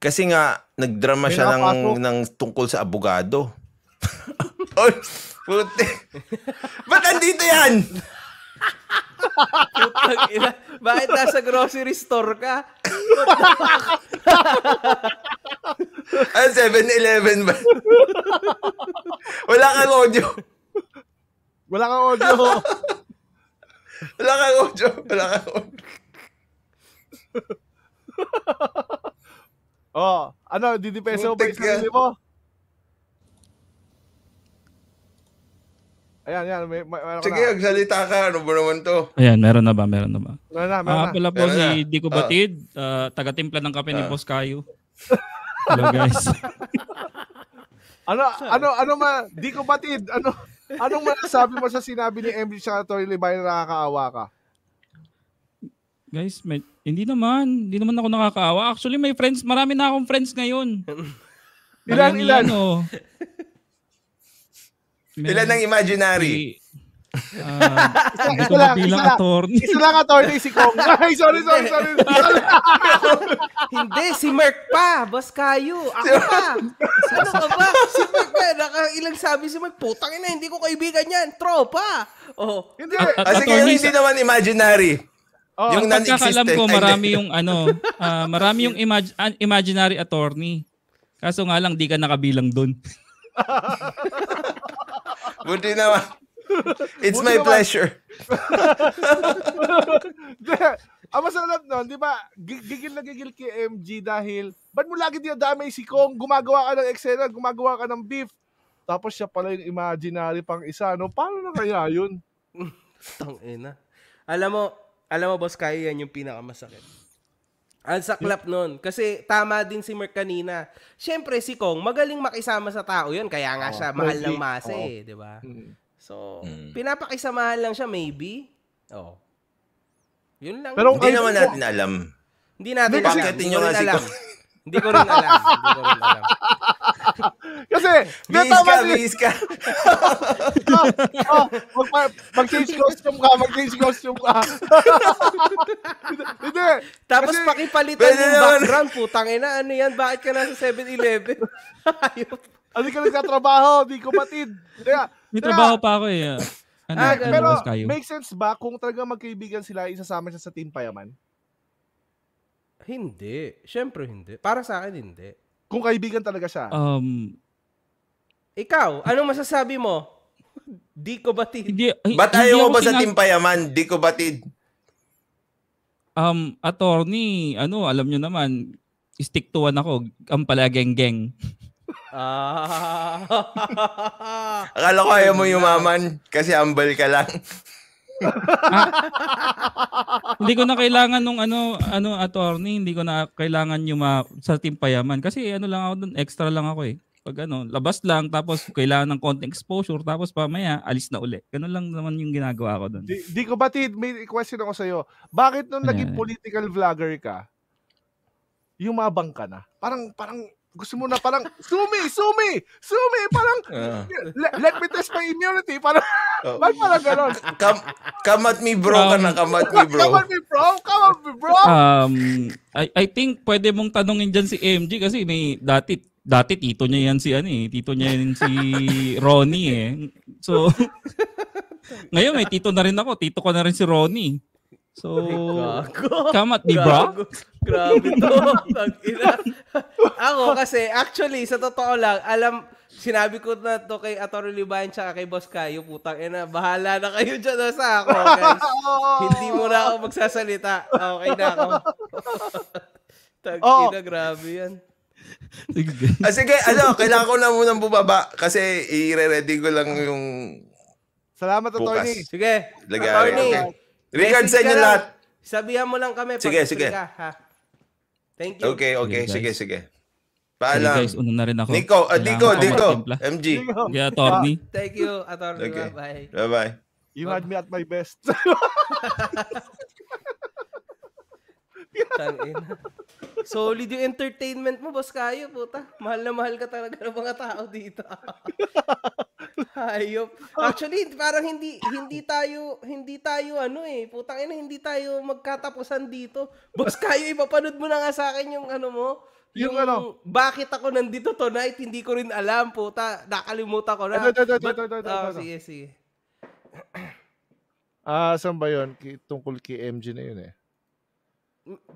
Kasi nga, nagdrama siya ng, ng tungkol sa abogado. Oy, puti. Ba't andito yan? Putang Bakit nasa grocery store ka? ah, 7-Eleven ba? Wala kang audio. Wala kang audio. Wala kang audio. Wala kang audio. Oh, ano, didipensa mo ba yung sarili mo? Ayan, yan. May, may, meron Sige, na. magsalita ka. Ano ba naman to? Ayan, meron na ba? Meron na ba? Meron na, meron uh, pala po meron si na. Eh, Dico ah. Batid. Uh, taga-timpla ng kape uh. ni Boss Kayo. Hello, guys. ano, ano, ano ma, Dico Batid, ano, anong masasabi mo sa sinabi ni MJ sa Toy Libay na nakakaawa ka? Guys, may, hindi naman. Hindi naman ako nakakaawa. Actually, may friends. Marami na akong friends ngayon. ilan, ilan? Oh. Ano, may, ilan ang imaginary? Uh, hindi ko mabilang attorney. Isa lang attorney si Kong. Ay, sorry, sorry, sorry. sorry. hindi, si Merk pa. Boss Kayo. Ako pa. Sino ka ba? Si Merk ka. Nakailang sabi si Merk. Putang ina, hindi ko kaibigan yan. Tropa. Oh. Hindi. At, at, Kasi ah, attorney, hindi naman imaginary. Oh, yung at alam ko, marami yung ano, uh, marami yung imag- imaginary attorney. Kaso nga lang, di ka nakabilang dun. Buti naman. It's Buti my naman. pleasure. Ang ah, masarap nun, di ba, gigil na gigil kay MG dahil, ba't mo lagi dinadamay si Kong, gumagawa ka ng eksena, gumagawa ka ng beef, tapos siya pala yung imaginary pang isa, no? Paano na kaya yun? Tangina. Alam mo, alam mo, boss, kaya yan yung pinakamasakit. Ang saklap nun. Kasi tama din si Merck kanina. Siyempre, si Kong, magaling makisama sa tao yun. Kaya nga oh, mahal ng masa oh. eh. Di ba? Mm. So, mm. pinapakisamahan lang siya, maybe. Oo. Oh. Yun lang. Pero, hindi naman natin alam. Hindi natin alam. Pakitin nyo nga si Kong. Hindi ko rin alam. Hindi ko rin alam. Kasi, Biska, Biska. oh, oh, mag, mag-change costume ka, mag-change costume ka. Hindi. Tapos kasi, pakipalitan yung background, putang ina, ano yan, bakit ka nasa 7-Eleven? Ayop. Ano ka trabaho, di ko patid. Kaya, May trabaho pa ako eh. Ah. Ano, ah, ano, pero, kayo? make sense ba kung talaga magkaibigan sila, isasama siya sa Team Payaman? Hindi. Siyempre hindi. Para sa akin, hindi. Kung kaibigan talaga siya. Um, Ikaw, anong masasabi mo? Di ko batid. hindi, Ba't ayaw mo ba sa sinag- Team Di ko batid. Um, attorney, ano, alam nyo naman, stick to one ako. Ang palageng geng. Ah. Akala ko ayaw mo yumaman kasi ambal ka lang ah, hindi ko na kailangan nung ano ano attorney, hindi ko na kailangan yung ma- sa team payaman kasi ano lang ako doon, extra lang ako eh. Pag ano, labas lang tapos kailangan ng konting exposure tapos pamaya alis na uli. Ganun lang naman yung ginagawa ko doon. Di, di ko batid, may question ako sa iyo. Bakit nung ano naging political vlogger ka, yumabang ka na? Parang parang gusto mo na parang, sumi, sumi, sumi, parang, uh. Ah. let, let me test my immunity, parang, oh. ba't parang ganon? Come, come at me bro um, ka na, um, come at me bro. come at me bro, come at me bro. Um, I, I think pwede mong tanongin dyan si MG kasi may, dati, dati tito niya yan si, ano eh, tito niya yan si Ronnie eh. So, ngayon may tito na rin ako, tito ko na rin si Ronnie. So, tama, di ba? me, bro. Grabe to. ako kasi, actually, sa totoo lang, alam, sinabi ko na to kay Atty. Libayan tsaka kay Boss Kayo, putang ina, bahala na kayo dyan sa ako, guys. Hindi mo na ako magsasalita. Okay na ako. Tag oh. ina, grabe yan. ah, sige, ano, kailangan ko na munang bubaba kasi i-ready ko lang yung Salamat, Atty. Sige. Lagari, okay. Regard sa inyo lahat. Sabihan mo lang kami. Sige, sige. Ka, ha? Thank you. Okay, okay. Guys. Sige, sige. Paalam. Sorry guys, una na rin ako. Nico, uh, Nico, Nico. MG. Okay, attorney. Thank you, attorney. Okay. Bye-bye. Bye-bye. You had me at my best. Tangina. Solid yung entertainment mo, boss Kayo, puta. Mahal na mahal ka talaga ng mga tao dito. Hayop. Actually, parang hindi hindi tayo hindi tayo ano eh, putang ina, hindi tayo magkatapusan dito. Boss Kayo, ipapanood mo na nga sa akin yung ano mo. Yung, yung ano, bakit ako nandito tonight, hindi ko rin alam, puta. Nakalimutan ko na. Ito, ito, ito, ito, ito, ito, oh, sige, sige. Ah, saan ba yun? Tungkol kay MG na yun eh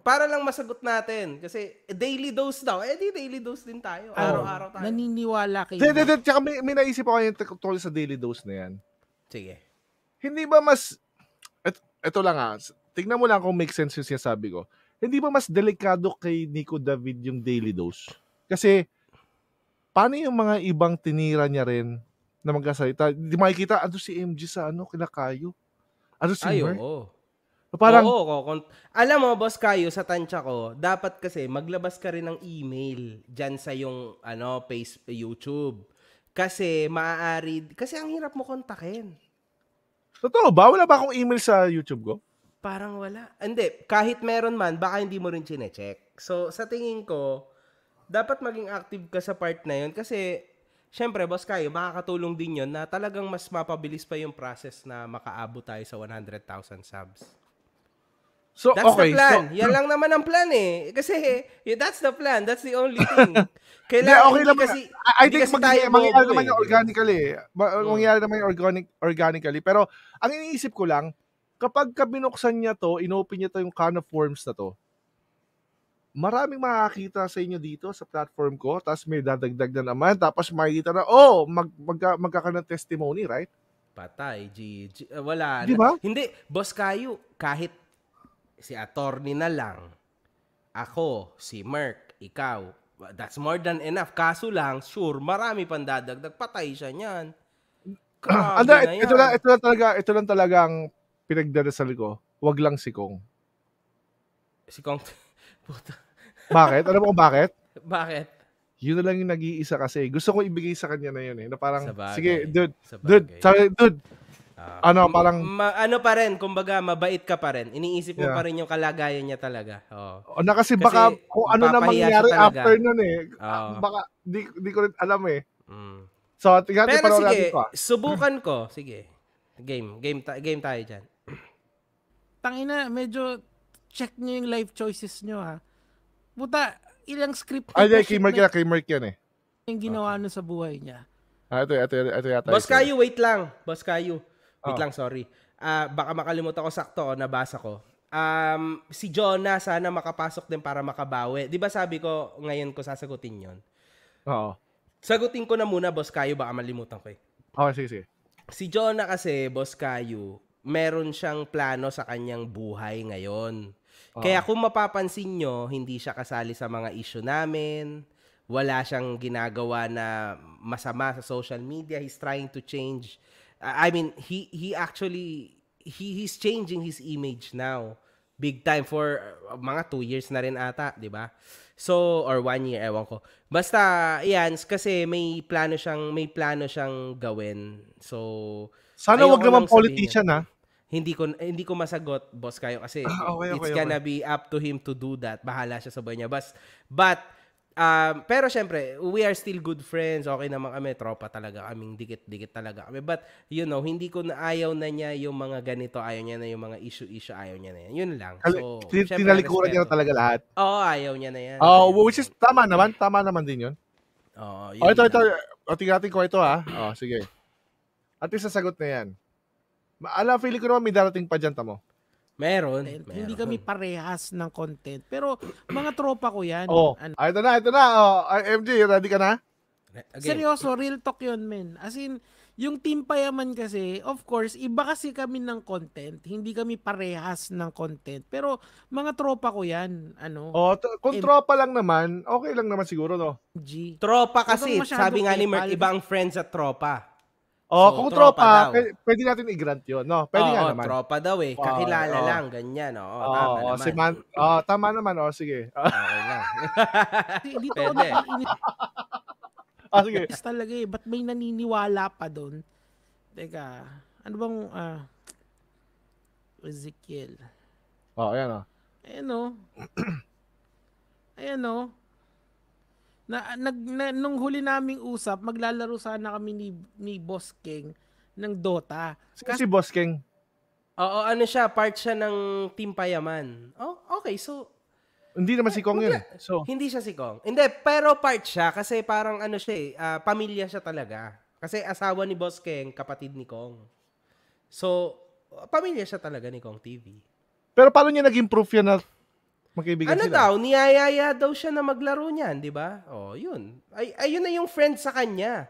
para lang masagot natin. Kasi daily dose daw. Eh di daily dose din tayo. Araw-araw tayo. Naniniwala kayo. Hindi, hindi. Tsaka may, may naisip ako yung tungkol sa daily dose na yan. Sige. Hindi ba mas... Et, eto lang ha. Ah. Tingnan mo lang kung make sense yung sinasabi ko. Hindi ba mas delikado kay Nico David yung daily dose? Kasi paano yung mga ibang tinira niya rin na magkasalita? Hindi makikita, ano si MG sa ano, kinakayo? Ano si Ay, Mer? Oo. Parang, Oo, ko, kon- alam mo, boss Kayo, sa tansya ko, dapat kasi maglabas ka rin ng email dyan sa yung ano, face, YouTube. Kasi maaari, kasi ang hirap mo kontakin. Totoo ba? Wala ba akong email sa YouTube ko? Parang wala. Hindi, kahit meron man, baka hindi mo rin chinecheck. So, sa tingin ko, dapat maging active ka sa part na yun kasi syempre, boss kayo, makakatulong din yun na talagang mas mapabilis pa yung process na makaabot tayo sa 100,000 subs. So, that's okay. the plan. So, Yan lang naman ang plan eh. Kasi yeah, that's the plan. That's the only thing. Kailangan yeah, okay hindi kasi I, I think kasi mag, mangyayari naman yung eh. organically. Eh. Ma- mm. Mangyayari naman yung organic, organically. Pero ang iniisip ko lang, kapag kabinuksan niya to, inopen niya to yung can of worms na to, maraming makakita sa inyo dito sa platform ko, tapos may dadagdag na naman, tapos makikita na, oh, mag, magka, magkaka ng testimony, right? Patay, G, G, wala. Di ba? Hindi, boss kayo, kahit si attorney na lang, ako, si Merck, ikaw, that's more than enough. Kaso lang, sure, marami pang dadagdag. Patay siya niyan. Ano, ito, ito, lang, ito lang talaga, ito lang talaga ang pinagdarasal ko. Wag lang si Kong. Si Kong? Puta. bakit? Ano mo kung bakit? bakit? Yun na lang yung nag-iisa kasi. Gusto ko ibigay sa kanya na yun eh. Na parang, sige, dude, dude, sorry, dude, Uh, ano, parang... Ma- ano pa rin, kumbaga, mabait ka pa rin. Iniisip mo yeah. pa rin yung kalagayan niya talaga. Oh. O na kasi, kasi baka kung ano na mangyari after nun eh. Oh. Baka, di, di ko rin alam eh. Mm. So, tingnan Pero sige, ko. Ah. subukan ko. Sige. Game. Game, ta- game tayo dyan. Tangina, medyo check nyo yung life choices nyo ha. Buta, ilang script. Ay, ay, Kimmerk yan, Kimmerk yan eh. Yung ginawa okay. sa buhay niya. Ah, ito, ito, ito, ito yata. Boss eh. Kayu, wait lang. Boss Kayu Oh. lang, sorry. Uh, baka makalimutan ko sakto o oh, nabasa ko. Um, si Jonah sana makapasok din para makabawi. Di ba sabi ko, ngayon ko sasagutin yon Oo. Sagutin ko na muna, Boss Kayo, baka malimutan ko eh. Okay, oh, sige, sige. Si Jonah kasi, Boss Kayo, meron siyang plano sa kanyang buhay ngayon. Oo. Oh. Kaya kung mapapansin nyo, hindi siya kasali sa mga issue namin wala siyang ginagawa na masama sa social media. He's trying to change I mean, he he actually he he's changing his image now big time for uh, mga 2 years na rin ata, 'di ba? So or 1 year ewan ko. Basta 'yan kasi may plano siyang may plano siyang gawin. So sana wag naman politician ha. Ah. Hindi ko hindi ko masagot boss kayo kasi ah, okay, okay, it's okay, gonna okay. be up to him to do that. Bahala siya sa buhay niya. But but Um, pero syempre, we are still good friends. Okay naman kami, tropa talaga kaming dikit-dikit talaga kami. But, you know, hindi ko na ayaw na niya yung mga ganito, ayaw niya na yung mga issue-issue, ayaw niya na yan. Yun lang. So, Tin- tinalikuran niya na talaga lahat. Oo, oh, ayaw niya na yan. Oh, ayaw which is tama naman, tama naman din yun. Oo, oh, yun. Oh, ito, ito, oh, ating-ating ko ito ha. Ah. Oh, sige. At least sasagot na yan. Ala, feeling ko naman may darating pa dyan, tamo. Meron, meron. Hindi kami parehas ng content. Pero mga tropa ko yan. Oh. Ano, ah, ito na, ito na. Oh, MJ, ready ka na? Again. Seryoso, real talk yun, men. As in, yung Team Payaman kasi, of course, iba kasi kami ng content. Hindi kami parehas ng content. Pero mga tropa ko yan. Ano? Oh, t- kung M- tropa lang naman, okay lang naman siguro, no? G. Tropa kasi, sabi nga ni Mark, ibang friends at tropa. Oh, so, kung tropa, tropa pwede, pwede natin i-grant 'yon, no? Pwede oh, nga oh, naman. tropa daw eh, kakilala oh, lang, ganyan, oo, oh, tama oh, naman. Si Man, oh, tama naman, oh, sige. Okay lang. Hindi pwede. Ah, sige. talaga eh, but may naniniwala pa doon? Teka, ano bang, uh, Ezekiel. Oh, ayan oh. Ayan oh. ayan oh na, nag, na nung huli naming usap, maglalaro sana kami ni, ni Boss King ng Dota. Kasi si Boss King? Oo, ano siya, part siya ng Team Payaman. Oh, okay, so... Hindi naman si Kong yun. So, hindi siya si Kong. Hindi, pero part siya kasi parang ano siya eh, uh, pamilya siya talaga. Kasi asawa ni Boss King, kapatid ni Kong. So, pamilya siya talaga ni Kong TV. Pero paano niya naging proof yan na Magkaibigan ano sila. daw, niyayaya daw siya na maglaro niyan, di ba? Oh, yun. Ay, ayun na yung friend sa kanya.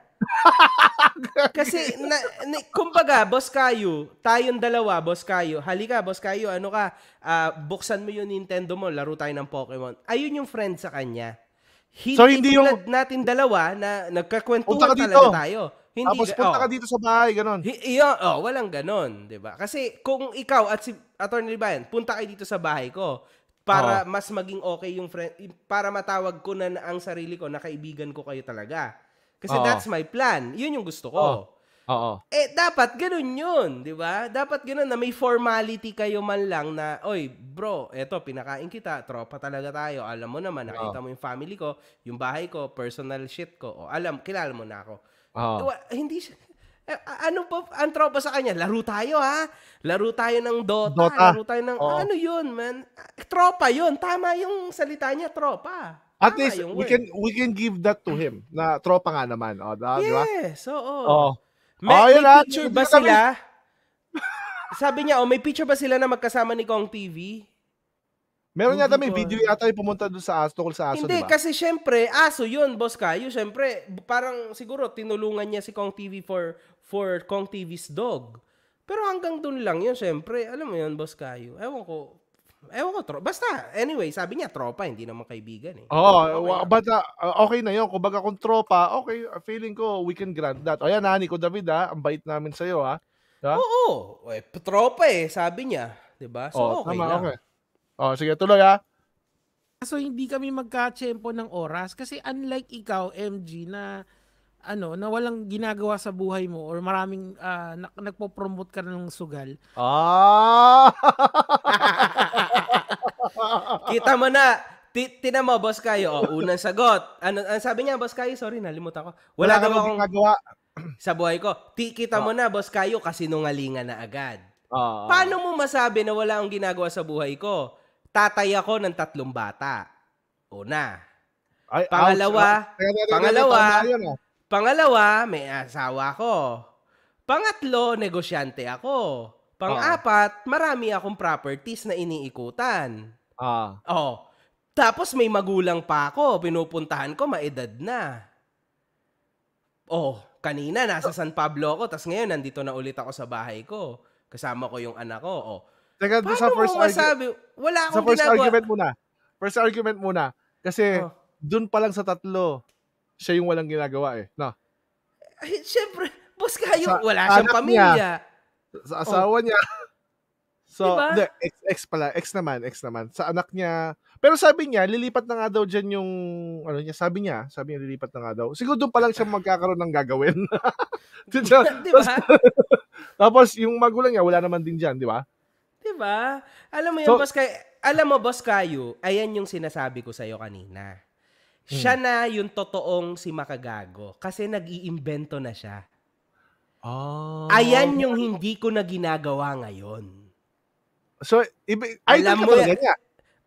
Kasi, na, na, kumbaga, boss kayo, tayong dalawa, boss kayo, halika, boss kayo, ano ka, uh, buksan mo yung Nintendo mo, laro tayo ng Pokemon. Ayun yung friend sa kanya. Hindi, so, hindi yung... natin dalawa na nagkakwentuhan talaga tayo. Hindi, Tapos punta oh, ka dito sa bahay, ganon. Iyo, oh, walang ganun, 'di ba? Kasi kung ikaw at si Attorney Ryan, punta kayo dito sa bahay ko, para Oo. mas maging okay yung friend para matawag ko na ang sarili ko na kaibigan ko kayo talaga. Kasi Oo. that's my plan. Yun yung gusto ko. Oo. Oo. Eh dapat ganun yun, 'di ba? Dapat ganun na may formality kayo man lang na, oy, bro, eto pinakain kita, tropa talaga tayo. Alam mo naman, nakita Oo. mo yung family ko, yung bahay ko, personal shit ko. O alam, kilala mo na ako. Oo. Diba, hindi siya, eh, ano ba ang tropa sa kanya? Laro tayo ha. Laro tayo ng Dota, Dota. laro tayo ng Oo. ano 'yun, man. Tropa 'yun. Tama yung salita niya, tropa. Tama At least we can we can give that to him. Na tropa nga naman, oh, da, yes, di ba? Yes, oo. Oh. May, oh, may picture ba sila? Sabi niya, oh, may picture ba sila na magkasama ni Kong TV? Meron yata may video yata yung pumunta doon sa aso, tungkol sa aso, Hindi, diba? kasi syempre, aso yun, boss Kayo. Syempre, parang siguro tinulungan niya si Kong TV for for Kong TV's dog. Pero hanggang dun lang yun, syempre. Alam mo yun, boss Kayo. Ewan ko. Ewan ko. Tro- Basta, anyway, sabi niya tropa, hindi naman kaibigan eh. Oo, oh, okay, but uh, ah, okay na yun. Kumbaga kung tropa, okay, ah, feeling ko we can grant that. O yan, Nani ko David ha, ah, ang bait namin sa'yo ha. Diba? Oo, oo. Eh, tropa eh, sabi niya. di ba? So oh, okay tama, na. Okay. Oh, sige, tuloy ha. So hindi kami magkatsempo ng oras kasi unlike ikaw, MG, na ano, na walang ginagawa sa buhay mo or maraming uh, na- nagpo-promote ka ng sugal. Ah! Kita mo na, T- tinama boss kayo, oh, unang sagot. Ano, ang ah, sabi niya, boss kayo, sorry, nalimutan ko. Wala, Wala daw akong ginagawa sa buhay ko. Ti kita oh. mo na, boss kayo, kasi nungalingan na agad. Oh. Paano mo masabi na wala akong ginagawa sa buhay ko? Tatay ako ng tatlong bata. Una. Ay, pangalawa, ouch, ouch. pangalawa, Pangalawa, may asawa ako. Pangatlo, negosyante ako. Pang-apat, ah. marami akong properties na iniikutan. Ah. Oh. Tapos may magulang pa ako, pinupuntahan ko maedad na. Oh, kanina nasa San Pablo ako, tapos ngayon nandito na ulit ako sa bahay ko. Kasama ko yung anak ko. Oh. Teka, Paano sa first masabi? Wala akong sa first ginagawa. argument muna. First argument muna. Kasi oh. dun pa lang sa tatlo, siya yung walang ginagawa eh. Na. Ay, syempre, boss kayo, sa, wala siyang pamilya. Niya, sa asawa oh. niya. So, diba? the, ex, ex pala, ex naman, ex naman. Sa anak niya. Pero sabi niya, lilipat na nga daw dyan yung, ano niya, sabi niya, sabi niya lilipat na nga daw. Siguro doon pa lang siya magkakaroon ng gagawin. diba? diba? Tapos, tapos, yung magulang niya, wala naman din dyan, di ba? Di ba? Alam mo yun, so, boss kayo, alam mo, boss kayo, ayan yung sinasabi ko sa'yo kanina siya hmm. na yung totoong si Makagago kasi nag-iimbento na siya. Oh. Ayan yung hindi ko na ginagawa ngayon. So, ibi- idol Alam mo talaga eh. niya?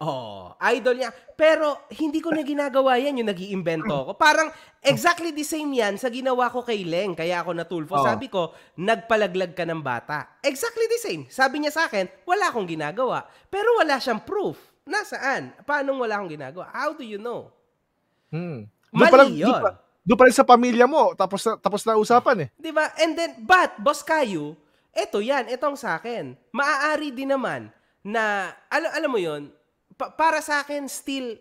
Oo, oh, idol niya. Pero hindi ko na ginagawa yan yung nag-iimbento ko. Parang exactly the same yan sa ginawa ko kay Leng, kaya ako natulfo. Oh. Sabi ko, nagpalaglag ka ng bata. Exactly the same. Sabi niya sa akin, wala akong ginagawa. Pero wala siyang proof. Nasaan? Paano wala akong ginagawa? How do you know? Hmm. Doon pala, yun. Doon, pa, pala sa pamilya mo, tapos na, tapos na usapan eh. Di ba? And then, but, boss kayo, eto yan, etong sa akin. Maaari din naman na, alam, alam mo yon pa, para sa akin, still,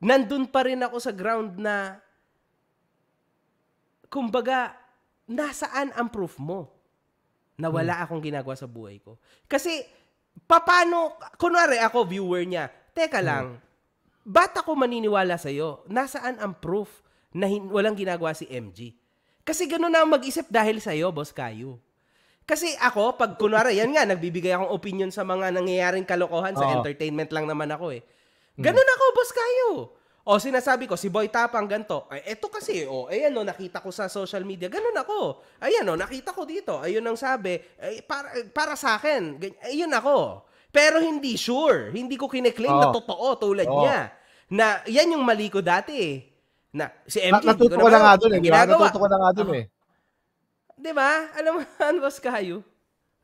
nandun pa rin ako sa ground na, kumbaga, nasaan ang proof mo na wala hmm. akong ginagawa sa buhay ko? Kasi, papano, kunwari ako, viewer niya, teka hmm. lang, Ba't ako maniniwala sa'yo? Nasaan ang proof na hin- walang ginagawa si MG? Kasi ganun na ang mag-isip dahil sa'yo, Boss Kayo. Kasi ako, pag kunwari, yan nga, nagbibigay akong opinion sa mga nangyayaring kalokohan, sa Oo. entertainment lang naman ako eh. Hmm. Ganun ako, Boss Kayo. O sinasabi ko, si Boy Tapang ganto. Ay, eto kasi, o, ayan o, nakita ko sa social media. Ganun ako. Ayan o, nakita ko dito. Ayun ang sabi. Ay, para, para sa akin. Gan- Ayun ako. Pero hindi sure. Hindi ko kine oh. na totoo tulad oh. niya. Na yan yung mali ko dati eh. Na, si MK, na, natuto ko na, na nga doon eh. Ginagawa. Natuto ko na nga doon eh. Di ba? Alam mo, ano was kayo?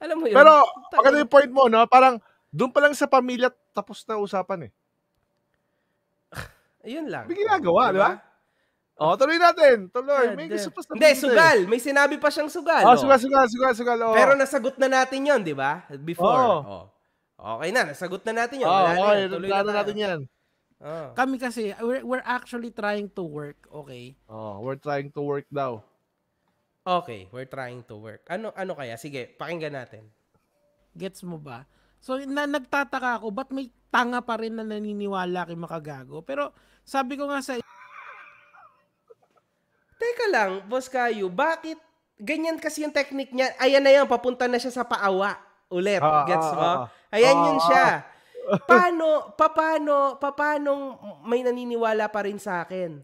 Alam mo yun. Pero, maganda yung point mo, no? Parang, doon pa lang sa pamilya, tapos na usapan eh. Ayun lang. May ginagawa, di ba? Oh, tuloy natin. Tuloy. May gusto pa sa Hindi, eh. sugal. May sinabi pa siyang sugal. Ah, oh, sugal, sugal, sugal, sugal. Oh. Pero nasagot na natin yon di ba? Before. Oh. oh. Okay na, nasagot na natin yun. Oh, Wala okay, yun. Tuloy na natin yan. Oh. Kami kasi, we're, we're actually trying to work, okay? Oh, we're trying to work daw. Okay, we're trying to work. Ano ano kaya? Sige, pakinggan natin. Gets mo ba? So, na, nagtataka ako, ba't may tanga pa rin na naniniwala kay makagago? Pero, sabi ko nga sa... Teka lang, Boss Kayo, bakit ganyan kasi yung technique niya? Ayan na yan, papunta na siya sa paawa ulit. Ah, gets ah, mo? Ah, ah. Ayan oh. yun siya. Paano, papano, papano may naniniwala pa rin sa akin?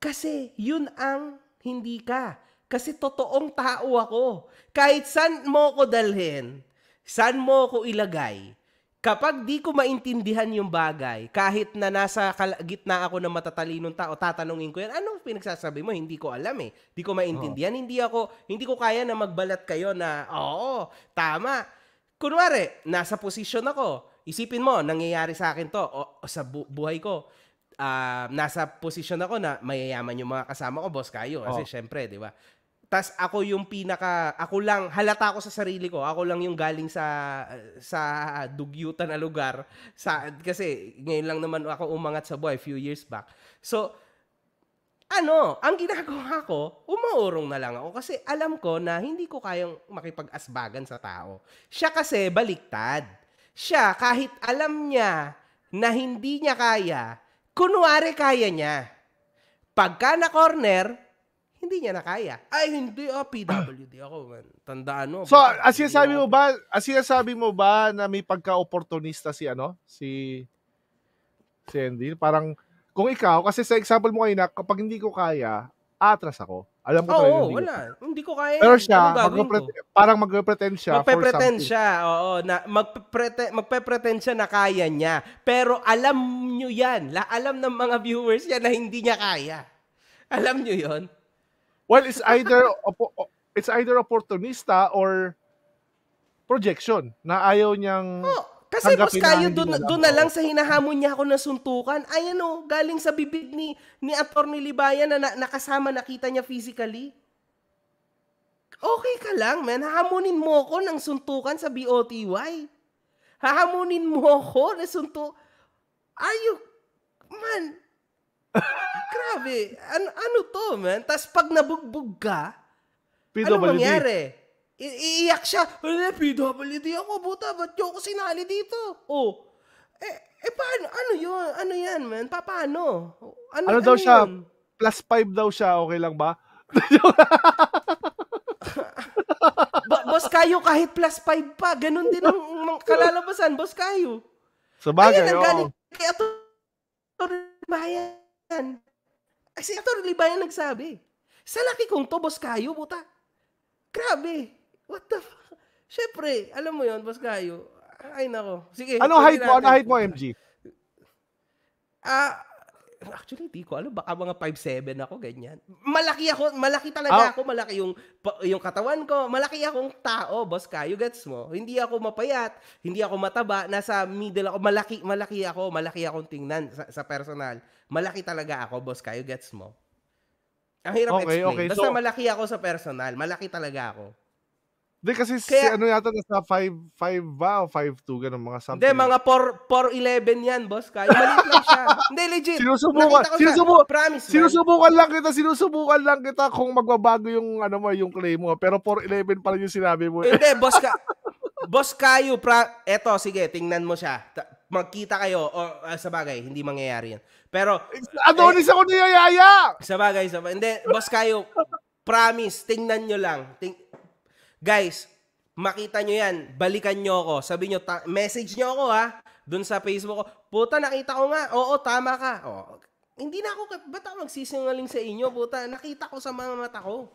Kasi yun ang hindi ka. Kasi totoong tao ako. Kahit saan mo ko dalhin, saan mo ko ilagay, kapag di ko maintindihan yung bagay, kahit na nasa gitna ako ng matatalinong tao, tatanungin ko yan, anong pinagsasabi mo? Hindi ko alam eh. Di ko maintindihan. Oh. Hindi ako, hindi ko kaya na magbalat kayo na, oo, tama. Kunwari, nasa posisyon ako. Isipin mo, nangyayari sa akin to o, o sa bu- buhay ko. Uh, nasa posisyon ako na mayayaman yung mga kasama ko, boss kayo. Kasi oh. syempre, di ba? tas ako yung pinaka ako lang halata ako sa sarili ko ako lang yung galing sa sa dugyutan na lugar sa kasi ngayon lang naman ako umangat sa boy, few years back so ano, ang ginagawa ko, umuurong na lang ako kasi alam ko na hindi ko kayang makipag-asbagan sa tao. Siya kasi baliktad. Siya, kahit alam niya na hindi niya kaya, kunwari kaya niya. Pagka na corner, hindi niya na kaya. Ay, hindi, oh, ah, PWD ako, man. Tandaan mo. So, as sabi mo ba, as sabi mo ba na may pagka-opportunista si ano? Si, si Andy? Parang, kung ikaw, kasi sa example mo kanina, kapag hindi ko kaya, atras ako. Alam ko oh, talaga. Oo, wala. Ko. Hindi ko kaya. Pero siya, magpre- parang magpre-pretend siya magpe-pretend siya, oo. Na, magpe-pretend, siya na kaya niya. Pero alam nyo yan. La, alam ng mga viewers yan na hindi niya kaya. Alam nyo yon Well, it's either opo, it's either opportunista or projection na ayaw niyang oh kasi boss, kayo doon doon na lang sa hinahamon niya ako ng suntukan. Ayan o, oh, galing sa bibig ni ni Attorney Libayan na, na nakasama nakita niya physically. Okay ka lang, man. Hahamunin mo ako ng suntukan sa BOTY. Hahamunin mo ako ng suntu... Are you... Man, grabe. An ano to, man? Tapos pag nabugbog ka, ano mangyari? Iiyak siya. Ano, PWD ako, buta. Ba't yung ako sinali dito? Oh. Eh, eh, paano? Ano yun? Ano yan, man? Pa, paano? Ano, ano, ano daw yun? siya? Plus 5 daw siya. Okay lang ba? ba boss Kayo, kahit plus 5 pa, ganun din ang, kalalabasan, Boss Kayo. Sa bagay, Ayun, ang galing kay Ator Libayan. Kasi Ator Libayan nagsabi, sa laki kong to, Boss Kayo, buta. Grabe. What the fuck? Siyempre, alam mo yon Boss Kayo. Ay, nako. Sige. Ano height mo? Ano height mo, MG? Ah, uh, actually, di ko alam. Baka mga 5'7 ako, ganyan. Malaki ako. Malaki talaga oh. ako. Malaki yung, yung katawan ko. Malaki akong tao, boss Kayo. Gets mo? Hindi ako mapayat. Hindi ako mataba. Nasa middle ako. Malaki, malaki ako. Malaki akong tingnan sa, sa personal. Malaki talaga ako, boss Kayo. Gets mo? Ang hirap okay, explain. Okay. Basta so, malaki ako sa personal. Malaki talaga ako. Hindi kasi Kaya, si ano yata sa 5 5 ba o 5-2 ganun mga something. Hindi mga 4 4-11 yan boss kaya maliit lang siya. hindi legit. Sinusubukan sinusubukan promise. Sinusubukan man. lang kita sinusubukan lang kita kung magbabago yung ano mo yung claim mo pero 4-11 pa rin yung sinabi mo. hindi boss ka boss kayo pra eto sige tingnan mo siya. Ta- magkita kayo o uh, sa bagay hindi mangyayari yan. Pero Adonis eh, ako niyayaya. Sa bagay sa bagay. Hindi boss kayo promise tingnan niyo lang. Ting Guys, makita nyo yan, balikan nyo ako. Sabi nyo, ta- message nyo ako ha, Doon sa Facebook ko. Puta, nakita ko nga. Oo, tama ka. Oo. Hindi na ako, ba't ako magsisingaling sa inyo, puta? Nakita ko sa mga mata ko.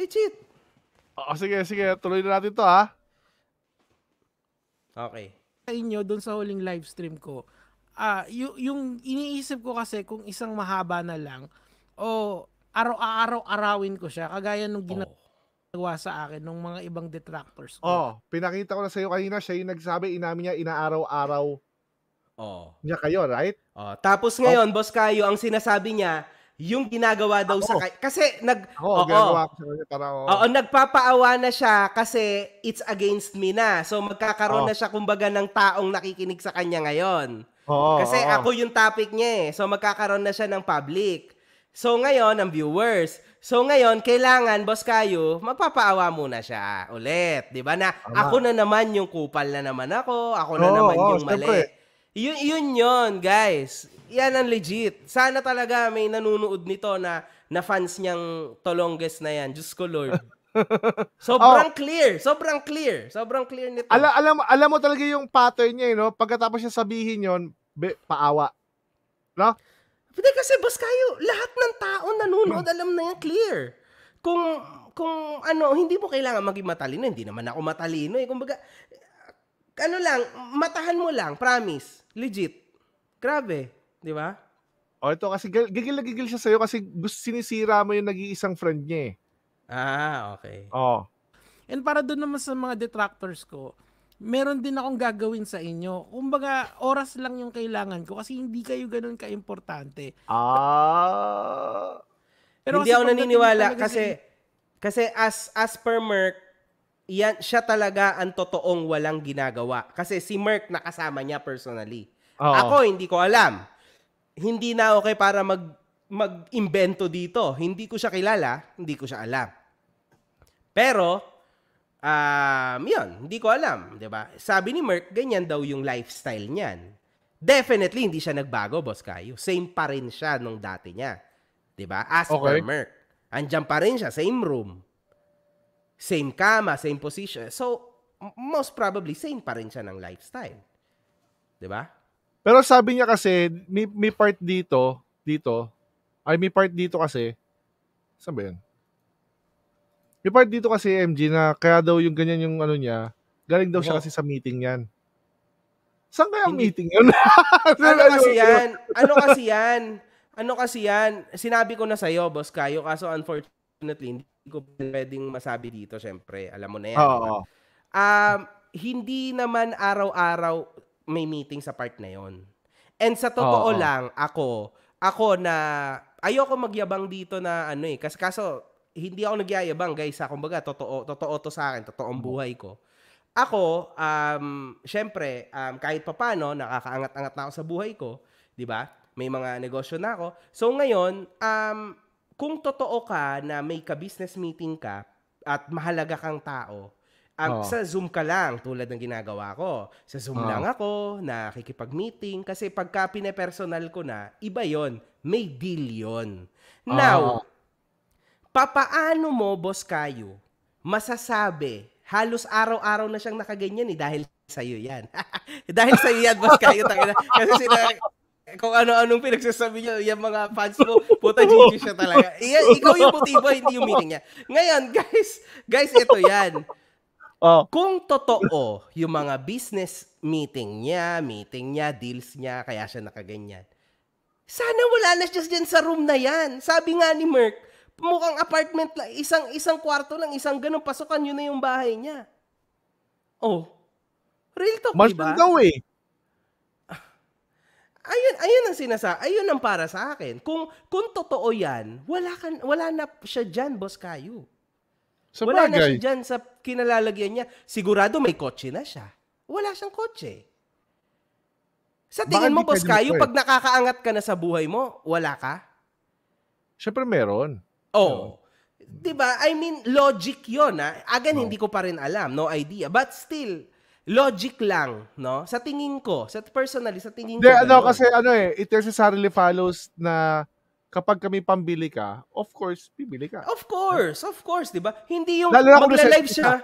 Legit. Oo, ah, sige, sige. Tuloy na natin to, ha? Okay. Sa inyo, doon sa huling live stream ko, ah uh, y- yung iniisip ko kasi kung isang mahaba na lang, o araw-araw-arawin ko siya, kagaya nung gina- oh nagawa sa akin ng mga ibang detractors ko. Oh, pinakita ko na sa iyo kanina, siya yung nagsabi, inamin niya inaaraw-araw. Oh. Niya kayo, right? Oh, tapos ngayon, oh. boss kayo, ang sinasabi niya, yung ginagawa daw ako. sa kanya. Kasi nag Oo, oh, ginagawa ko sa kanya para oo. nagpapaawa na siya kasi it's against me na. So magkakaroon oo. Oh. na siya kumbaga ng taong nakikinig sa kanya ngayon. Oo, kasi oo. ako yung topic niya eh. So magkakaroon na siya ng public. So ngayon, ang viewers, So ngayon, kailangan, boss Kayo, magpapaawa muna siya ulit. Di ba? Na Ama. ako na naman yung kupal na naman ako. Ako na oh, naman oh, yung mali. Siyempre. Yun, yun yun, guys. Yan ang legit. Sana talaga may nanonood nito na, na fans niyang Tolonges na yan. Diyos ko, Lord. sobrang oh. clear, sobrang clear, sobrang clear nito. Ala, alam alam mo talaga yung pattern niya, eh, no? Pagkatapos niya sabihin 'yon, paawa. No? Hindi kasi bas kayo, lahat ng tao nanonood, hmm. alam na yan, clear. Kung, kung ano, hindi mo kailangan maging matalino, hindi naman ako matalino eh. Kumbaga, ano lang, matahan mo lang, promise. Legit. Grabe, di ba? O oh, ito kasi gigil na gigil siya sa iyo kasi gusto sinisira mo yung nag-iisang friend niya eh. Ah, okay. Oh. And para doon naman sa mga detractors ko, meron din akong gagawin sa inyo. Kumbaga, oras lang yung kailangan ko kasi hindi kayo ganun kaimportante. Ah. Pero hindi ako naniniwala kasi kasi as as per Merk, yan siya talaga ang totoong walang ginagawa kasi si Merk nakasama niya personally. Oh. Ako hindi ko alam. Hindi na okay para mag mag-imbento dito. Hindi ko siya kilala, hindi ko siya alam. Pero Um, yun, hindi ko alam, 'di ba? Sabi ni Merck, ganyan daw yung lifestyle niyan. Definitely hindi siya nagbago, boss Kayo. Same pa rin siya nung dati niya. 'Di ba? As okay. per Merck. Andiyan pa rin siya, same room. Same kama, same position. So, most probably same pa rin siya ng lifestyle. 'Di ba? Pero sabi niya kasi may, may part dito, dito. Ay may part dito kasi. Saan ba 'yun? May part dito kasi MG na kaya daw yung ganyan yung ano niya, galing daw siya kasi sa meeting yan. Saan kaya ang meeting yun? ano kasi yan? Ano kasi yan? Ano kasi yan? Sinabi ko na sa'yo, boss Kayo, kaso unfortunately, hindi ko pwedeng masabi dito, syempre. Alam mo na yan. Oo. Um, hindi naman araw-araw may meeting sa part na yon. And sa totoo Oo. lang, ako, ako na, ayoko magyabang dito na ano eh, kasi kaso hindi ako nagyayabang guys ha. Kumbaga, totoo, totoo to sa akin. Totoong mm. buhay ko. Ako, um, syempre, um, kahit papano, nakakaangat-angat na ako sa buhay ko. Di ba? May mga negosyo na ako. So ngayon, um, kung totoo ka na may ka-business meeting ka at mahalaga kang tao, ang, um, oh. Sa Zoom ka lang, tulad ng ginagawa ko. Sa Zoom oh. lang ako, nakikipag-meeting. Kasi pagka personal ko na, iba yon May deal yon Now, oh. Papaano mo, Boss Kayo, masasabi, halos araw-araw na siyang nakaganyan eh, dahil sa'yo yan. dahil sa'yo yan, Boss Kayo. Tangina. Kasi sila, kung ano-anong pinagsasabi niyo, yung mga fans mo, puta Gigi siya talaga. Iyan, ikaw yung motivo, hindi yung meaning niya. Ngayon, guys, guys, ito yan. Oh. Kung totoo yung mga business meeting niya, meeting niya, deals niya, kaya siya nakaganyan. Sana wala na siya dyan sa room na yan. Sabi nga ni Merck, mukhang apartment lang, isang isang kwarto lang, isang ganun pasukan yun na yung bahay niya. Oh. Real talk, Mas diba? Daw eh. Ah, ayun, ayun ang sinasa, ayun ang para sa akin. Kung kung totoo 'yan, wala kan wala na siya diyan, boss Kayo. Sa wala bagay. na siya diyan sa kinalalagyan niya. Sigurado may kotse na siya. Wala siyang kotse. Sa tingin Bakit mo, boss Kayo, pag nakakaangat ka na sa buhay mo, wala ka? Siyempre meron. Oh. No. 'Di ba? I mean, logic 'yon, ha? Ah. Again, no. hindi ko pa rin alam, no idea. But still, logic lang, no? Sa tingin ko, sa personally, sa tingin De, ko. ano, kasi ano eh, it necessarily follows na kapag kami pambili ka, of course, bibili ka. Of course, of course, 'di ba? Hindi yung magla-live siya,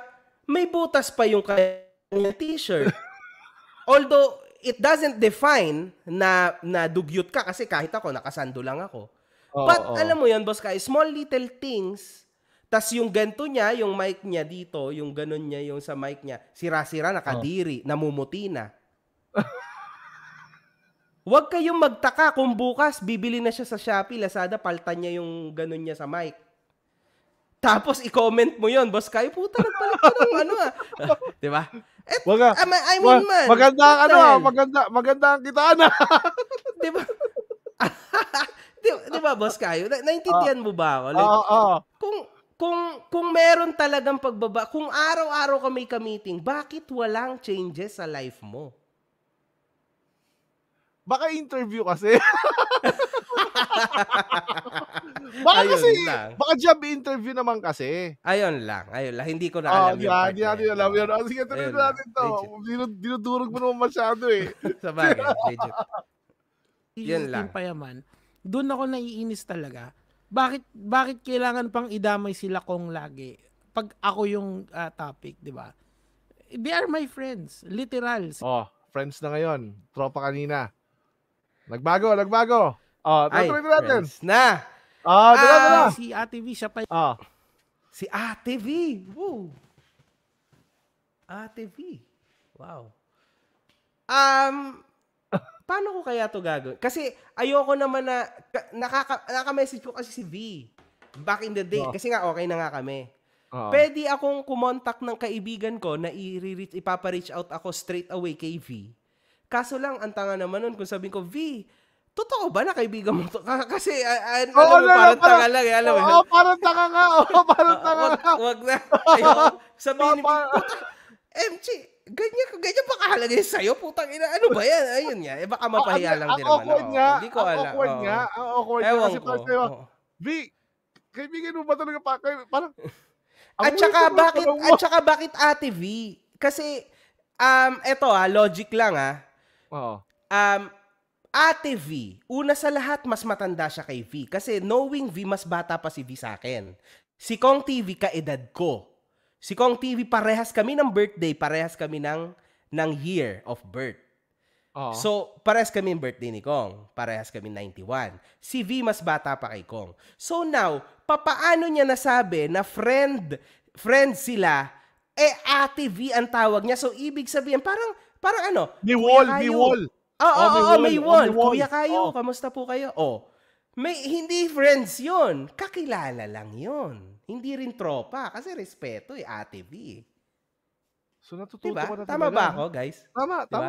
may butas pa yung kanyang t-shirt. Although it doesn't define na na dugyot ka kasi kahit ako nakasando lang ako. Oh, But oh. alam mo yan, boss Kai, small little things. Tas yung ganto niya, yung mic niya dito, yung ganun niya, yung sa mic niya, sira-sira, oh. nakadiri, oh. namumuti na. Huwag kayong magtaka kung bukas bibili na siya sa Shopee, Lazada, paltan niya yung ganun niya sa mic. Tapos i-comment mo yon boss Kai, puta, nagpalit ka ng ano ah. Di ba? At, Waga, I mean, I man. Maganda ang ano ah, maganda, maganda ang kitaan ah. Di ba? di, di ba, boss Kayo? Na, naintindihan oh. mo ba ako? Like, oh, oh. Kung, kung, kung meron talagang pagbaba, kung araw-araw ka may kamiting, bakit walang changes sa life mo? Baka interview kasi. baka ayun kasi, lang. baka job interview naman kasi. Ayun lang, ayun lang. Hindi ko na alam oh, yung part. Hindi natin alam yun. Oh, sige, tuloy na natin to. Dinudurog Dinu- mo naman masyado eh. Sabagay, legit. yun lang. Yung payaman doon ako naiinis talaga. Bakit bakit kailangan pang idamay sila kong lagi pag ako yung uh, topic, 'di ba? They are my friends, literal. Oh, friends na ngayon. Tropa kanina. Nagbago, nagbago. Oh, tuloy na natin. Na. Oh, tuloy ah, Si Ate V siya pa. Oh. Si Ate V. Woo. Ate V. Wow. Um, paano ko kaya to gagawin? Kasi ayoko naman na, nakaka, naka-message ko kasi si V back in the day. Oh. Kasi nga okay na nga kami. Oh. Pwede akong kumontak ng kaibigan ko na i-reach, ipapa-reach out ako straight away kay V. Kaso lang, ang tanga naman nun kung sabihin ko, V, totoo ba na kaibigan mo to? Kasi, uh, uh, oh, alam mo, no, parang tanga lang. Eh, alam oh, Oo, parang tanga nga. Oo, parang ah, tanga nga. Wag, na. Ayoko. Sabihin ni MG, Ganyan, ganyan ba kahalagay sa'yo? Putang ina, ano ba yan? Ayun nga, eh, baka mapahiya lang din naman. Ang niya, hindi ko alam. awkward nga. niya, ang awkward niya. Kasi parang sa'yo, V, kaibigan mo ba talaga pa? Parang, at saka bakit, at saka bakit Ate V? Kasi, um, eto ah, logic lang ah. Oo. Um, Ate V, una sa lahat, mas matanda siya kay V. Kasi knowing V, mas bata pa si V sa akin. Si Kong TV, kaedad ko. Si Kong TV, parehas kami ng birthday, parehas kami ng, ng year of birth. Oo. So, parehas kami ng birthday ni Kong. Parehas kami 91. Si V, mas bata pa kay Kong. So now, papaano niya nasabi na friend, friend sila, eh ate V ang tawag niya. So, ibig sabihin, parang, parang ano? May wall, kayo. wall. Oo, oh, oh, oh, may wall. wall. Kuya kayo, oh. kamusta po kayo? Oh, may hindi friends yon Kakilala lang yon hindi rin tropa kasi respeto eh, Ate V. Eh. So natututo diba? ko na Tama ba ako, guys? Tama, diba? tama.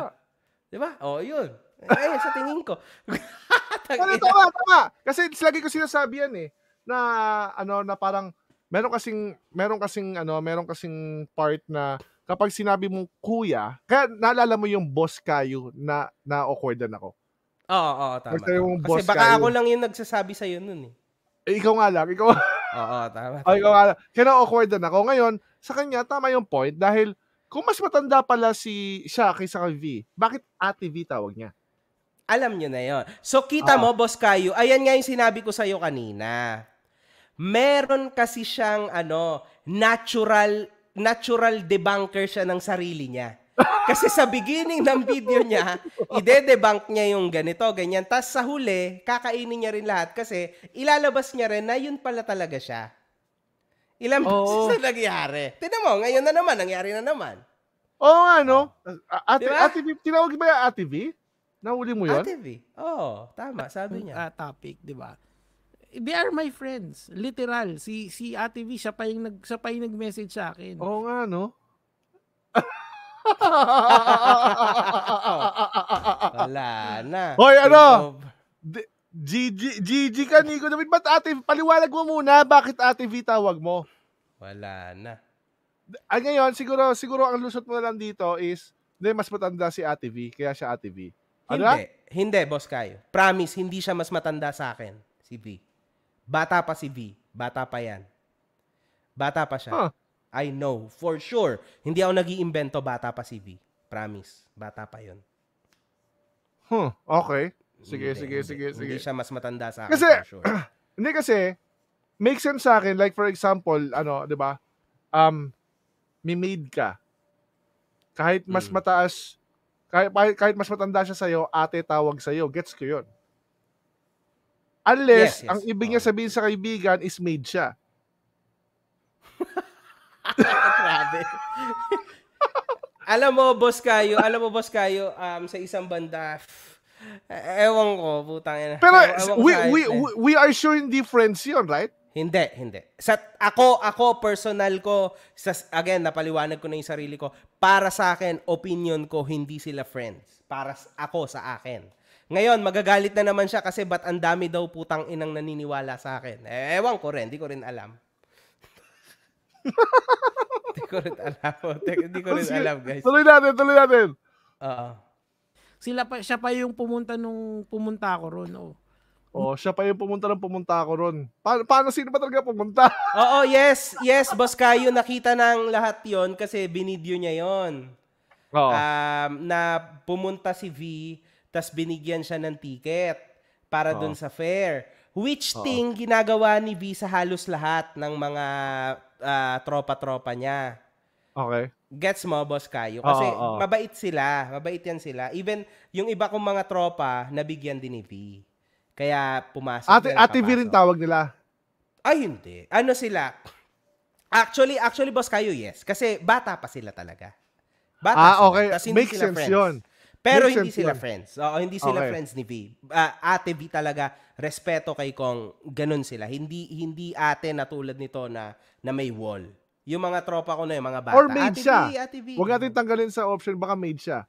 Diba? O, oh, yun. Eh, sa tingin ko. ano, tama, tama. Kasi lagi ko sinasabi yan eh. Na, ano, na parang, meron kasing meron kasing ano, meron kasing part na kapag sinabi mong kuya, kaya naalala mo yung boss kayo na na awkwardan ako. Oo, oo, tama. Kasi, tama. Kasi baka kayo, ako lang yung nagsasabi sa iyo noon eh. eh. Ikaw nga lang, ikaw. Oo, tama. Ay, ko kina-awkward na ako. Ngayon, sa kanya, tama yung point dahil kung mas matanda pala si siya kaysa kay V, bakit Ate V tawag niya? Alam niyo na yon. So, kita uh-huh. mo, Boss Kayo, ayan nga yung sinabi ko sa'yo kanina. Meron kasi siyang, ano, natural, natural debunker siya ng sarili niya. Kasi sa beginning ng video niya, ide-debunk niya yung ganito, ganyan. Tapos sa huli, kakainin niya rin lahat kasi ilalabas niya rin na yun pala talaga siya. Ilang Oo. beses na nangyari. Tinan mo, ngayon na naman, nangyari na naman. Oo nga, no? Oh. Ate, diba? Ate V, tinawag ba yung Ate Nahuli mo yun? Ate V. Oo, oh, tama, sabi niya. Uh, topic, di ba? They are my friends. Literal. Si si Ate V, siya pa yung, nag, siya pa yung nag-message sa akin. Oo nga, no? Wala na. Hoy, ano? D- Gigi, Gigi ka, Nico David. Ba't ate, paliwanag mo muna, bakit ate V tawag mo? Wala na. Ah, ngayon, siguro, siguro ang lusot mo lang dito is, hindi, mas matanda si ate V, kaya siya ate V. Ano hindi, na? hindi, boss Kayo. Promise, hindi siya mas matanda sa akin, si V. Bata pa si V. Bata pa yan. Bata pa siya. Huh. I know for sure. Hindi ako nag-iimbento bata pa si V. Promise. Bata pa yon. Hmm, okay. Sige, hindi, sige, hindi. sige, sige. Hindi siya mas matanda sa akin kasi, for sure. hindi kasi, make sense sa akin. Like for example, ano, di ba? Um, may maid ka. Kahit mas mm. mataas, kahit, kahit mas matanda siya sa'yo, ate tawag sa'yo. Gets ko yun. Unless, yes, yes. ang ibig niya sabihin sa kaibigan is maid siya. Grabe. alam mo, boss kayo, alam mo, boss kayo, um, sa isang banda, e-, ewan ko, putang ina. Pero we, we, we, we are sure hindi friends yun, right? Hindi, hindi. Sa, ako, ako, personal ko, sa, again, napaliwanag ko na yung sarili ko, para sa akin, opinion ko, hindi sila friends. Para ako, sa akin. Ngayon, magagalit na naman siya kasi ba't ang dami daw putang inang naniniwala sa akin. E-, ewan ko rin, hindi ko rin alam. Hindi ko rin alam. Hindi ko rin alam, guys. Tuloy natin, tuloy natin. Oo. Sila pa, siya pa yung pumunta nung pumunta ako ron. oh. Oh, siya pa yung pumunta ng pumunta ako ron. Pa- paano sino ba talaga pumunta? Oo, yes. Yes, boss Kayo, nakita ng lahat yon kasi binidyo niya yon. Oh. Um, na pumunta si V, tas binigyan siya ng ticket para doon sa fair. Which Oo. thing ginagawa ni V sa halos lahat ng mga uh, tropa-tropa niya. Okay. Gets mo, boss Kayo? Kasi Oo, oo. mabait sila. Mabait yan sila. Even yung iba kong mga tropa, nabigyan din ni V. Kaya pumasok. Ate, na ate V rin tawag nila. Ay, hindi. Ano sila? Actually, actually, boss kayo, yes. Kasi bata pa sila talaga. Bata Ah, sila. okay. Tapos Makes sense friends. yun. Pero hindi sila yun. friends. Oo, hindi sila okay. friends ni V. Uh, ate V talaga, respeto kay Kong, ganun sila. Hindi hindi ate na tulad nito na, na may wall. Yung mga tropa ko na yung mga bata. Or made ate siya. V, ate V. Huwag natin tanggalin sa option, baka made siya.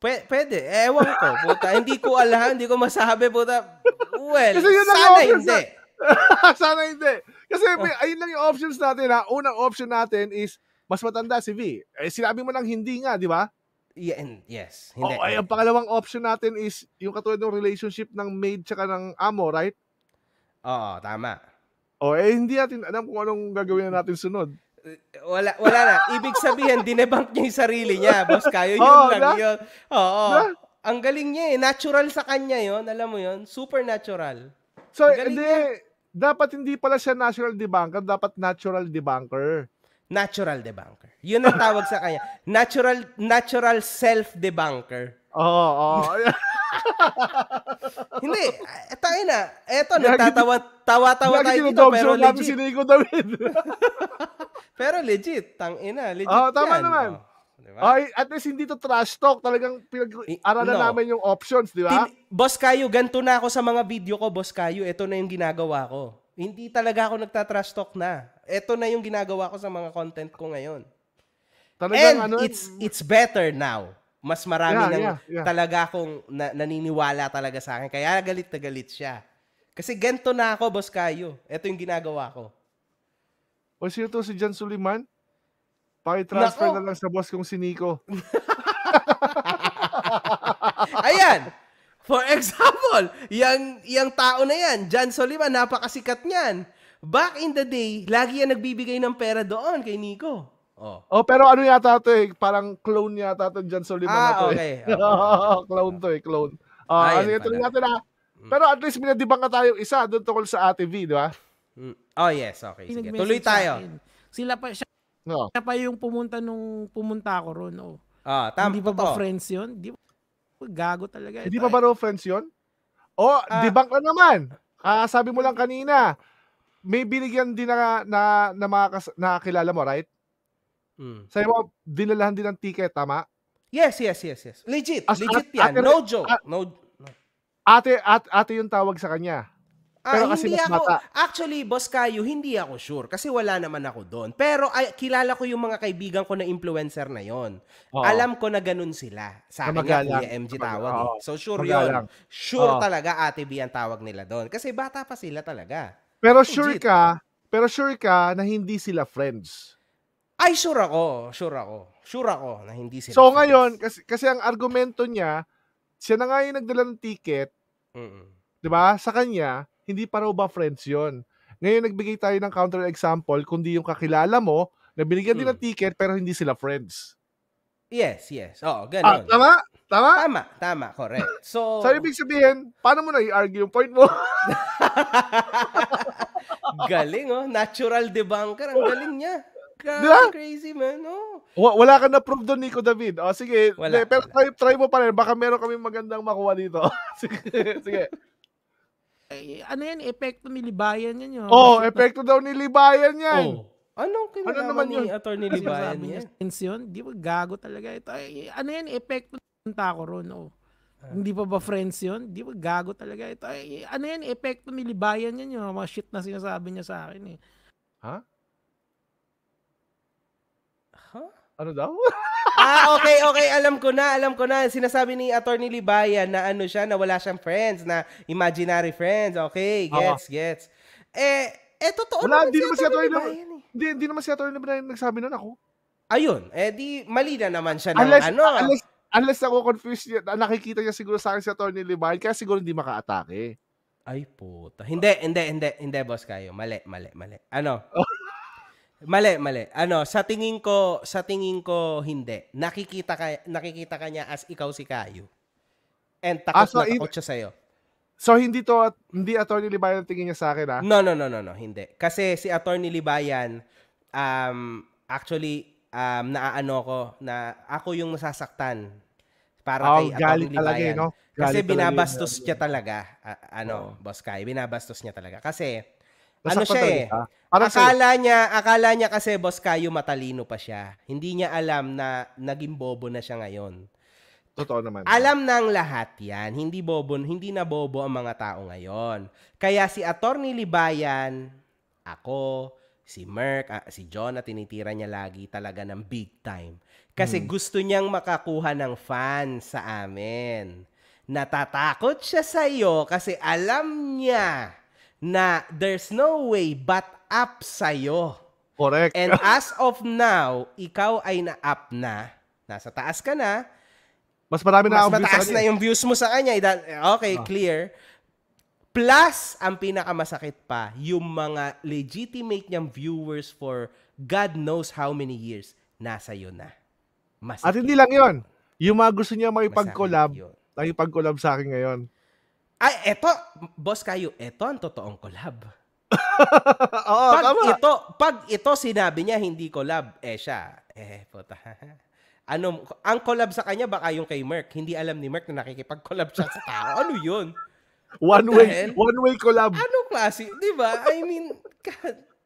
P- pwede. Ewan ko, puta. hindi ko alam, hindi ko masabi, puta. Well, Kasi yun sana hindi. Na... sana hindi. Kasi may, ayun lang yung options natin, ha. Unang option natin is, mas matanda si V. Eh, sinabi mo lang hindi nga, di ba? Yeah, and yes. Hindi. Oh, ay, ang pangalawang option natin is yung katulad ng relationship ng maid tsaka ng amo, right? Oo, tama. O, oh, eh, hindi natin alam kung anong gagawin na natin sunod. Wala, wala na. Ibig sabihin, dinebank niya yung sarili niya, boss. Kayo yun oh, lang na? yun. Oo. Oh, oh. Ang galing niya eh. Natural sa kanya yon Alam mo yon Supernatural. So, hindi, dapat hindi pala siya natural debunker, dapat natural debunker natural debunker. Yun ang tawag sa kanya. Natural natural self debunker. Oo, oh, oh. Hindi, eh, tayo na. Eto, nagtatawa, tawa-tawa tayo dito, pero legit. Sinigo David. pero legit, tang ina, legit oh, tama yan. naman. Oh. Diba? Oh, at least hindi to trash talk. Talagang pinag-aralan no. namin yung options, di ba? Tin- boss Kayo, ganito na ako sa mga video ko, Boss Kayo. Ito na yung ginagawa ko. Hindi talaga ako nagta-trash talk na. Ito na yung ginagawa ko sa mga content ko ngayon. Talagang, And ano, it's, it's better now. Mas marami yeah, ng yeah, yeah. talaga akong na, naniniwala talaga sa akin. Kaya galit na galit siya. Kasi gento na ako, boss Kayo. Ito yung ginagawa ko. O sino to si John Suliman? Paki-transfer na lang sa boss kong si Nico. Ayan. For example, yung, yung tao na yan, John Suliman, napakasikat niyan back in the day, lagi yan nagbibigay ng pera doon kay Nico. Oh. oh, pero ano yata to eh, parang clone yata to John Soliman ah, na to eh. okay. eh. Okay. clone to eh, clone. Oh, ah, Ayun, ah, ano yun, natin ah. Hmm. Pero at least minadibang ka tayo isa doon tungkol sa Ate V, di ba? Hmm. Oh yes, okay. Sige, tuloy tayo. Sila pa, siya, no. siya pa yung pumunta nung pumunta ako roon. Oh. Ah, tam- Hindi pa ba friends yun? Di ba? Gago talaga. Hindi pa ba no friends yun? Oh, uh, debunk na naman. Ah, sabi mo lang kanina, may binigyan din na na, na mga kas, nakakilala mo, right? Mm. Sabi mo, dinalahan din ng ticket, tama? Yes, yes, yes, yes. Legit, As, legit at, yan. Ate, no joke. At, no, no. Ate, at, ate yung tawag sa kanya. Ah, Pero kasi hindi ako, mata. Actually, boss Kayo, hindi ako sure kasi wala naman ako doon. Pero ay, kilala ko yung mga kaibigan ko na influencer na yon. Alam ko na ganun sila. Sa akin nga, Kuya MG tawag. Eh. So sure magalang. yun. Sure Oo. talaga Ate B ang tawag nila doon. Kasi bata pa sila talaga. Pero oh, sure ka, pero sure ka na hindi sila friends. Ay, sure ako. Sure ako. Sure ako na hindi sila So friends. ngayon, kasi, kasi ang argumento niya, siya na nga yung nagdala ng ticket, mm 'di ba? Sa kanya, hindi pa raw ba friends 'yon? Ngayon nagbigay tayo ng counter example kundi yung kakilala mo na binigyan din ng mm. ticket pero hindi sila friends. Yes, yes. Oo, ganun. Ah, tama? Tama? Tama, tama, correct. So, so ibig sabihin, paano mo na i-argue yung point mo? galing, oh. Natural debunker. Ang galing niya. Grabe, diba? crazy, man. Oh. W- wala ka na prove doon, Nico David. O, oh, sige. Wala, pero wala. Try, try mo pa rin. Baka meron kami magandang makuha dito. sige. sige. Eh, ano yan? Epekto ni Libayan yan. Oh, oh epekto daw ni Libayan yan. Oh. Anong ano kinalaman ano naman ni yun? Attorney ano Libayan niya? Since yun, di ba gago talaga ito. Ay, ano yan, epekto ng tako ron, oh. Ah. Hindi pa ba friends yun? Di ba gago talaga ito. Ay, ano yan, epekto ni Libayan yan yung mga shit na sinasabi niya sa akin eh. Ha? Huh? Ha? Huh? Ano daw? ah, okay, okay. Alam ko na, alam ko na. Sinasabi ni Attorney Libayan na ano siya, na wala siyang friends, na imaginary friends. Okay, gets, uh gets. Eh, eh, totoo wala, naman si Attorney Libayan. Hindi, hindi naman si Atty. Brian nagsabi nun ako. Ayun, eh di mali na naman siya ng unless, ano. Ah. Unless, unless ako confused, nakikita niya siguro sa akin si Atty. Brian, kaya siguro hindi makaatake. Ay puta. Hindi, hindi, hindi, hindi boss kayo. Mali, mali, mali. Ano? mali, mali. Ano, sa tingin ko, sa tingin ko hindi. Nakikita ka nakikita ka niya as ikaw si Kayo. And takot ah, so na takot siya sa'yo. So hindi to at hindi Attorney Libayan tingin niya sa akin ah. No, no, no, no, no, hindi. Kasi si Attorney Libayan um actually um naaano ko na ako yung masasaktan para oh, kay Attorney eh, Libayan. Talaga, eh, no? Galit kasi binabastos yun. niya talaga uh, ano, oh. Boss Kai, binabastos niya talaga kasi Nasaktan ano siya eh. akala sa'yo. niya, akala niya kasi Boss Kayo matalino pa siya. Hindi niya alam na naging bobo na siya ngayon. Totoo naman. Alam ng lahat yan. Hindi bobo, hindi na bobo ang mga tao ngayon. Kaya si Attorney Libayan, ako, si Merck, uh, ah, si John na tinitira niya lagi talaga ng big time. Kasi hmm. gusto niyang makakuha ng fans sa amin. Natatakot siya sa iyo kasi alam niya na there's no way but up sa iyo. Correct. And as of now, ikaw ay na-up na. Nasa taas ka na mas marami na mas ang views mataas na eh. yung views mo sa kanya. Eh, eh, okay, ah. clear. Plus, ang pinakamasakit pa, yung mga legitimate niyang viewers for God knows how many years, nasa yun na. Masakit. At hindi lang yun. Yung mga gusto niya makipag-collab, nakipag-collab sa akin ngayon. Ay, eto, boss kayo, eto ang totoong collab. Oo, pag tama. ito, pag ito sinabi niya hindi collab, eh siya, eh puta. ano, ang collab sa kanya baka yung kay Merck. Hindi alam ni Merck na nakikipag-collab siya sa tao. Ano yun? One way, one way collab. Ano klase, 'di ba? I mean,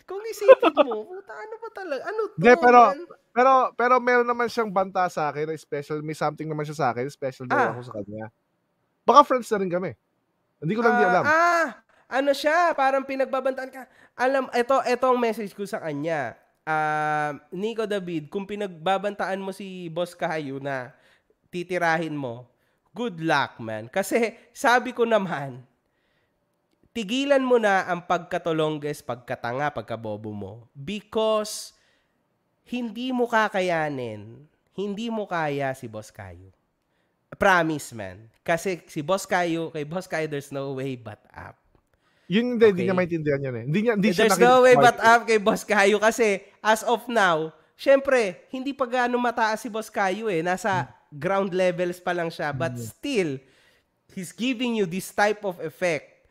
kung isipin mo, puta ano ba talaga? Ano to? De, pero man? pero pero meron naman siyang banta sa akin, na special, may something naman siya sa akin, special daw ah. ako sa kanya. Baka friends na rin kami. Hindi ko lang uh, di ah, alam. Ah, ano siya, parang pinagbabantaan ka. Alam, ito, ito ang message ko sa kanya uh, Nico David, kung pinagbabantaan mo si Boss Kayo na titirahin mo, good luck, man. Kasi sabi ko naman, tigilan mo na ang pagkatolongges, pagkatanga, pagkabobo mo. Because hindi mo kakayanin, hindi mo kaya si Boss Kayo. Promise, man. Kasi si Boss Kayo, kay Boss Kayo, there's no way but up. Yun hindi, okay. hindi niya maintindihan yun eh. Hindi niya, hindi eh, There's siya no way but up kay Boss Kayo kasi as of now, syempre, hindi pa gaano mataas si Boss Kayo eh. Nasa hmm. ground levels pa lang siya. But hmm. still, he's giving you this type of effect.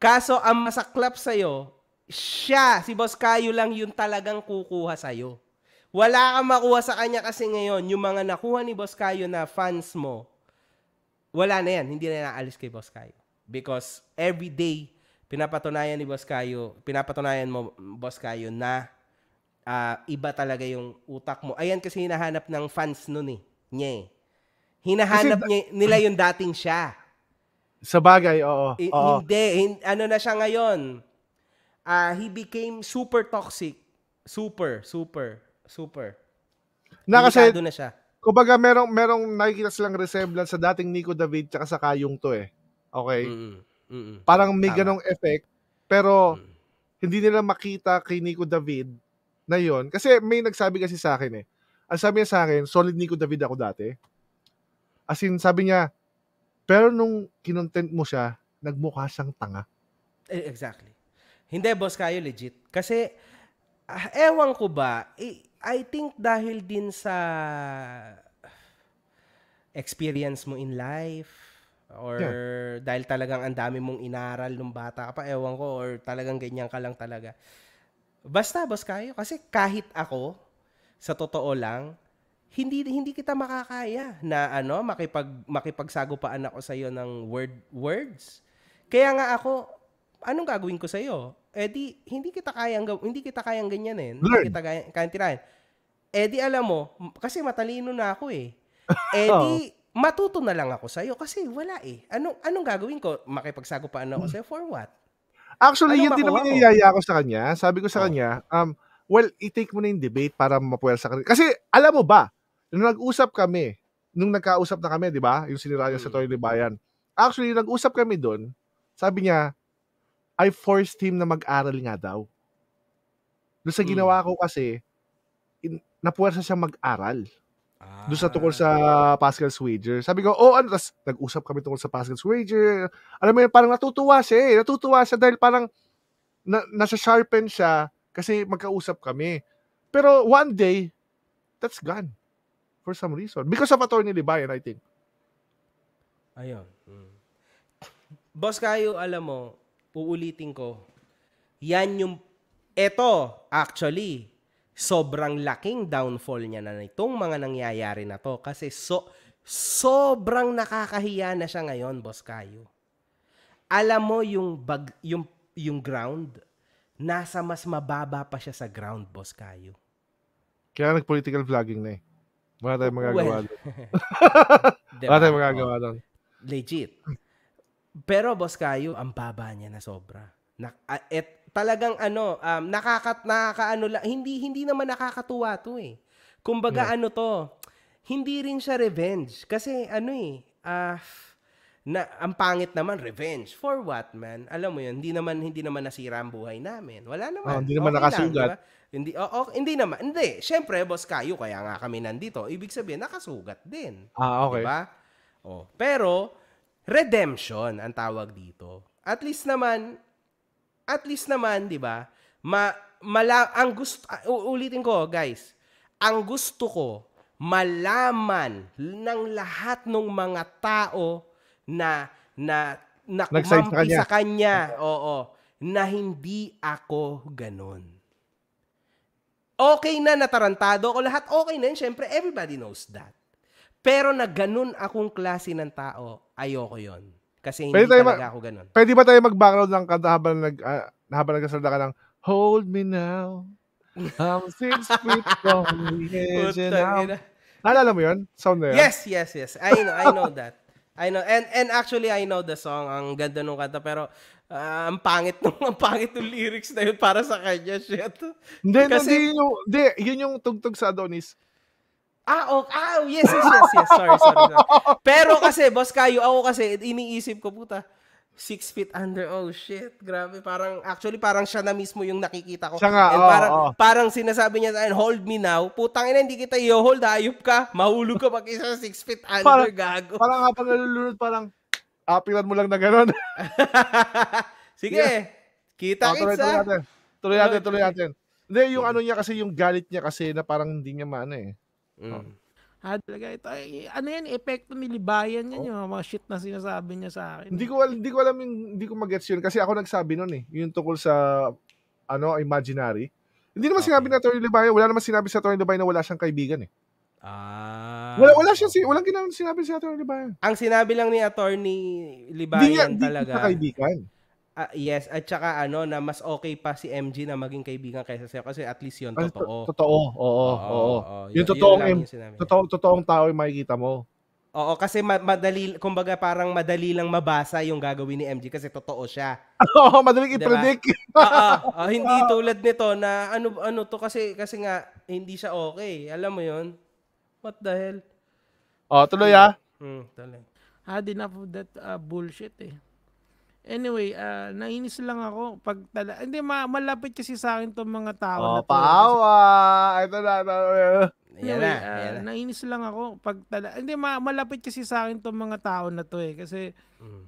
Kaso ang masaklap sa'yo, siya, si Boss Kayo lang yung talagang kukuha sa'yo. Wala kang makuha sa kanya kasi ngayon, yung mga nakuha ni Boss Kayo na fans mo, wala na yan. Hindi na naalis kay Boss Kayo. Because every day, pinapatunayan ni Boss Kayo, pinapatunayan mo, Boss Kayo, na uh, iba talaga yung utak mo. Ayan kasi hinahanap ng fans noon eh. Nye. Eh. Hinahanap kasi, niya, nila yung dating siya. Sa bagay, oo. I- oo. Hindi. Hin- ano na siya ngayon? Uh, he became super toxic. Super, super, super. Na kasi, na siya. Kumbaga, merong, merong nakikita silang resemblance sa dating Nico David tsaka sa Kayong to eh. Okay? Mm-hmm. Mm-mm. Parang may Tama. ganong effect. Pero, mm. hindi nila makita kay Nico David na yon Kasi may nagsabi kasi sa akin eh. Ang sabi niya sa akin, solid Nico David ako dati. As in, sabi niya, pero nung kinontent mo siya, nagmukha siyang tanga. Eh, exactly. Hindi, boss, kayo legit. Kasi, uh, ewan ko ba, I think dahil din sa experience mo in life, Or yeah. dahil talagang ang dami mong inaral nung bata ka pa, ewan ko, or talagang ganyan ka lang talaga. Basta, boss kayo. Kasi kahit ako, sa totoo lang, hindi hindi kita makakaya na ano makipag makipagsagupaan ako sa iyo ng word words. Kaya nga ako anong gagawin ko sa iyo? Eh di hindi kita kayang hindi kita kayang ganyan eh. Hindi kita kayang, kayang tirahin. Eh di alam mo kasi matalino na ako eh. Eh di matuto na lang ako sa'yo kasi wala eh. Anong, anong gagawin ko? Makipagsagupaan ako sa'yo for what? Actually, ano yun din naman niyayaya ko sa kanya. Sabi ko sa oh. kanya, um, well, i-take mo na yung debate para mapuwersa ka rin. Kasi, alam mo ba, nung nag-usap kami, nung nagkausap na kami, di ba, yung sinira niya hmm. sa mm. Toy Libayan, actually, nag-usap kami doon, sabi niya, I forced him na mag-aral nga daw. Doon sa mm. ginawa ko kasi, in, napuwersa siya mag-aral. Ah. Doon sa tungkol ah. sa Pascal's Wager. Sabi ko, oh, ano? Tapos nag-usap kami tungkol sa Pascal's Wager. Alam mo yun, parang natutuwa siya eh. Natutuwa siya dahil parang na, nasa sharpen siya kasi magkausap kami. Pero one day, that's gone for some reason. Because of attorney Libayan, I think. Ayun. Mm. Boss Kayo, alam mo, uulitin ko, yan yung, eto, actually, sobrang laking downfall niya na itong mga nangyayari na to kasi so, sobrang nakakahiya na siya ngayon, Boss Kayo. Alam mo yung, bag, yung, yung ground, nasa mas mababa pa siya sa ground, Boss Kayo. Kaya nag-political vlogging na eh. Wala tayong magagawa well, doon. Wala tayong diba? magagawa doon. Legit. Pero, Boss Kayo, ang baba niya na sobra. Na, uh, et, talagang ano, um, nakakat, nakakaano lang, hindi, hindi naman nakakatuwa to eh. Kumbaga yeah. Hmm. ano to, hindi rin siya revenge. Kasi ano eh, ah, uh, na ang pangit naman revenge for what man alam mo yun hindi naman hindi naman nasira ang buhay namin wala naman oh, hindi naman okay nakasugat lang, diba? hindi oh, oh, hindi naman hindi syempre boss kayo kaya nga kami nandito ibig sabihin nakasugat din ah okay diba? oh pero redemption ang tawag dito at least naman at least naman, 'di ba? Ma mala ang gusto ah, uh, ulitin ko, guys. Ang gusto ko malaman ng lahat ng mga tao na na na kumampi sa kanya. sa kanya. Oo, na hindi ako ganun. Okay na natarantado ako lahat. Okay na yun. Siyempre, everybody knows that. Pero na ganun akong klase ng tao, ayoko yon kasi hindi pwede talaga ma- ako ganun. Pwede ba tayo mag-background ng kanta habang, nag, uh, habang nagkasalda ka ng Hold me now. I'm six feet from the edge and I'm... Naalala mo yun? Sound na yun? Yes, yes, yes. I know, I know that. I know. And and actually, I know the song. Ang ganda nung kanta. Pero, uh, ang pangit nung, ang pangit nung lyrics na yun para sa kanya. Shit. Hindi, Kasi, hindi, yun yung, yun yung tugtog sa Adonis. Ah, oh, ah, yes, yes, yes, yes. Sorry, sorry, sorry. Pero kasi, boss kayo, ako kasi, iniisip ko, puta, six feet under, oh shit, grabe. Parang, actually, parang siya na mismo yung nakikita ko. Siya nga, And oh, parang, oh. parang sinasabi niya sa akin, hold me now. Putang ina, hindi kita i-hold, hayop ka. Mahulog ka pag isa six feet under, parang, gago. Parang nga pag nalulunod, parang, apilan mo lang na gano'n. Sige, yeah. kita oh, tuloy, tuloy natin, tuloy natin, tuloy natin. Hindi, yung ano niya kasi, yung galit niya kasi na parang hindi niya maano eh Mm. Ha, ah, talaga ito. Ay, eh, ano yan, epekto ni Libayan yan, oh. yung mga shit na sinasabi niya sa akin. Hindi ko, hindi ko alam yung, hindi ko magets yun. Kasi ako nagsabi noon eh, yung tungkol sa, ano, imaginary. Hindi naman ah, okay. sinabi na Tony Libayan, wala naman sinabi sa Tony Libayan na wala siyang kaibigan eh. Ah. Wala, wala siya, si, walang ginawang sinabi si Attorney Libayan. Ang sinabi lang ni Attorney Libayan di, talaga. Di kaibigan. Uh, yes, at saka ano na mas okay pa si MG na maging kaibigan kaysa sa'yo kasi at least 'yon totoo. Totoo. Oo, oo. oo. Yung totoong yun totoo, totoong tao yung makikita mo. Oo, kasi madali kumbaga parang madali lang mabasa yung gagawin ni MG kasi totoo siya. Oo, madaling diba? i-predict. Oo, oo, ah, hindi tulad nito na ano ano to kasi kasi nga hindi siya okay. Alam mo 'yon? What the hell? Oh, tuloy ah. Hmm, tuloy. Had enough of that uh, bullshit eh. Anyway, uh, nainis lang ako pag tala- hindi ma- malapit kasi sa akin 'tong mga tao oh, na to. Paawa. Ito na. Ito na. Anyway, uh, nainis lang ako pag tala- hindi ma- malapit kasi sa akin 'tong mga tao na to eh kasi mm.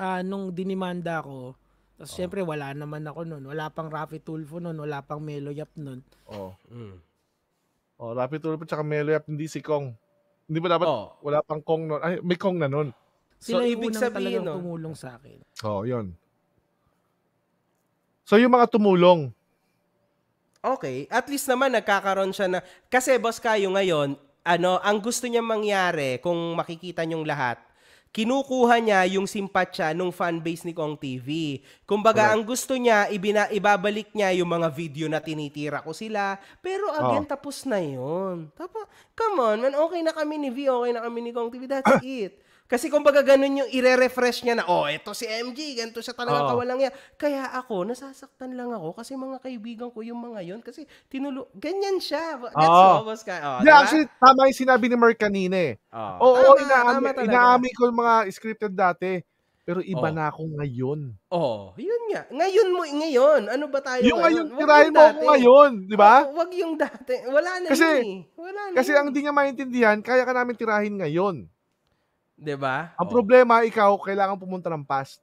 uh, nung dinimanda ako, tapos oh. syempre wala naman ako noon. Wala pang Rafi Tulfo noon, wala pang Melo Yap noon. Oh. Mm. Oh, Rafi Tulfo tsaka Melo Yap hindi si Kong. Hindi ba dapat oh. wala pang Kong noon? Ay, may Kong na noon. Sila so, yung ibig unang sabihin, no? tumulong sa akin. Oo, oh, yun. So, yung mga tumulong, Okay, at least naman nagkakaroon siya na kasi boss kayo ngayon, ano, ang gusto niya mangyari kung makikita niyong lahat, kinukuha niya yung simpatya ng fanbase ni Kong TV. Kumbaga, Correct. ang gusto niya, ibina, ibabalik niya yung mga video na tinitira ko sila. Pero again, oh. tapos na yun. Tapos, come on, man, okay na kami ni V, okay na kami ni Kong TV, that's it. Kasi kumbaga ganun yung ire-refresh niya na, oh, ito si MG, ganito siya talaga oh. kawalang yan. Kaya ako, nasasaktan lang ako kasi mga kaibigan ko yung mga yon kasi tinulo, ganyan siya. That's oh. almost kind oh, yeah, diba? actually, tama yung sinabi ni Mark kanina eh. Oh. Oo, oh, inaami, ko yung mga scripted dati. Pero iba oh. na ako ngayon. Oh, yun nga. Ngayon mo, ngayon. Ano ba tayo yung ngayon? ngayon mo ako ngayon, di ba? Oh, wag yung dati. Wala na kasi, yun eh. Wala na Kasi yun. ang eh. di nga maintindihan, kaya ka namin tirahin ngayon. 'Di ba? Ang oh. problema ikaw kailangan pumunta ng past.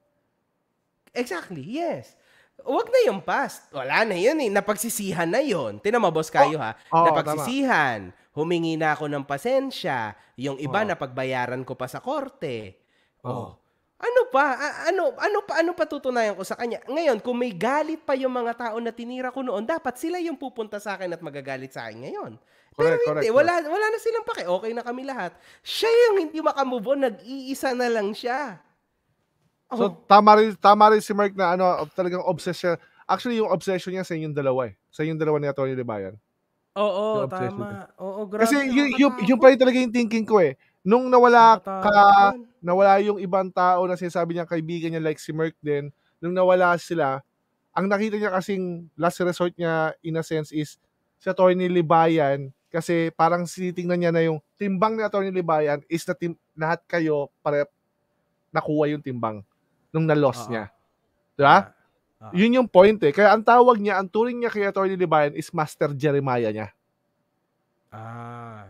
Exactly. Yes. Huwag na yung past. Wala na yun eh. Napagsisihan na yun. Tinamabos kayo oh, ha. Napagsisihan. Humingi na ako ng pasensya. Yung iba oh. pagbayaran ko pa sa korte. Oh. oh. Ano pa? A- ano ano pa ano patutunayan ko sa kanya? Ngayon, kung may galit pa yung mga tao na tinira ko noon, dapat sila yung pupunta sa akin at magagalit sa akin ngayon. Correct, Pero correct, hindi, wala, wala na silang pake. Okay na kami lahat. Siya yung hindi makamove on. Nag-iisa na lang siya. Oh. So, tama rin, tama rin si Mark na ano, talagang obsessed siya. Actually, yung obsession niya sa inyong dalawa eh. Sa inyong dalawa ni Atty. Libayan. Oo, yung tama. Niya. Oo, grabe. Kasi yung, yung, yung pala talaga yung thinking ko eh. Nung nawala ka, nawala yung ibang tao na sinasabi niya kaibigan niya like si Merk din, nung nawala sila, ang nakita niya kasing last resort niya in a sense is si Atty. Libayan kasi parang sinitingnan niya na yung timbang ni Atty. Libayan is na tim- lahat kayo pare nakuha yung timbang nung na-loss uh-huh. niya. Diba? Uh-huh. Yun yung point eh. Kaya ang tawag niya, ang turing niya kay Atty. Libayan is Master Jeremiah niya. Ah.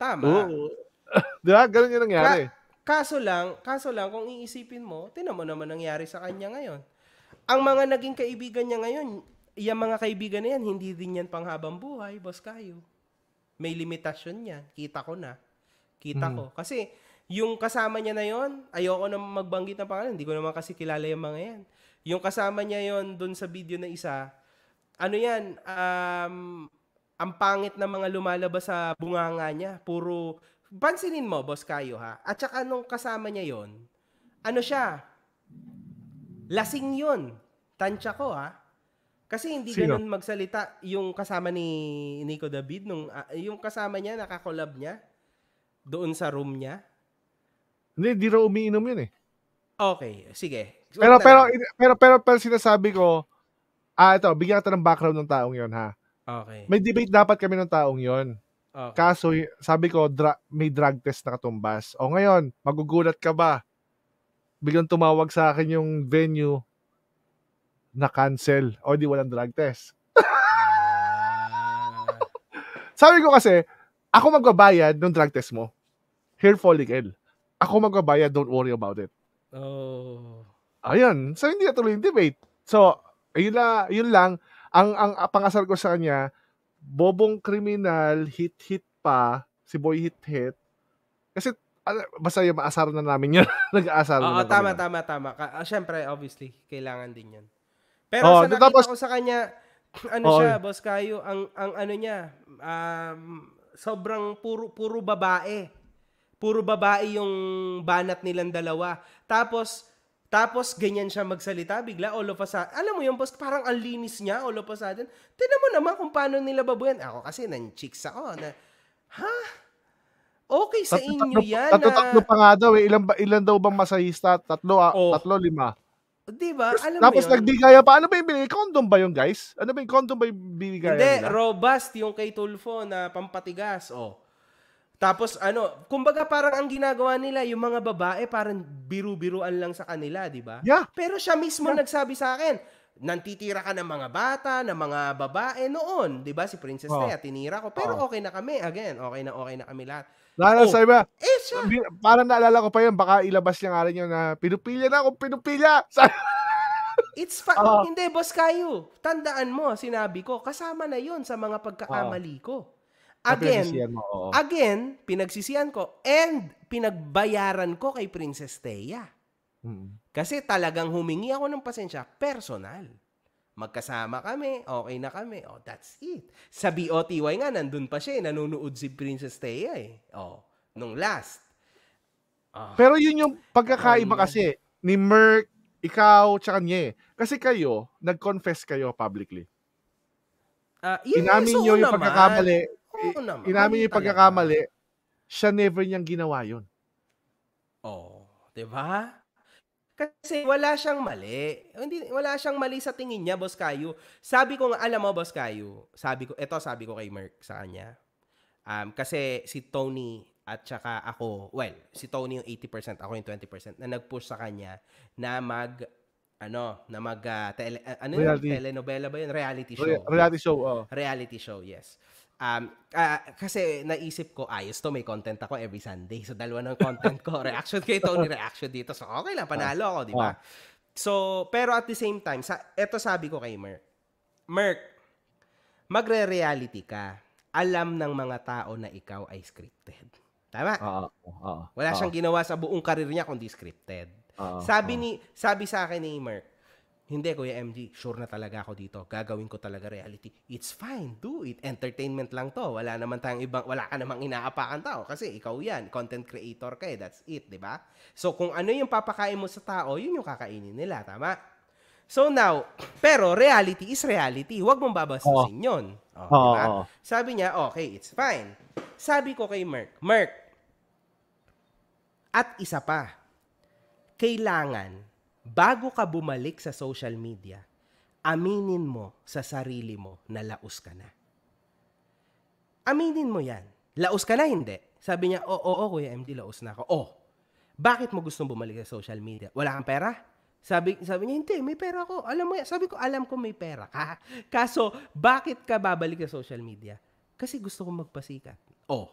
Tama. Di ba? Ganun yung nangyari. Ka- kaso lang, kaso lang, kung iisipin mo, tinan mo naman nangyari sa kanya ngayon. Ang mga naging kaibigan niya ngayon, yung mga kaibigan na yan, hindi din yan panghabang buhay, boss kayo. May limitasyon yan. Kita ko na. Kita mm. ko. Kasi, yung kasama niya na yon, ayoko na magbanggit ng pangalan, hindi ko naman kasi kilala yung mga yan. Yung kasama niya yon doon sa video na isa, ano yan, um, ang pangit na mga lumalabas sa bunganga niya. Puro, pansinin mo, boss Kayo, ha? At saka nung kasama niya yon, ano siya? Lasing yon. Tansya ko, ha? Kasi hindi Sino? ganun magsalita yung kasama ni Nico David nung uh, yung kasama niya nakakolab niya doon sa room niya. Hindi, di raw umiinom yun eh. Okay, sige. So, pero, pero, pero, pero, pero, pero sinasabi ko, ah, ito, bigyan kita ng background ng taong yon ha. Okay. May debate dapat kami ng taong yon. Okay. Kaso, sabi ko, dra- may drug test na katumbas. O ngayon, magugulat ka ba? Biglang tumawag sa akin yung venue na-cancel o di walang drug test. Ah. Sabi ko kasi, ako magbabayad ng drug test mo. Hair follicle. Ako magbabayad, don't worry about it. Oh. Ayun. So, hindi na tuloy yung debate. So, yun, na, yun lang. Ang, ang pangasar ko sa kanya, bobong kriminal, hit-hit pa, si Boy Hit-Hit. Kasi basta yung maasar na namin yun. Nag-aasar Oo, na tama, kami. tama, tama. Ka- uh, ah, Siyempre, obviously, kailangan din yun. Pero oh, sa nakita tapos, ko sa kanya, ano oh, siya, boss Kayo, ang, ang ano niya, um, sobrang puro, puro babae. Puro babae yung banat nilang dalawa. Tapos, tapos ganyan siya magsalita, bigla all of a sudden, alam mo yung boss, parang ang linis niya all of a sudden. Tinan mo naman kung paano nila babuyan. Ako kasi nan chicks ako na, ha? Okay sa tatlo, inyo tatlo, yan. Tatlo, na... tatlo pa nga daw eh. Ilan, ilan daw bang masahista? Tatlo, ah, oh. tatlo, lima. Di ba? Alam Tapos mo yun? nagbigaya pa. Ano ba yung binigay? Condom ba yun, guys? Ano ba yung condom ba yung binigay Hindi, nila? robust yung kay Tulfo na pampatigas. Oh. Tapos ano, kumbaga parang ang ginagawa nila, yung mga babae parang biru-biruan lang sa kanila, di ba? Yeah. Pero siya mismo yeah. nagsabi sa akin, nantitira ka ng mga bata, ng mga babae noon, di ba? Si Princess oh. Leia, tinira ko. Pero oh. okay na kami, again, okay na okay na kami lahat. Lalo oh, sa iba. Eh, siya. Parang naalala ko pa yun, baka ilabas niya nga rin yun na pinupilya na akong pinupilya. It's fa- uh, hindi, boss kayo. Tandaan mo, sinabi ko, kasama na yun sa mga pagkakamali oh. ko. Again, again, pinagsisiyan ko and pinagbayaran ko kay Princess Thea. Mm. Kasi talagang humingi ako ng pasensya personal magkasama kami, okay na kami. Oh, that's it. Sa BOTY nga, nandun pa siya eh. Nanunood si Princess Thea eh. Oh, nung last. Oh. Pero yun yung pagkakaiba kasi ni Merck, ikaw, tsaka niya eh. Kasi kayo, nag-confess kayo publicly. Uh, yun, inamin so nyo yung naman. pagkakamali. Oo naman. Inamin nyo yung pagkakamali. Siya never niyang ginawa yun. Oh, di ba? Kasi wala siyang mali. Hindi, wala siyang mali sa tingin niya, Boss Kayu. Sabi ko nga, alam mo, Boss Kayu, sabi ko, eto sabi ko kay Mark sa kanya. Um, kasi si Tony at saka ako, well, si Tony yung 80%, ako yung 20% na nag-push sa kanya na mag ano, na mag uh, tele, uh, ano reality. yung telenovela ba yun? Reality show. reality show, oh. Reality show, yes um, uh, kasi naisip ko, ayos to, may content ako every Sunday. So, dalawa ng content ko. Reaction kay Tony, reaction dito. So, okay lang, panalo ako, di ba? Oh. So, pero at the same time, sa, eto sabi ko kay Merk, Merk, magre-reality ka. Alam ng mga tao na ikaw ay scripted. Tama? Oo. Uh, uh, uh, Wala siyang ginawa sa buong karir niya kundi scripted. Uh, sabi ni sabi sa akin ni Merk, hindi, Kuya MG. Sure na talaga ako dito. Gagawin ko talaga reality. It's fine. Do it. Entertainment lang to. Wala naman tayong ibang, wala ka namang inaapakan tao. Kasi ikaw yan. Content creator ka eh. That's it, di ba? So, kung ano yung papakain mo sa tao, yun yung kakainin nila. Tama? So now, pero reality is reality. Huwag mong babasasin yun. Oh, oh, diba? oh. Sabi niya, okay, it's fine. Sabi ko kay Merk, Merk, at isa pa, kailangan bago ka bumalik sa social media, aminin mo sa sarili mo na laos ka na. Aminin mo yan. Laos ka na hindi. Sabi niya, oo, oh, oo, oh, oh, kuya MD, laos na ako. Oh, bakit mo gustong bumalik sa social media? Wala kang pera? Sabi, sabi niya, hindi, may pera ako. Alam mo, sabi ko, alam ko may pera ka. Kaso, bakit ka babalik sa social media? Kasi gusto kong magpasikat. Oh,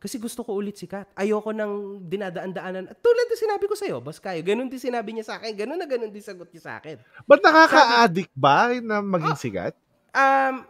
kasi gusto ko ulit sikat. Ayoko nang dinadaan-daanan. tulad na sinabi ko sa'yo, bas kayo, ganun din sinabi niya sa akin, ganun na ganun din sagot niya sa akin. Ba't nakaka-addict ba na maging oh, sikat? Um,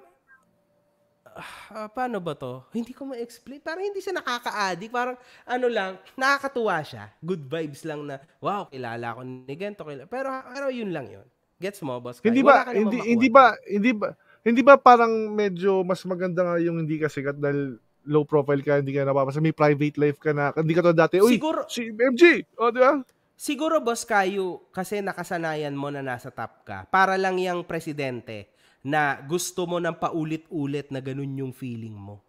uh, paano ba to? Hindi ko ma-explain. Parang hindi siya nakaka-addict. Parang ano lang, nakakatuwa siya. Good vibes lang na, wow, kilala ko ni ganito. Kilala. Pero, pero yun lang yun. Gets mo, boss? Hindi ba, hindi, hindi ba, hindi ba, hindi ba parang medyo mas maganda nga yung hindi ka sikat dahil low profile ka, hindi ka nababasa, may private life ka na, hindi ka to dati, uy, siguro, si MG, o, oh, di ba? Siguro, boss Kayo, kasi nakasanayan mo na nasa top ka, para lang yung presidente na gusto mo ng paulit-ulit na ganun yung feeling mo.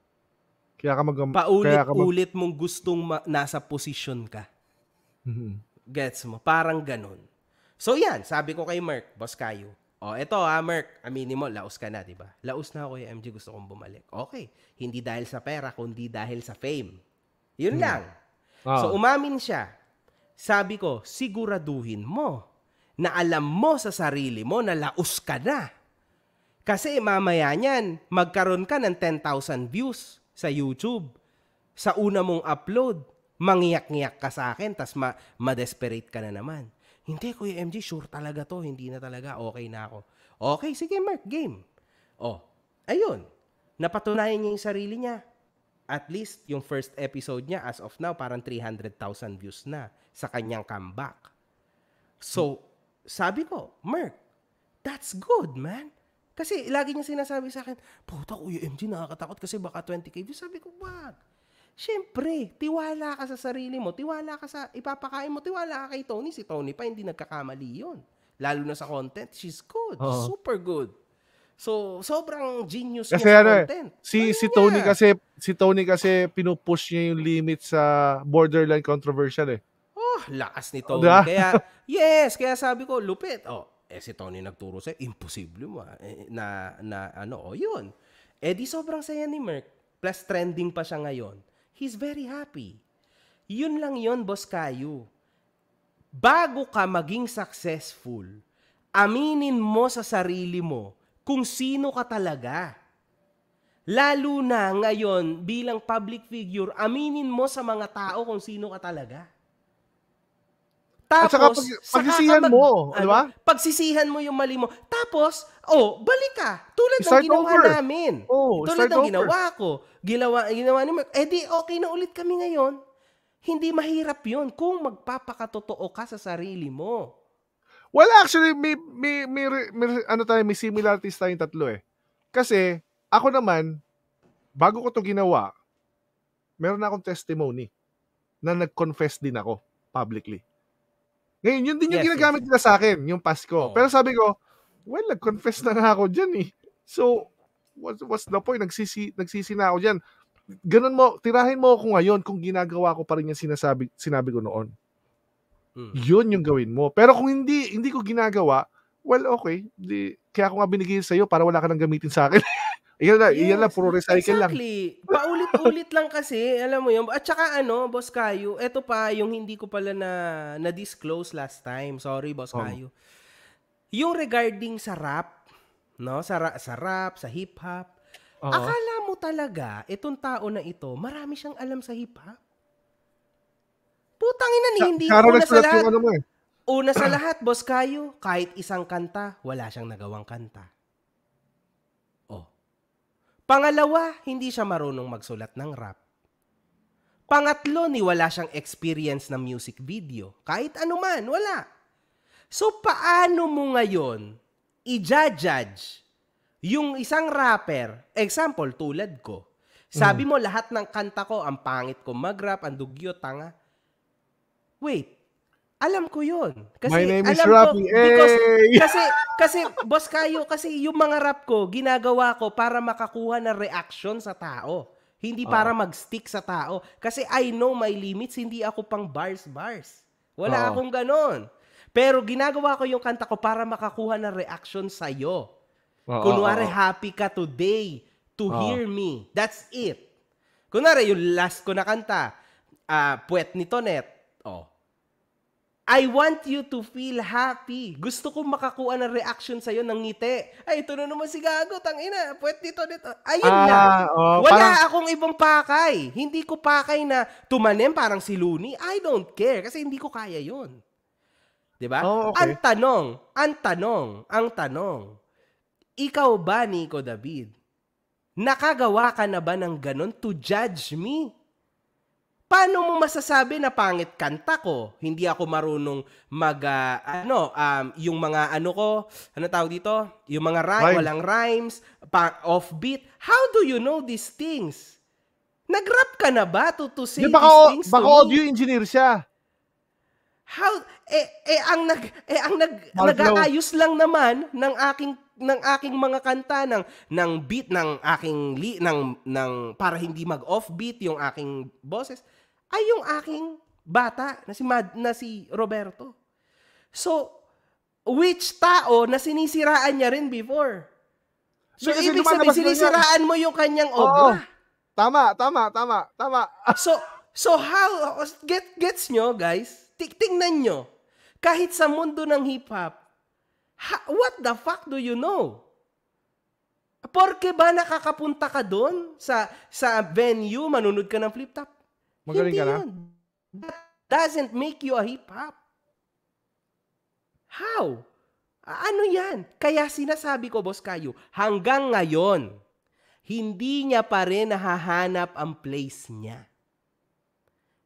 Kaya ka mag... Paulit-ulit mag- mong gustong ma- nasa position ka. Mm-hmm. Gets mo? Parang ganun. So yan, sabi ko kay Mark, boss Kayo, oh, eto ha, ah, Merk. Aminin mo, laos ka na, di ba? Laos na ako, Kuya eh, MG. Gusto kong bumalik. Okay. Hindi dahil sa pera, kundi dahil sa fame. Yun hmm. lang. Oh. So, umamin siya. Sabi ko, siguraduhin mo na alam mo sa sarili mo na laos ka na. Kasi mamaya niyan, magkaroon ka ng 10,000 views sa YouTube. Sa una mong upload, mangiyak-ngiyak ka sa akin, tas ma- ma-desperate ka na naman. Hindi, Kuya MJ, sure talaga to. Hindi na talaga. Okay na ako. Okay, sige Mark, game. Oh, ayun. Napatunayan niya yung sarili niya. At least, yung first episode niya, as of now, parang 300,000 views na sa kanyang comeback. So, sabi ko, Mark, that's good, man. Kasi lagi niya sinasabi sa akin, puta, Kuya MJ, nakakatakot kasi baka 20k views. Sabi ko, wag Siyempre, tiwala ka sa sarili mo, tiwala ka sa ipapakain mo, tiwala ka kay Tony. Si Tony pa hindi nagkakamali yon. Lalo na sa content, she's good. Uh-huh. Super good. So, sobrang genius kasi niya ano, eh, content. Si Ayun si niya. Tony kasi si Tony kasi pinupush niya yung limit sa borderline controversial eh. Oh, lakas ni Tony. Diba? Kaya yes, kaya sabi ko lupit. Oh, eh si Tony nagturo sa imposible mo ah. eh, na na ano oh, yun. Eh di sobrang saya ni Merk. Plus trending pa siya ngayon. He's very happy. Yun lang yon Boss Kayo. Bago ka maging successful, aminin mo sa sarili mo kung sino ka talaga. Lalo na ngayon bilang public figure, aminin mo sa mga tao kung sino ka talaga. Tapos, At saka pag, pagsisihan saka mo, di ano, ba? Pagsisihan mo yung mali mo. Tapos, oh, balik ka. Tulad start ng ginawa over. namin. Oh, Tulad ng over. ginawa ko. Ginawa, ginawa ni Mark. Eh di, okay na ulit kami ngayon. Hindi mahirap yun kung magpapakatotoo ka sa sarili mo. Well, actually, may, may, may, may, ano tayo, may similarities tayong tatlo eh. Kasi, ako naman, bago ko to ginawa, meron na akong testimony na nag-confess din ako publicly. Ngayon, yun din yung yes, ginagamit yes. nila sa akin, yung Pasko. Oh. Pero sabi ko, well, nag-confess na nga ako dyan eh. So, what's, what's the point? Nagsisi, nagsisi na ako dyan. Ganun mo, tirahin mo ako ngayon kung ginagawa ko pa rin yung sinasabi, sinabi ko noon. Hmm. Yun yung gawin mo. Pero kung hindi, hindi ko ginagawa, well, okay. Di, kaya ako nga binigay sa'yo para wala ka nang gamitin sa akin. Iyan na, yes, iyan na, puro recycle exactly. lang. Paulit-ulit lang kasi, alam mo yun. At saka ano, Boss Kayo, eto pa yung hindi ko pala na, na-disclose last time. Sorry, Boss oh. Kayo. Yung regarding sa rap, no? Sa, sa rap, sa hip-hop. Oh. Akala mo talaga, itong tao na ito, marami siyang alam sa hip-hop. Putang ina, ni, hindi Charo una sa lahat. Yung ano mo eh. Una sa lahat, Boss Kayo, kahit isang kanta, wala siyang nagawang kanta. Pangalawa, hindi siya marunong magsulat ng rap. Pangatlo, ni wala siyang experience na music video. Kahit anuman, wala. So, paano mo ngayon i-judge yung isang rapper, example, tulad ko, sabi mm. mo lahat ng kanta ko, ang pangit ko mag-rap, ang dugyo, tanga. Wait, alam ko yun. Kasi My name is alam Ko, hey! kasi, kasi, boss kayo, kasi yung mga rap ko, ginagawa ko para makakuha ng reaction sa tao. Hindi para uh. mag-stick sa tao. Kasi I know my limits, hindi ako pang bars-bars. Wala uh. akong ganon. Pero ginagawa ko yung kanta ko para makakuha ng reaction sa'yo. Uh, Kunwari, uh, uh, happy ka today to uh. hear me. That's it. Kunwari, yung last ko na kanta, uh, puwet ni Tonet. Oh, I want you to feel happy. Gusto kong makakuha ng reaction sa iyo ng ngiti. Ay, ito na naman si Gago, tang ina. Pwet dito, dito. Ayun ah, lang. Oh, Wala parang... akong ibang pakay. Hindi ko pakay na tumanim parang si Looney. I don't care kasi hindi ko kaya 'yon. 'Di ba? Oh, okay. Ang tanong, ang tanong, ang tanong. Ikaw ba, Nico David, nakagawa ka na ba ng ganun to judge me? paano mo masasabi na pangit kanta ko? Hindi ako marunong mag, uh, ano, um, yung mga ano ko, ano tawag dito? Yung mga rhyme, rhyme. walang rhymes, pa- offbeat. How do you know these things? Nag-rap ka na ba to, to say Di, baka, these things baka to audio me? engineer siya. How eh, eh ang nag eh ang nag Mark nag-aayos lang naman ng aking ng aking mga kanta ng ng beat ng aking li, ng ng para hindi mag off beat yung aking boses ay yung aking bata na si, Mad, na si Roberto. So, which tao na sinisiraan niya rin before. So, so ibig sabihin, sinisiraan mo yung kanyang obra. Oo. Tama, tama, tama, tama. so, so how, get, gets nyo, guys? Tingnan nyo. Kahit sa mundo ng hip-hop, ha, what the fuck do you know? Porke ba nakakapunta ka doon sa, sa venue, manunod ka ng flip-top? Magaling Hindi ka na? Yun. That doesn't make you a hip-hop. How? Ano yan? Kaya sinasabi ko, Boss Kayo, hanggang ngayon, hindi niya pa rin nahahanap ang place niya.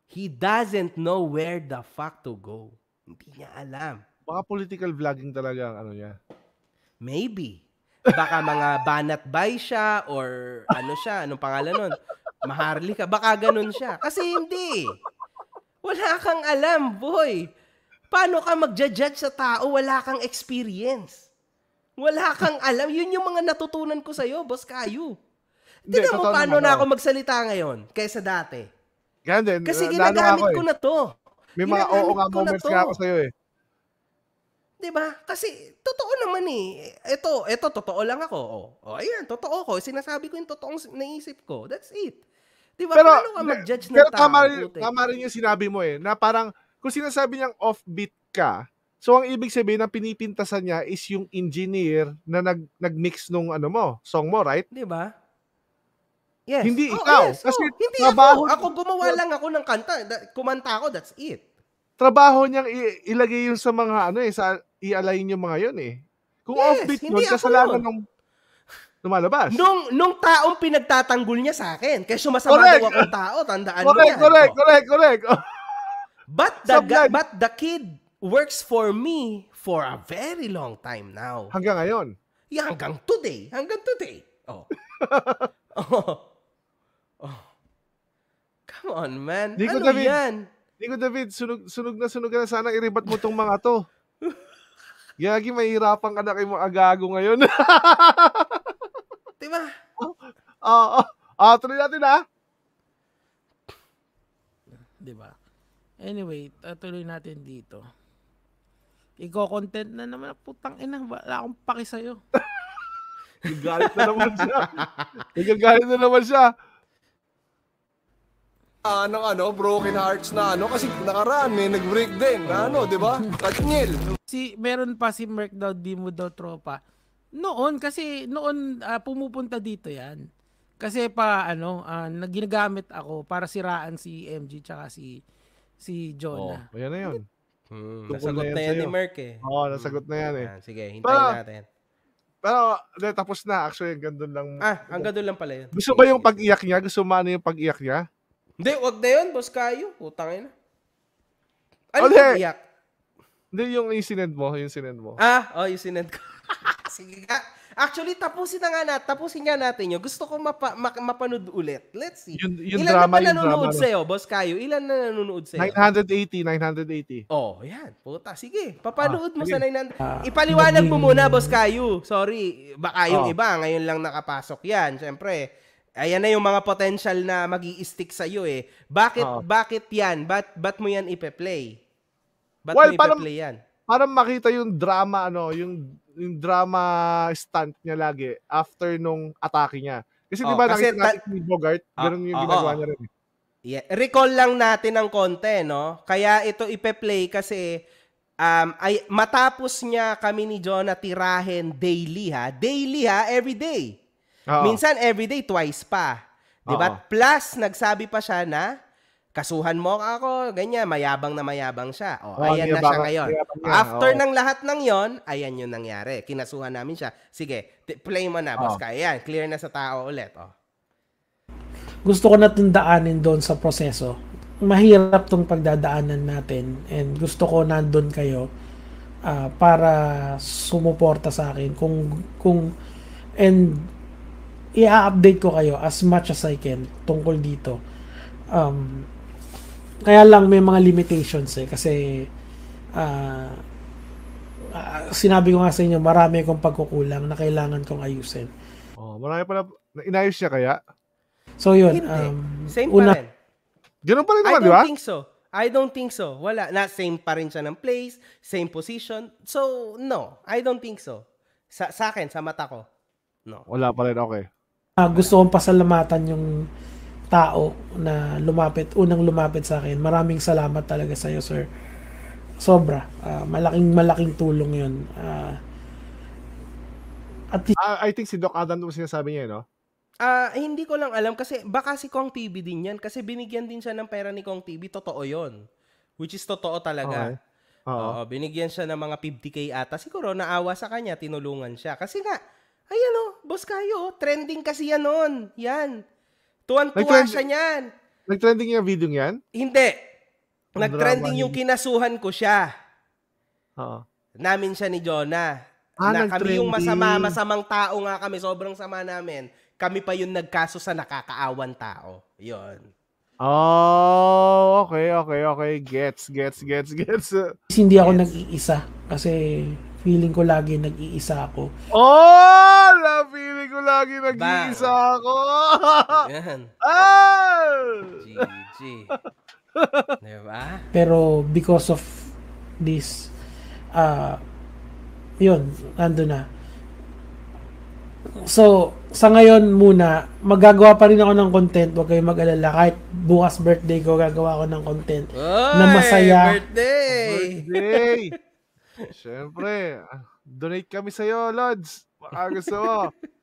He doesn't know where the fuck to go. Hindi niya alam. Baka political vlogging talaga ang ano niya. Maybe. Baka mga banat bay siya or ano siya, anong pangalan nun? maharli ka. Baka ganun siya. Kasi hindi. Wala kang alam, boy. Paano ka magja-judge sa tao? Wala kang experience. Wala kang alam. Yun yung mga natutunan ko sa'yo, boss Kayo. Tignan mo paano na ako magsalita ngayon kaysa dati. Ganyan Kasi ginagamit eh. ko na to. May mga oo nga moments nga ako sa'yo eh. 'Di ba? Kasi totoo naman eh. Ito, ito totoo lang ako. Oh. oh ayan, totoo ko. Sinasabi ko 'yung totoong naisip ko. That's it. Di ba? Pero, Paano mag-judge ng pero tao? Tama rin, eh. tama rin yung sinabi mo eh, na parang, kung sinasabi niyang offbeat ka, so ang ibig sabihin ng pinipintasan niya is yung engineer na nag, nag-mix nung ano mo, song mo, right? Di ba? Yes. Hindi oh, ikaw. Yes. Kasi oh, hindi trabaho, ako. Ako gumawa lang ako ng kanta. Kumanta ako, that's it. Trabaho niyang i- ilagay yun sa mga ano eh, sa i-align yung mga yun eh. Kung yes, offbeat yun, kasalanan ng lumalabas. Nung, nung taong pinagtatanggol niya sa akin. kasi sumasama correct. daw akong tao, tandaan correct, mo yan. Correct, oh. correct, correct, but, the, Sublime. but the kid works for me for a very long time now. Hanggang ngayon? Yeah, hanggang today. Hanggang today. Oh. Oh. oh. Come on, man. Nico ano David, yan? Nico David, sunog, sunog na sunog na sana iribat mo tong mga to. Gagi, mahirapan ka na kay mga agago ngayon. Di ba? Oo. Oh, oh, oh, tuloy natin ha. Ah. Di ba? Anyway, tuloy natin dito. Iko-content na naman. Putang ina, wala akong paki sa'yo. Nagagalit na naman siya. Nagagalit na naman siya. Ah, ano ano, broken hearts na ano kasi nakaraan may nag-break din. Na ano, 'di ba? Katnil. Si meron pa si Merk daw di mo daw tropa. Noon kasi noon uh, pumupunta dito 'yan. Kasi pa ano, uh, ginagamit ako para siraan si MG tsaka si si Jonah. Oh, ayan na 'yon. Hmm. Nasagot na, yan ni Merk eh. oh, nasagot na yan eh. Ah, sige, hintayin pero, natin. Pero, de, tapos na. Actually, hanggang doon lang. Ah, hanggang doon lang pala yun. Gusto ba yung pag-iyak niya? Gusto mo maano yung pag-iyak niya? Hindi, wag na yun. Boss Kayo. Utangin na. Ano, ano eh? pag-iyak? Hindi, yung isinend mo. Yung sinend mo. Ah, oh, yung sinend ko sige nga. Actually, tapusin na nga natin. Tapusin nga natin yun. Gusto ko mapa, ma, mapanood ulit. Let's see. Yung, yung ilan drama, na nanonood drama. sa'yo, Boss Kayo? Ilan na nanonood sa'yo? 980, 980. Oh, yan. Puta, sige. Papanood ah, mo sige. sa 900. Ah, Ipaliwanag mo ah, muna, Boss Kayo. Sorry, baka yung oh. iba, ngayon lang nakapasok yan. Siyempre, ayan na yung mga potential na mag stick sa iyo eh. Bakit oh. bakit 'yan? Bat bat mo 'yan ipe-play? Bat well, mo ipe-play para, 'yan? Para makita yung drama ano, yung yung drama stunt niya lagi after nung atake niya. Kasi oh, 'di ba nakita natin ta- ni Bogart, ah, ganun oh, yung ah, ginagawa oh, oh. niya rin. Eh. Yeah. Recall lang natin ang konti, no? Kaya ito ipe-play kasi um, ay, matapos niya kami ni John na tirahin daily ha. Daily ha, every day. Minsan every day twice pa. 'Di ba? Plus nagsabi pa siya na kasuhan mo ako, ganyan, mayabang na mayabang siya. O, oh, ayan na siya ngayon. After oh. ng lahat ng yon, ayan yung nangyari. Kinasuhan namin siya. Sige, t- play mo na, boss oh. ka. Ayan, clear na sa tao ulit. Oh. Gusto ko na tindaanin doon sa proseso. Mahirap tong pagdadaanan natin and gusto ko nandun kayo uh, para sumuporta sa akin kung kung and i-update ko kayo as much as I can tungkol dito. Um, kaya lang may mga limitations eh kasi uh, uh, sinabi ko nga sa inyo marami akong pagkukulang na kailangan kong ayusin. Oh, marami pala inayos siya kaya. So yun, um, same una, pa rin. Ganun pa rin naman, di ba? I don't think so. I don't think so. Wala. Na same pa rin siya ng place, same position. So, no. I don't think so. Sa, sa akin, sa mata ko. No. Wala pa rin, okay. Uh, gusto kong pasalamatan yung tao na lumapit, unang lumapit sa akin. Maraming salamat talaga sa iyo, sir. Sobra. Uh, malaking malaking tulong 'yon. Uh, ah, at uh, I think si Doc Adam 'yung sinasabi niya, eh, no? Ah, uh, hindi ko lang alam kasi baka si Kong TV din 'yan kasi binigyan din siya ng pera ni Kong TV, totoo 'yon. Which is totoo talaga. Okay. Oo. binigyan siya ng mga 50k ata. Siguro naawa sa kanya, tinulungan siya. Kasi nga, ayan o, oh, boss kayo, oh, trending kasi yan noon. Yan. Tuwan-tuwa siya niyan. Nag-trending yung video niyan? Hindi. Nag-trending yung kinasuhan ko siya. Oo. Namin siya ni Jonah. Ah, na kami yung masama, masamang tao nga kami. Sobrang sama namin. Kami pa yung nagkaso sa nakakaawan tao. Yun. Oh, okay, okay, okay. Gets, gets, gets, gets. Hindi ako nag-iisa kasi Feeling ko lagi nag-iisa ako. Oh! La, feeling ko lagi diba? nag-iisa Bang. ako. Yan. Ah! GG. diba? Pero because of this, uh, yun, ando na. So, sa ngayon muna, magagawa pa rin ako ng content. Huwag kayong mag-alala. Kahit bukas birthday ko, gagawa ako ng content Oy, na masaya. Birthday! Birthday! Siyempre, donate kami sa'yo, Lods. Baka gusto mo.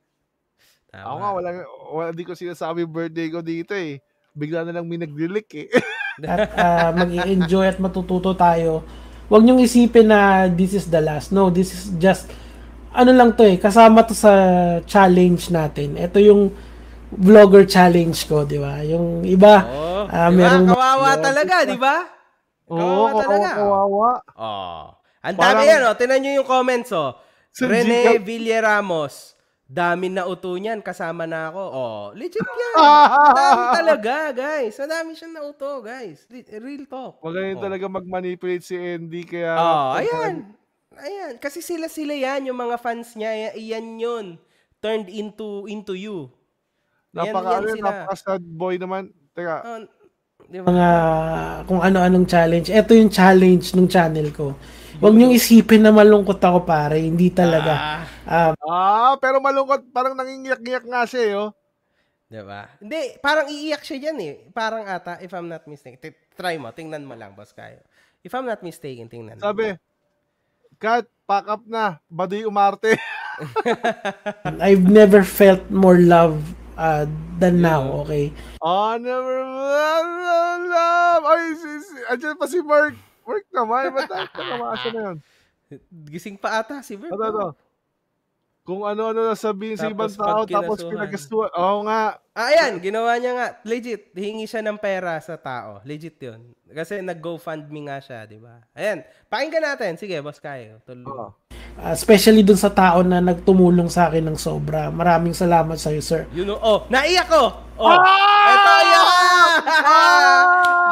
Tama. Ako nga, wala, wala, di ko sinasabi birthday ko dito eh. Bigla na lang may nag-relic eh. at uh, ah, mag-enjoy at matututo tayo. Huwag niyong isipin na this is the last. No, this is just, ano lang to eh, kasama to sa challenge natin. Ito yung vlogger challenge ko, di ba? Yung iba, oh, uh, diba? merong... Kawawa talaga, di ba? Oo, kawawa talaga. Oo, kawawa. Oh. Ang dami yan, oh. Tinan nyo yung comments, oh. So, Rene G- Villaramos. Dami na uto niyan, kasama na ako. Oh, legit yan. dami talaga, guys. Madami siyang nauto, guys. Real talk. Magaling oh. talaga mag-manipulate si Andy, kaya... Oh, ayan. Ayan. Kasi sila-sila yan, yung mga fans niya. Iyan yun. Turned into into you. Napaka, yan, yan napaka-sad boy naman. Teka. Oh, diba? Mga kung ano-anong challenge. Ito yung challenge ng channel ko Huwag niyong isipin na malungkot ako, pare. Hindi talaga. Ah, um, ah pero malungkot. Parang nangingiyak-ngiyak nga siya, yo. Eh, oh. ba? Hindi, parang iiyak siya dyan eh. Parang ata, if I'm not mistaken. Try mo, tingnan mo lang, boss kayo. If I'm not mistaken, tingnan mo. Sabi, cut, pack up na. Baduy umarte. I've never felt more love uh, than now, okay? Oh, never love, love, love. Ay, si, si, pa si Mark work naman. Ba't nakakasa na yun? Gising pa ata si Verb. Ito, ito kung ano-ano na sabihin sa ibang tao tapos pinagkasuhan. Oo nga. Ah, ayan, ginawa niya nga. Legit, hingi siya ng pera sa tao. Legit 'yun. Kasi nag-GoFundMe nga siya, 'di ba? Ayan, pakinggan natin. Sige, boss kayo. Tuloy. Oh. Uh, especially dun sa tao na nagtumulong sa akin ng sobra. Maraming salamat sa iyo, sir. You know, oh, naiyak ko. Oh, oh! ito iyak. Oh!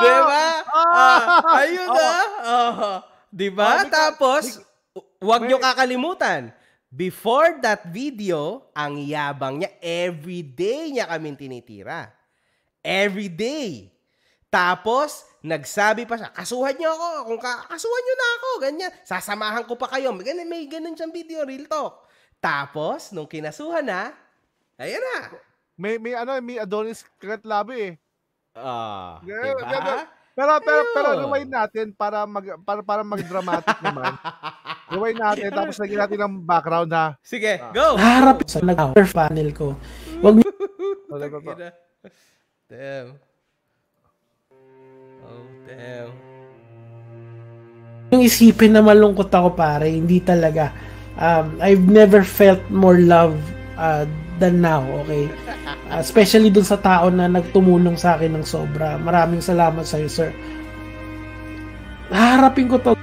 'Di ba? Oh! Ah, ayun na. Oh. 'Di ba? Oh, Tapos, wag niyo kakalimutan Before that video, ang yabang niya, every day niya kami tinitira. Every day. Tapos, nagsabi pa siya, kasuhan niyo ako, kung ka, kasuhan niyo na ako, ganyan. Sasamahan ko pa kayo. May ganun, may ganun siyang video, real talk. Tapos, nung kinasuhan na, ayan na. May, may ano, may Adonis Kret Labi eh. Ah, uh, yeah, diba? Pero, pero, pero, pero natin para, mag, para, para mag-dramatic naman. Gawin natin, tapos lagyan natin ng background ha. Sige, ah. go! Harap sa nag-outer panel ko. Wag mo. damn. Oh, damn. Oh, Yung isipin na malungkot ako pare, hindi talaga. Um, I've never felt more love uh, than now, okay? Uh, especially dun sa tao na nagtumulong sa akin ng sobra. Maraming salamat sa'yo, sir. Harapin ko to.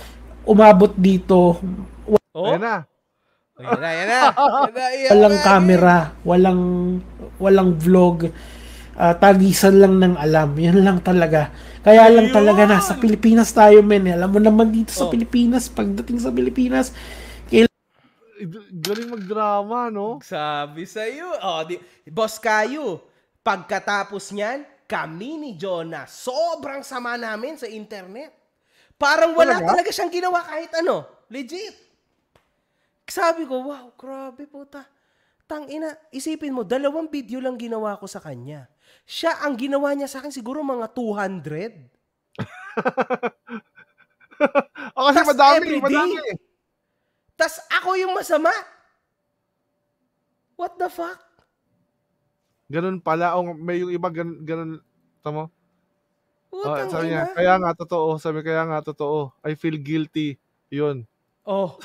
umabot dito. Oh? Ayun na. Ayan na, ayun na. walang camera, walang walang vlog. Uh, ah, tagisan lang ng alam. Yan lang talaga. Kaya lang ayun. talaga nasa Pilipinas tayo men. Eh. Alam mo naman dito sa oh. Pilipinas, pagdating sa Pilipinas, galing magdrama, no? Sabi sa iyo, oh, di, boss kayo, pagkatapos niyan, kami ni Jonah, sobrang sama namin sa internet. Parang wala talaga, talaga siyang ginawa kahit ano. Legit. Sabi ko, wow, grabe puta. Tang ina, isipin mo, dalawang video lang ginawa ko sa kanya. Siya, ang ginawa niya sa akin siguro mga 200. o oh, kasi Tas madami, everyday, madami. Tas ako yung masama. What the fuck? Ganun pala. O may yung iba, ganun, ganun, tamo? Putang oh, sabi niya, kaya nga totoo. Sabi kaya nga totoo. I feel guilty. Yun. Oh.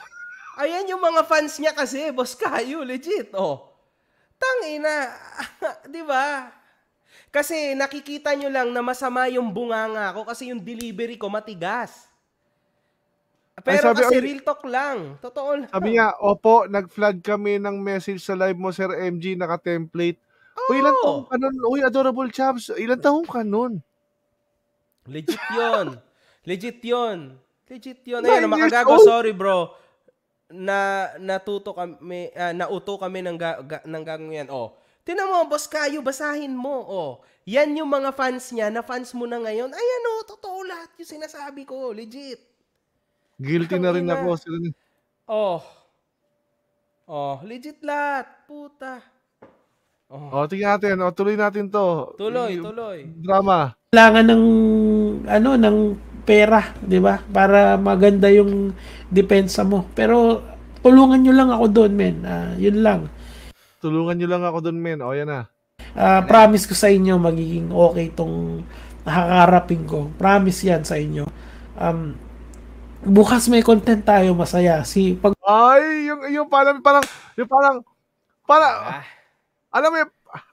Ayan yung mga fans niya kasi, boss kayo, legit. Oh. Tangina. 'Di ba? Kasi nakikita nyo lang na masama yung bunganga ko kasi yung delivery ko matigas. Pero ay, sabi, kasi ay, real talk lang. Totoo lang. Sabi nga, opo, nag-flood kami ng message sa live mo, Sir MG, naka-template. Oh. Uy, ilan taong ka nun? Uy, adorable chaps, ilan taong ka nun? Legit yun. Legit yun. Legit yun. Ayun, makagago. Sorry, bro. Na natuto kami, uh, nauto kami ng, ga, ga, ng gagong yan. Oh, Tinan mo, boss kayo, basahin mo. Oh, yan yung mga fans niya, na fans mo na ngayon. Ayan oh, totoo lahat yung sinasabi ko. Legit. Guilty na rin ako. Sila na. Oh. Oh, legit lahat. Puta. Oh, oh tingnan natin. Oh, tuloy natin to. Tuloy, tuloy. Drama kailangan ng ano ng pera, 'di ba? Para maganda yung depensa mo. Pero tulungan niyo lang ako doon, men. Uh, yun lang. Tulungan niyo lang ako doon, men. O yan na. Uh, promise ko sa inyo magiging okay tong nakakarapin ko. Promise 'yan sa inyo. Um bukas may content tayo masaya. Si pag Ay, yung yung parang parang yung parang para ah. alam mo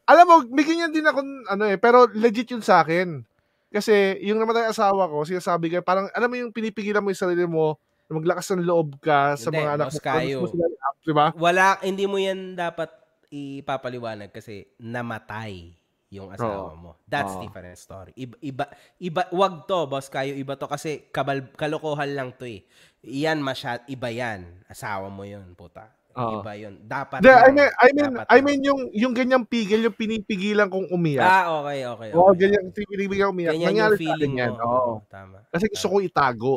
alam mo, bigyan niyan din ako ano eh, pero legit yun sa akin kasi yung namatay asawa ko, sinasabi ko, parang alam mo yung pinipigilan mo yung sarili mo na maglakas ng loob ka sa hindi, mga anak mo. Kayo. mo sila, diba? Wala, hindi mo yan dapat ipapaliwanag kasi namatay yung asawa oh. mo. That's oh. different story. Iba, iba, iba, wag to, boss kayo, iba to kasi kabal, kalokohan lang to eh. Iyan, masyad, iba yan. Asawa mo yun, puta. Oh. Iba 'yun. Dapat. Yeah, I mean I mean I mean yung yung ganyang pigil yung pinipigilan kong umiyak. Ah, okay, okay. okay. Oh, ganyan pinipigilan kong umiyak. Ganyan Nangyari yung feeling yan. Oo. Tama. Kasi gusto ko itago.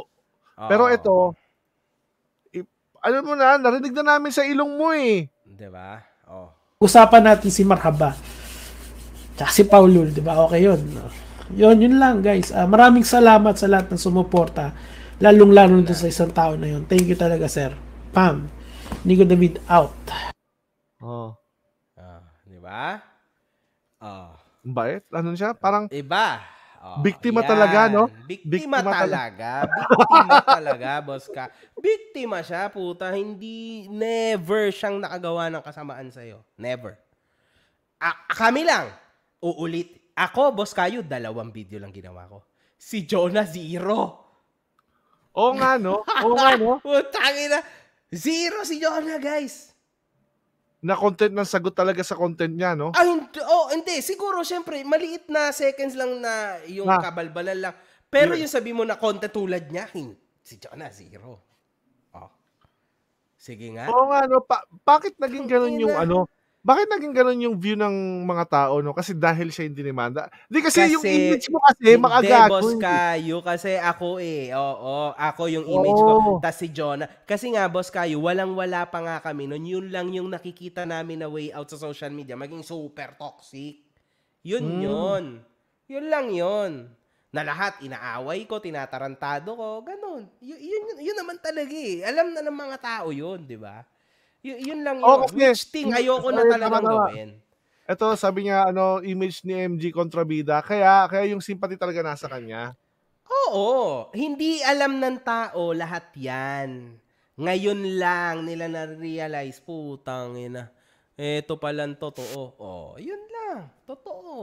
Oh. Pero ito alam mo na, narinig na namin sa ilong mo eh. 'Di ba? Oh. Usapan natin si Marhaba. Tsaka si Paulul, 'di ba? Okay 'yun. Yun, yun lang guys. Uh, maraming salamat sa lahat ng sumuporta. Lalong-lalo yeah. sa isang tao na yun. Thank you talaga, sir. Pam. Nico David out. Oh. Ah, di ba? Oh. Bait. Ano siya? Parang... Iba. Oh, biktima yan. talaga, no? Biktima, biktima talaga. biktima talaga, boss ka. Biktima siya, puta. Hindi, never siyang nakagawa ng kasamaan sa'yo. Never. A- kami lang. Uulit. Ako, boss kayo, dalawang video lang ginawa ko. Si Jonah, zero. Oo nga, no? Oo nga, no? Putang ina. Zero si Jonah, guys. Na-content ng sagot talaga sa content niya, no? Ay, oh, hindi. Siguro, syempre, maliit na seconds lang na yung ah. kabalbalan lang. Pero yeah. yung sabi mo na content tulad niya, si Jonah, zero. Oh. Sige nga. Oo nga, no? Pa- bakit naging ganun yung ano? bakit naging ganun yung view ng mga tao, no? Kasi dahil siya yung dinimanda. Hindi kasi, kasi yung image mo kasi, hindi, makagago. Boss eh. Kayo, kasi ako eh. Oo, ako yung image Oo. ko. Tapos si Jonah. Kasi nga, boss Kayo, walang-wala pa nga kami noon. Yun lang yung nakikita namin na way out sa social media. Maging super toxic. Yun mm. yun. Yun lang yun. Na lahat, inaaway ko, tinatarantado ko, ganun. Y- yun, yun, yun naman talaga eh. Alam na ng mga tao yun, di ba? Y- yun lang yun. Oh, okay. Which thing ayoko na talagang gawin. Ito, sabi niya, ano, image ni MG kontrabida. Kaya, kaya yung sympathy talaga nasa kanya. Oo. Hindi alam ng tao lahat yan. Ngayon lang nila na-realize, putang ina. Ito palang totoo. Oh, yun lang. Totoo.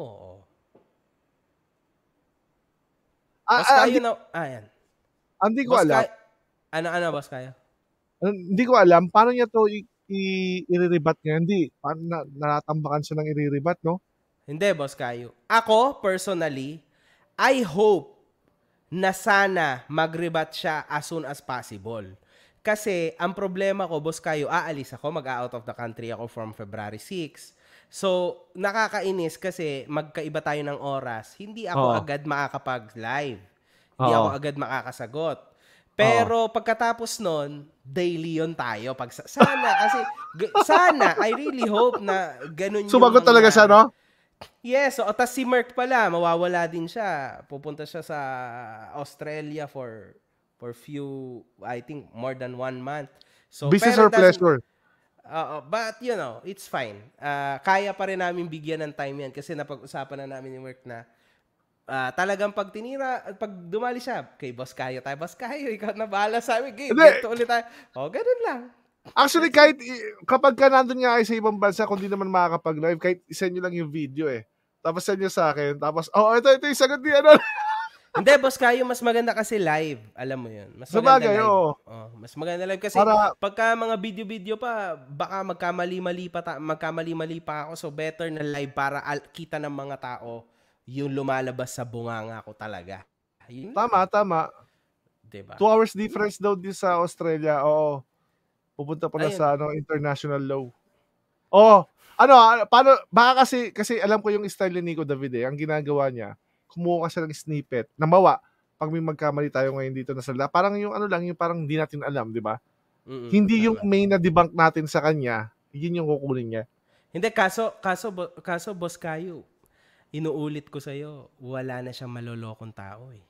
Ah, bas ah, kayo na... Ah, yan. Ah, hindi ko alam. Ka, ano, ano, bas Hindi ko alam. Paano niya to i-iribat niya. Hindi, paano na, natatambakan siya ng iriribat, no? Hindi, Boss Kayo. Ako, personally, I hope na sana magribat siya as soon as possible. Kasi ang problema ko, Boss Kayo, aalis ako, mag-out of the country ako from February 6. So, nakakainis kasi magkaiba tayo ng oras. Hindi ako oh. agad makakapag-live. Hindi ako agad makakasagot. Pero oh. pagkatapos nun, daily yon tayo. Pag, sana, kasi, g- sana, I really hope na ganun Sumagot yung... talaga siya, no? Yes, yeah, so, tapos si Merck pala, mawawala din siya. Pupunta siya sa Australia for for few, I think, more than one month. So, Business or pleasure? Uh, but, you know, it's fine. Uh, kaya pa rin namin bigyan ng time yan kasi napag-usapan na namin ni Merck na uh, talagang pag tinira, pag dumali siya, kay Boss Kayo tayo, Boss Kayo, ikaw na bahala sa amin, game, dito ulit tayo. O, oh, ganun lang. Actually, kahit kapag ka nandun nga kayo sa ibang bansa, kung di naman makakapag-live, kahit isend nyo lang yung video eh. Tapos send nyo sa akin. Tapos, oh, ito, ito yung sagot ni ano. Hindi, boss kayo, mas maganda kasi live. Alam mo yun. Mas maganda Sabagay, live. Oo. Oh, mas maganda live kasi Para... pagka mga video-video pa, baka magkamali-mali pa, ta- magkamali-mali pa ako. So, better na live para al- kita ng mga tao yung lumalabas sa bunganga ko talaga. Ayun. Tama, tama. Diba? Two hours difference daw din sa Australia. Oo. Pupunta pala Ayun. sa ano, international law. Oh, Ano, ah, paano, baka kasi, kasi alam ko yung style ni Nico Davide, Ang ginagawa niya, kumuha siya ng snippet. Namawa, pag may magkamali tayo ngayon dito na salda, parang yung ano lang, yung parang hindi natin alam, di ba? hindi yung main na debunk natin sa kanya, yun yung kukunin niya. Hindi, kaso, kaso, kaso, boss kayo, inuulit ko sa'yo, wala na siyang malolokong tao eh.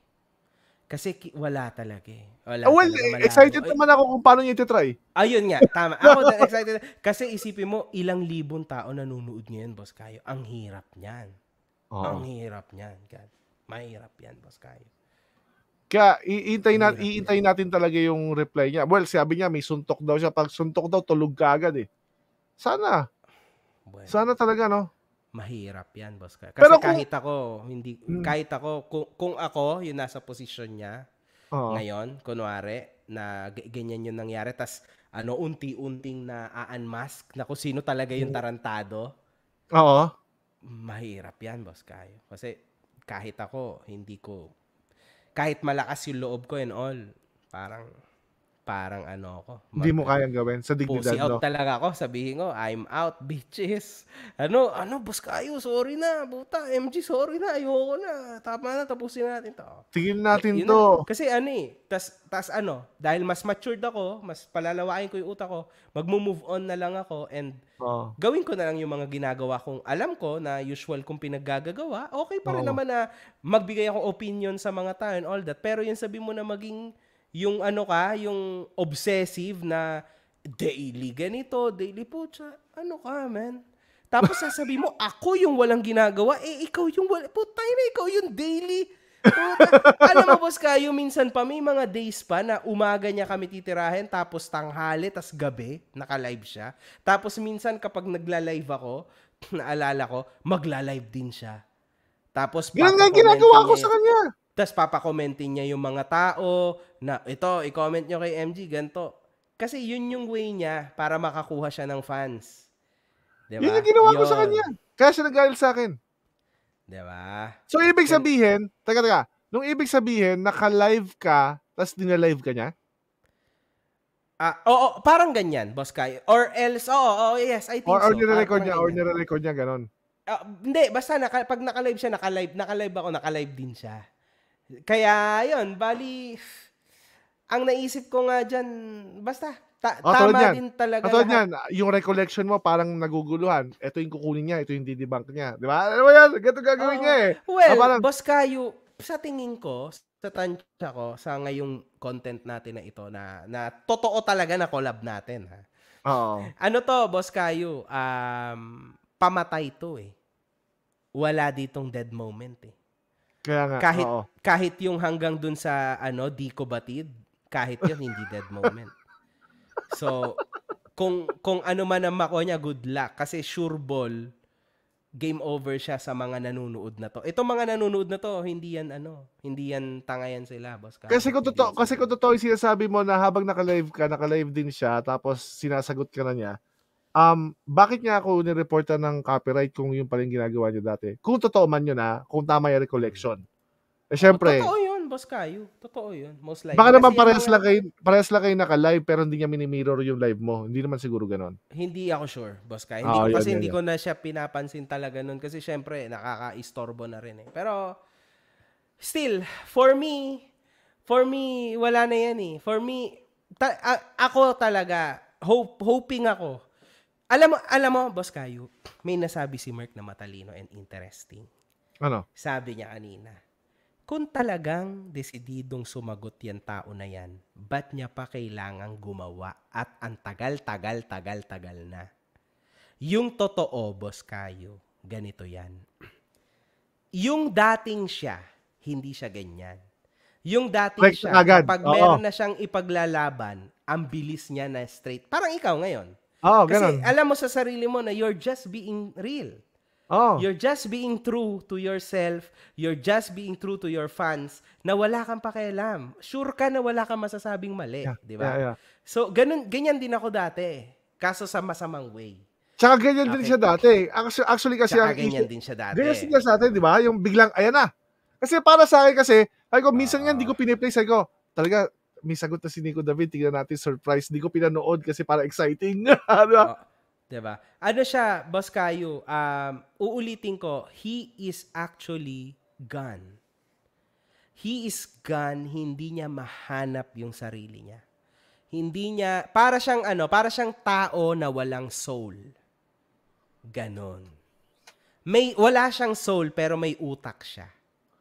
Kasi ki- wala talaga eh. Wala oh, well, talaga, excited naman ako kung paano niya try. Ayun nga, tama. Ako na excited. Kasi isipin mo, ilang libon tao nanonood niyan, Boss Kayo. Ang hirap niyan. Oh. Ang hirap niyan. God. Mahirap yan, Boss Kayo. Kaya iintay nat iintay natin talaga yung reply niya. Well, sabi niya may suntok daw siya. Pag suntok daw tulog ka agad eh. Sana. Bueno. Sana talaga no mahirap yan, boss. Kasi Pero kung, kahit ako, hindi, hmm. kahit ako, kung, kung ako yung nasa position niya, oh. ngayon, kunwari, na ganyan yung nangyari, tas ano, unti-unting na a-unmask na kung sino talaga yung mm. tarantado. Oo. Mahirap yan, boss Kayo. Kasi kahit ako, hindi ko, kahit malakas yung loob ko and all, parang parang ano ako. Hindi mo kayang gawin sa dignidad, pussy no? out talaga ako. Sabihin ko, I'm out, bitches. Ano, ano, boss kayo, sorry na, buta. MG, sorry na, ayoko na. Tama na, tapusin natin to. Tigil natin y- to. Na. Kasi ano eh, tas, tas ano, dahil mas matured ako, mas palalawain ko yung utak ko, magmo-move on na lang ako and oh. gawin ko na lang yung mga ginagawa kong alam ko na usual kong pinaggagagawa. Okay pa rin oh. naman na magbigay ako opinion sa mga tao and all that. Pero yung sabi mo na maging yung ano ka, yung obsessive na daily ganito, daily po, tsa, ano ka, man? Tapos sasabi mo, ako yung walang ginagawa, eh ikaw yung wala, putay na ikaw yung daily. Puta. Alam mo, boss kayo, minsan pa may mga days pa na umaga niya kami titirahin, tapos tanghali, tas gabi, naka-live siya. Tapos minsan kapag nagla-live ako, naalala ko, magla-live din siya. Tapos Yan nga ginagawa ko sa kanya. Tapos papakomentin niya yung mga tao na ito, i-comment nyo kay MG, ganito. Kasi yun yung way niya para makakuha siya ng fans. Diba? Yun yung ginawa yun. ko sa kanya. Kaya siya nagalit sa akin. Diba? So, ibig sabihin, taga, taga, nung ibig sabihin, naka-live ka, tapos dinalive ka niya? Ah, uh, oo, parang ganyan, boss Kai. Or else, oo, oh, oh, yes, I think or, so. Or nire-record niya, or nire-record niya, ganun. Uh, ah, hindi, basta naka, pag naka-live siya, naka-live, naka-live ako, naka-live din siya. Kaya, yun, bali, ang naisip ko nga dyan, basta, ta- oh, tama yan. din talaga. Katulad yan, yung recollection mo parang naguguluhan. Ito yung kukunin niya, ito yung didibunk niya. Di ba? Ano ba yan? Ganito gagawin uh, niya eh. Ah, well, ah, parang... boss Kayo, sa tingin ko, sa tansya ko, sa ngayong content natin na ito, na, na totoo talaga na collab natin. Ha? Oo. Ano to, boss Kayo? Um, pamatay to eh. Wala ditong dead moment eh. Kaya nga, kahit, oo. kahit yung hanggang dun sa, ano, di ko batid, kahit yun, hindi dead moment. So, kung, kung ano man ang mako niya, good luck. Kasi sure ball, game over siya sa mga nanonood na to. itong mga nanonood na to, hindi yan ano, hindi yan tangayan sila, boss. Kahit kasi kung totoo, kasi kung totoo 'yung sinasabi mo na habang naka-live ka, naka-live din siya tapos sinasagot ka na niya. Um, bakit nga ako nireporta ng copyright kung yun pala yung ginagawa niyo dati? Kung totoo man yun ha, ah, kung tama yung recollection. Eh, syempre. Oh, totoo yun, boss Kayo. Totoo yun, most likely. Baka naman parehas lang, kayo, parehas lang kayo naka-live pero hindi niya minimirror yung live mo. Hindi naman siguro ganun. Hindi ako sure, boss Kayo. Hindi oh, yun, kasi yun, hindi yun. ko na siya pinapansin talaga nun kasi syempre nakaka-istorbo na rin eh. Pero still, for me, for me, wala na yan eh. For me, ta- a- ako talaga, hope, hoping ako alam mo, alam mo, Boss Kayo, may nasabi si Mark na matalino and interesting. Ano? Sabi niya kanina, kung talagang desididong sumagot yan tao na yan, ba't niya pa kailangang gumawa at ang tagal-tagal-tagal-tagal na? Yung totoo, boss kayo, ganito yan. Yung dating siya, hindi siya ganyan. Yung dating like, siya, agad. kapag Oo. meron na siyang ipaglalaban, ang bilis niya na straight. Parang ikaw ngayon. Oh, ganun. Kasi alam mo sa sarili mo na you're just being real. Oh. You're just being true to yourself. You're just being true to your fans na wala kang pakialam. Sure ka na wala kang masasabing mali, yeah. 'di ba? Yeah, yeah. So ganun ganyan din ako dati. Eh. Kaso sa masamang way. Tsaka ganyan okay. din siya dati. Actually, actually kasi Tsaka ang ganyan din siya dati. Ganyan siya dati, 'di ba? Yung biglang ayan na. Kasi para sa akin kasi, ay ko minsan uh, yan di ko piniplay sa ko. Talaga may sagot na si Nico David. Tingnan natin, surprise. Hindi ko pinanood kasi para exciting. diba? Oh, diba? Ano siya, Boss Kayo, um, uulitin ko, he is actually gone. He is gone, hindi niya mahanap yung sarili niya. Hindi niya, para siyang ano, para siyang tao na walang soul. Ganon. May, wala siyang soul pero may utak siya.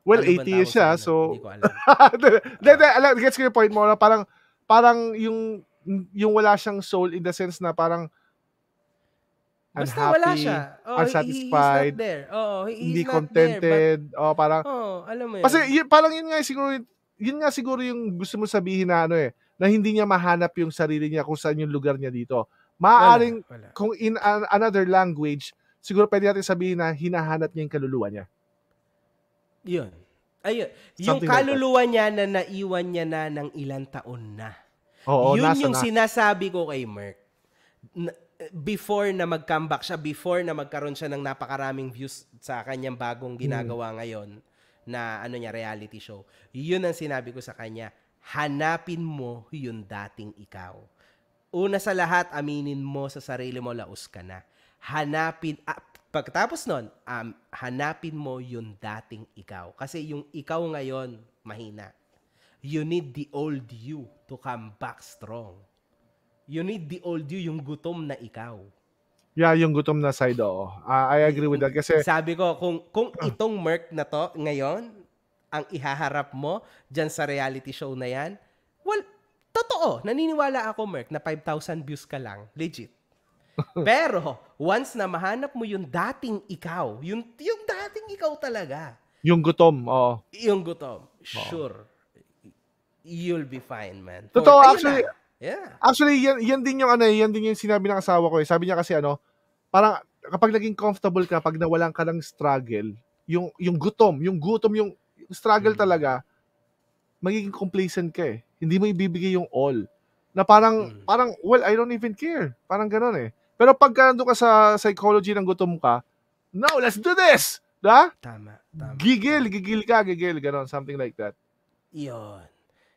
Well, ano atheist siya, so... Hindi ko alam. Hindi, alam, gets ko yung point mo. Parang, parang yung, yung wala siyang soul in the sense na parang Basta unhappy, wala siya. Oh, unsatisfied, he, he's not there. Oh, he's hindi not contented. There, but, oh, parang... Oh, alam mo yun. Kasi yun, parang yun nga siguro, yun nga siguro yung gusto mo sabihin na ano eh, na hindi niya mahanap yung sarili niya kung saan yung lugar niya dito. Maaring, wala, wala. kung in an, another language, siguro pwede natin sabihin na hinahanap niya yung kaluluwa niya. Yun. Ayun. Yung kaluluwa like niya na naiwan niya na ng ilang taon na. Oo, Yun nasa yung na. sinasabi ko kay Merck. before na mag-comeback siya, before na magkaroon siya ng napakaraming views sa kanyang bagong ginagawa hmm. ngayon na ano niya, reality show. Yun ang sinabi ko sa kanya. Hanapin mo yung dating ikaw. Una sa lahat, aminin mo sa sarili mo, laos ka na. Hanapin, ah, Pagkatapos nun, um, hanapin mo yung dating ikaw. Kasi yung ikaw ngayon, mahina. You need the old you to come back strong. You need the old you, yung gutom na ikaw. Yeah, yung gutom na side, oo. Uh, I agree with that kasi... Sabi ko, kung, kung ah. itong Merc na to ngayon, ang ihaharap mo dyan sa reality show na yan, well, totoo, naniniwala ako, Merc, na 5,000 views ka lang. Legit. Pero, once na mahanap mo yung dating ikaw, yung, yung dating ikaw talaga. Yung gutom, oo. Yung gutom, oo. sure. You'll be fine, man. Totoo, For, actually, yeah. actually, yan, yan din yung, ano, eh, yan din yung sinabi ng asawa ko. Eh. Sabi niya kasi, ano, parang, kapag naging comfortable ka, pag nawalan ka ng struggle, yung, yung gutom, yung gutom, yung struggle mm-hmm. talaga, magiging complacent ka eh. Hindi mo ibibigay yung all. Na parang, mm. parang, well, I don't even care. Parang ganun eh. Pero pagka nandun ka sa psychology ng gutom ka, no, let's do this! Da? Diba? Tama, tama. Gigil, gigil ka, gigil, ganon, something like that. Yun.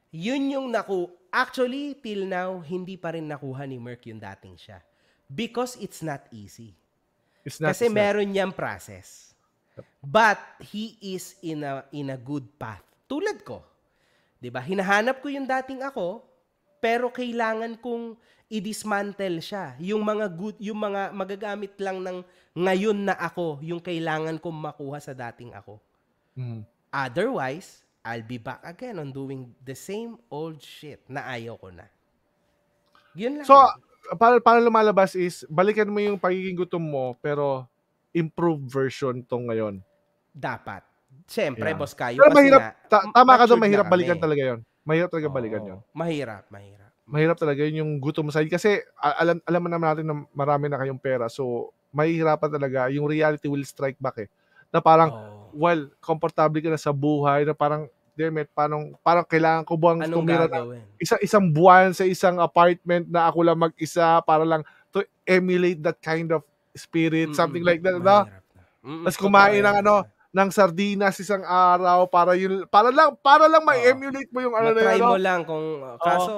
Yun yung naku... Actually, till now, hindi pa rin nakuha ni Merck yung dating siya. Because it's not easy. It's not, Kasi it's meron not. niyang process. But he is in a, in a good path. Tulad ko. 'di ba? Hinahanap ko yung dating ako, pero kailangan kong i-dismantle siya. Yung mga good, yung mga magagamit lang ng ngayon na ako, yung kailangan kong makuha sa dating ako. Mm. Otherwise, I'll be back again on doing the same old shit na ayaw ko na. Yun lang. So, para, para lumalabas is, balikan mo yung pagiging gutom mo, pero improved version tong ngayon. Dapat. Siyempre, yeah. boss kayo. Pero mahirap, na, tama ka doon, mahirap balikan talaga yon Mahirap talaga Oo. balikan 'yon. Mahirap, mahirap. Mahirap talaga yun yung gutom side. Kasi alam, alam naman natin na marami na kayong pera. So, mahihirapan talaga. Yung reality will strike back eh. Na parang, oh. well, komportable ka na sa buhay, na parang, dear mate, parang, parang kailangan ko buwang Anong tumira gagawin? na isa, isang buwan sa isang apartment na ako lang mag-isa para lang to emulate that kind of spirit, mm-mm, something like that. Mm-mm, no? Tapos kumain ng ano, ng sardinas isang araw para yun para lang para lang ma-emulate mo yung ano na yun. mo lang kung uh, kaso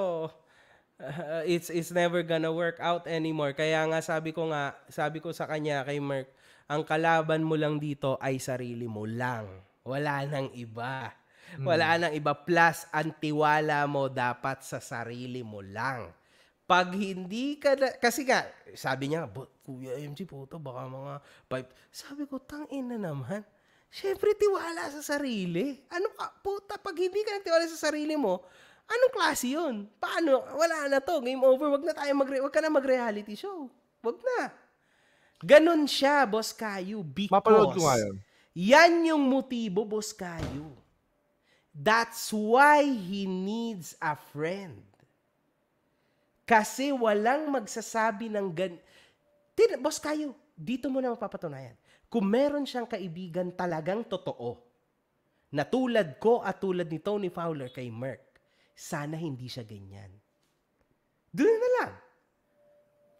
uh, it's it's never gonna work out anymore. Kaya nga sabi ko nga, sabi ko sa kanya kay Mark, ang kalaban mo lang dito ay sarili mo lang. Wala nang iba. Wala hmm. nang iba plus ang tiwala mo dapat sa sarili mo lang. Pag hindi ka na, kasi nga, sabi niya, Kuya MG, puto, baka mga pipe. Sabi ko, tangin na naman. Siyempre, tiwala sa sarili. Ano ka, puta, pag hindi ka nagtiwala sa sarili mo, anong klase yun? Paano? Wala na to. Game over. Wag na tayo mag wag ka na mag-reality show. Wag na. Ganon siya, Boss Kayo, because Mapanood ko nga yan. yan yung motibo, Boss Kayo. That's why he needs a friend. Kasi walang magsasabi ng gan... Tin, boss Kayo, dito mo na mapapatunayan kung meron siyang kaibigan talagang totoo, na tulad ko at tulad ni Tony Fowler kay Merck, sana hindi siya ganyan. Doon na lang.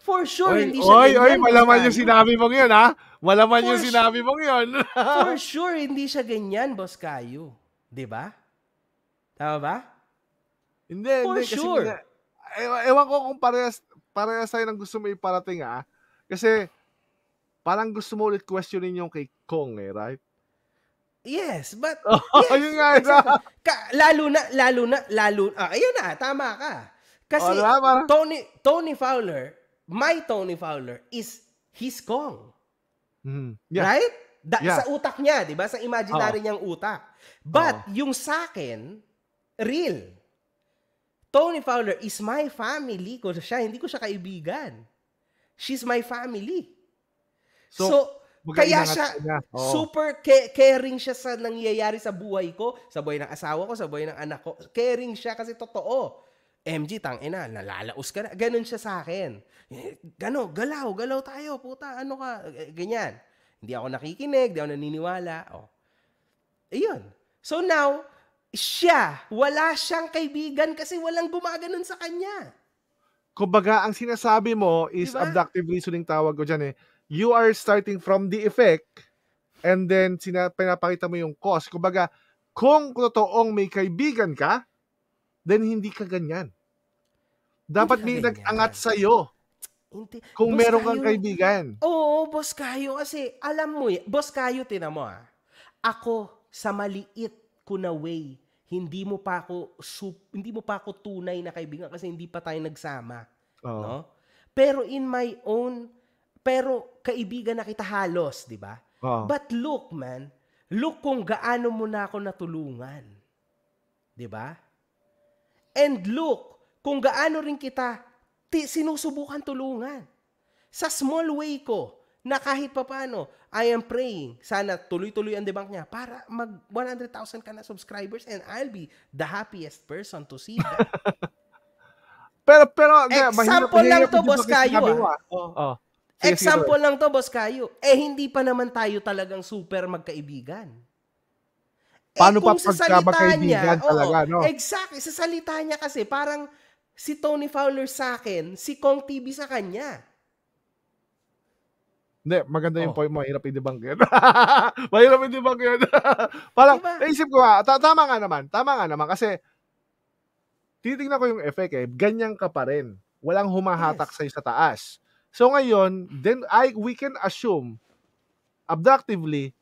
For sure, oy, hindi siya oy, ganyan. Oy, malaman yung sinabi mong yun, ha? Malaman for yung sinabi mong yun. for sure, hindi siya ganyan, Boss Kayo. Di ba? Tama ba? Hindi, for hindi. sure. Kasi, e-, ewan ko kung parehas, parehas tayo ng gusto mo iparating, ha? Kasi, parang gusto mo ulit questionin yung kay Kong eh, right? Yes, but oh, yes, yun nga exactly. Ka, lalo na lalo na lalo ah, ayan na, tama ka. Kasi Ola, oh, parang... Tony Tony Fowler, my Tony Fowler is his Kong. Mm-hmm. Yeah. Right? Da, yeah. Sa utak niya, 'di ba? Sa imaginary oh. niyang utak. But oh. yung sa akin, real. Tony Fowler is my family ko siya, hindi ko siya kaibigan. She's my family. So, so kaya siya oh. super ca- caring siya sa nangyayari sa buhay ko, sa buhay ng asawa ko, sa buhay ng anak ko. Caring siya kasi totoo. MG, tang ina, nalalaos ka na. Ganon siya sa akin. Eh, gano, galaw, galaw tayo, puta, ano ka, eh, ganyan. Hindi ako nakikinig, hindi ako naniniwala. Oh. Ayun. So now, siya, wala siyang kaibigan kasi walang gumaganon sa kanya. Kumbaga, ang sinasabi mo is diba? abductive reasoning tawag ko dyan eh you are starting from the effect and then sina, pinapakita mo yung cause. Kumbaga, kung totoong may kaibigan ka, then hindi ka ganyan. Dapat hindi may nag-angat sa'yo. Hindi. Kung boss meron kang kaibigan. Oo, boss kayo. Kasi alam mo, eh, boss kayo, tinan mo ah. Ako, sa maliit ko na way, hindi mo pa ako sup, hindi mo pa ako tunay na kaibigan kasi hindi pa tayo nagsama. Oh. No? Pero in my own pero kaibigan na kita halos, di ba? Oh. But look, man, look kung gaano mo na ako natulungan. Di ba? And look kung gaano rin kita ti- sinusubukan tulungan. Sa small way ko, na kahit papano, I am praying, sana tuloy-tuloy ang debunk niya para mag 100,000 ka na subscribers and I'll be the happiest person to see that. pero, pero, example mahirap, lang mahirap to, boss Kayo. Ah. ah. Oh. oh. Example sige, lang to, Boss Kayo. Eh, hindi pa naman tayo talagang super magkaibigan. Eh, Paano pa pagka magkaibigan niya, talaga, oo, no? Exactly. Sa salita niya kasi, parang si Tony Fowler sa akin, si Kong TV sa kanya. Hindi, maganda yung oh. point mo. Hirap i-debunk yun. Mahirap i-debunk yun. parang, diba? naisip ko ha, tama nga naman. Tama nga naman. Kasi, titignan ko yung effect eh. Ganyan ka pa rin. Walang humahatak yes. sa'yo sa taas So ngayon, then I we can assume abductively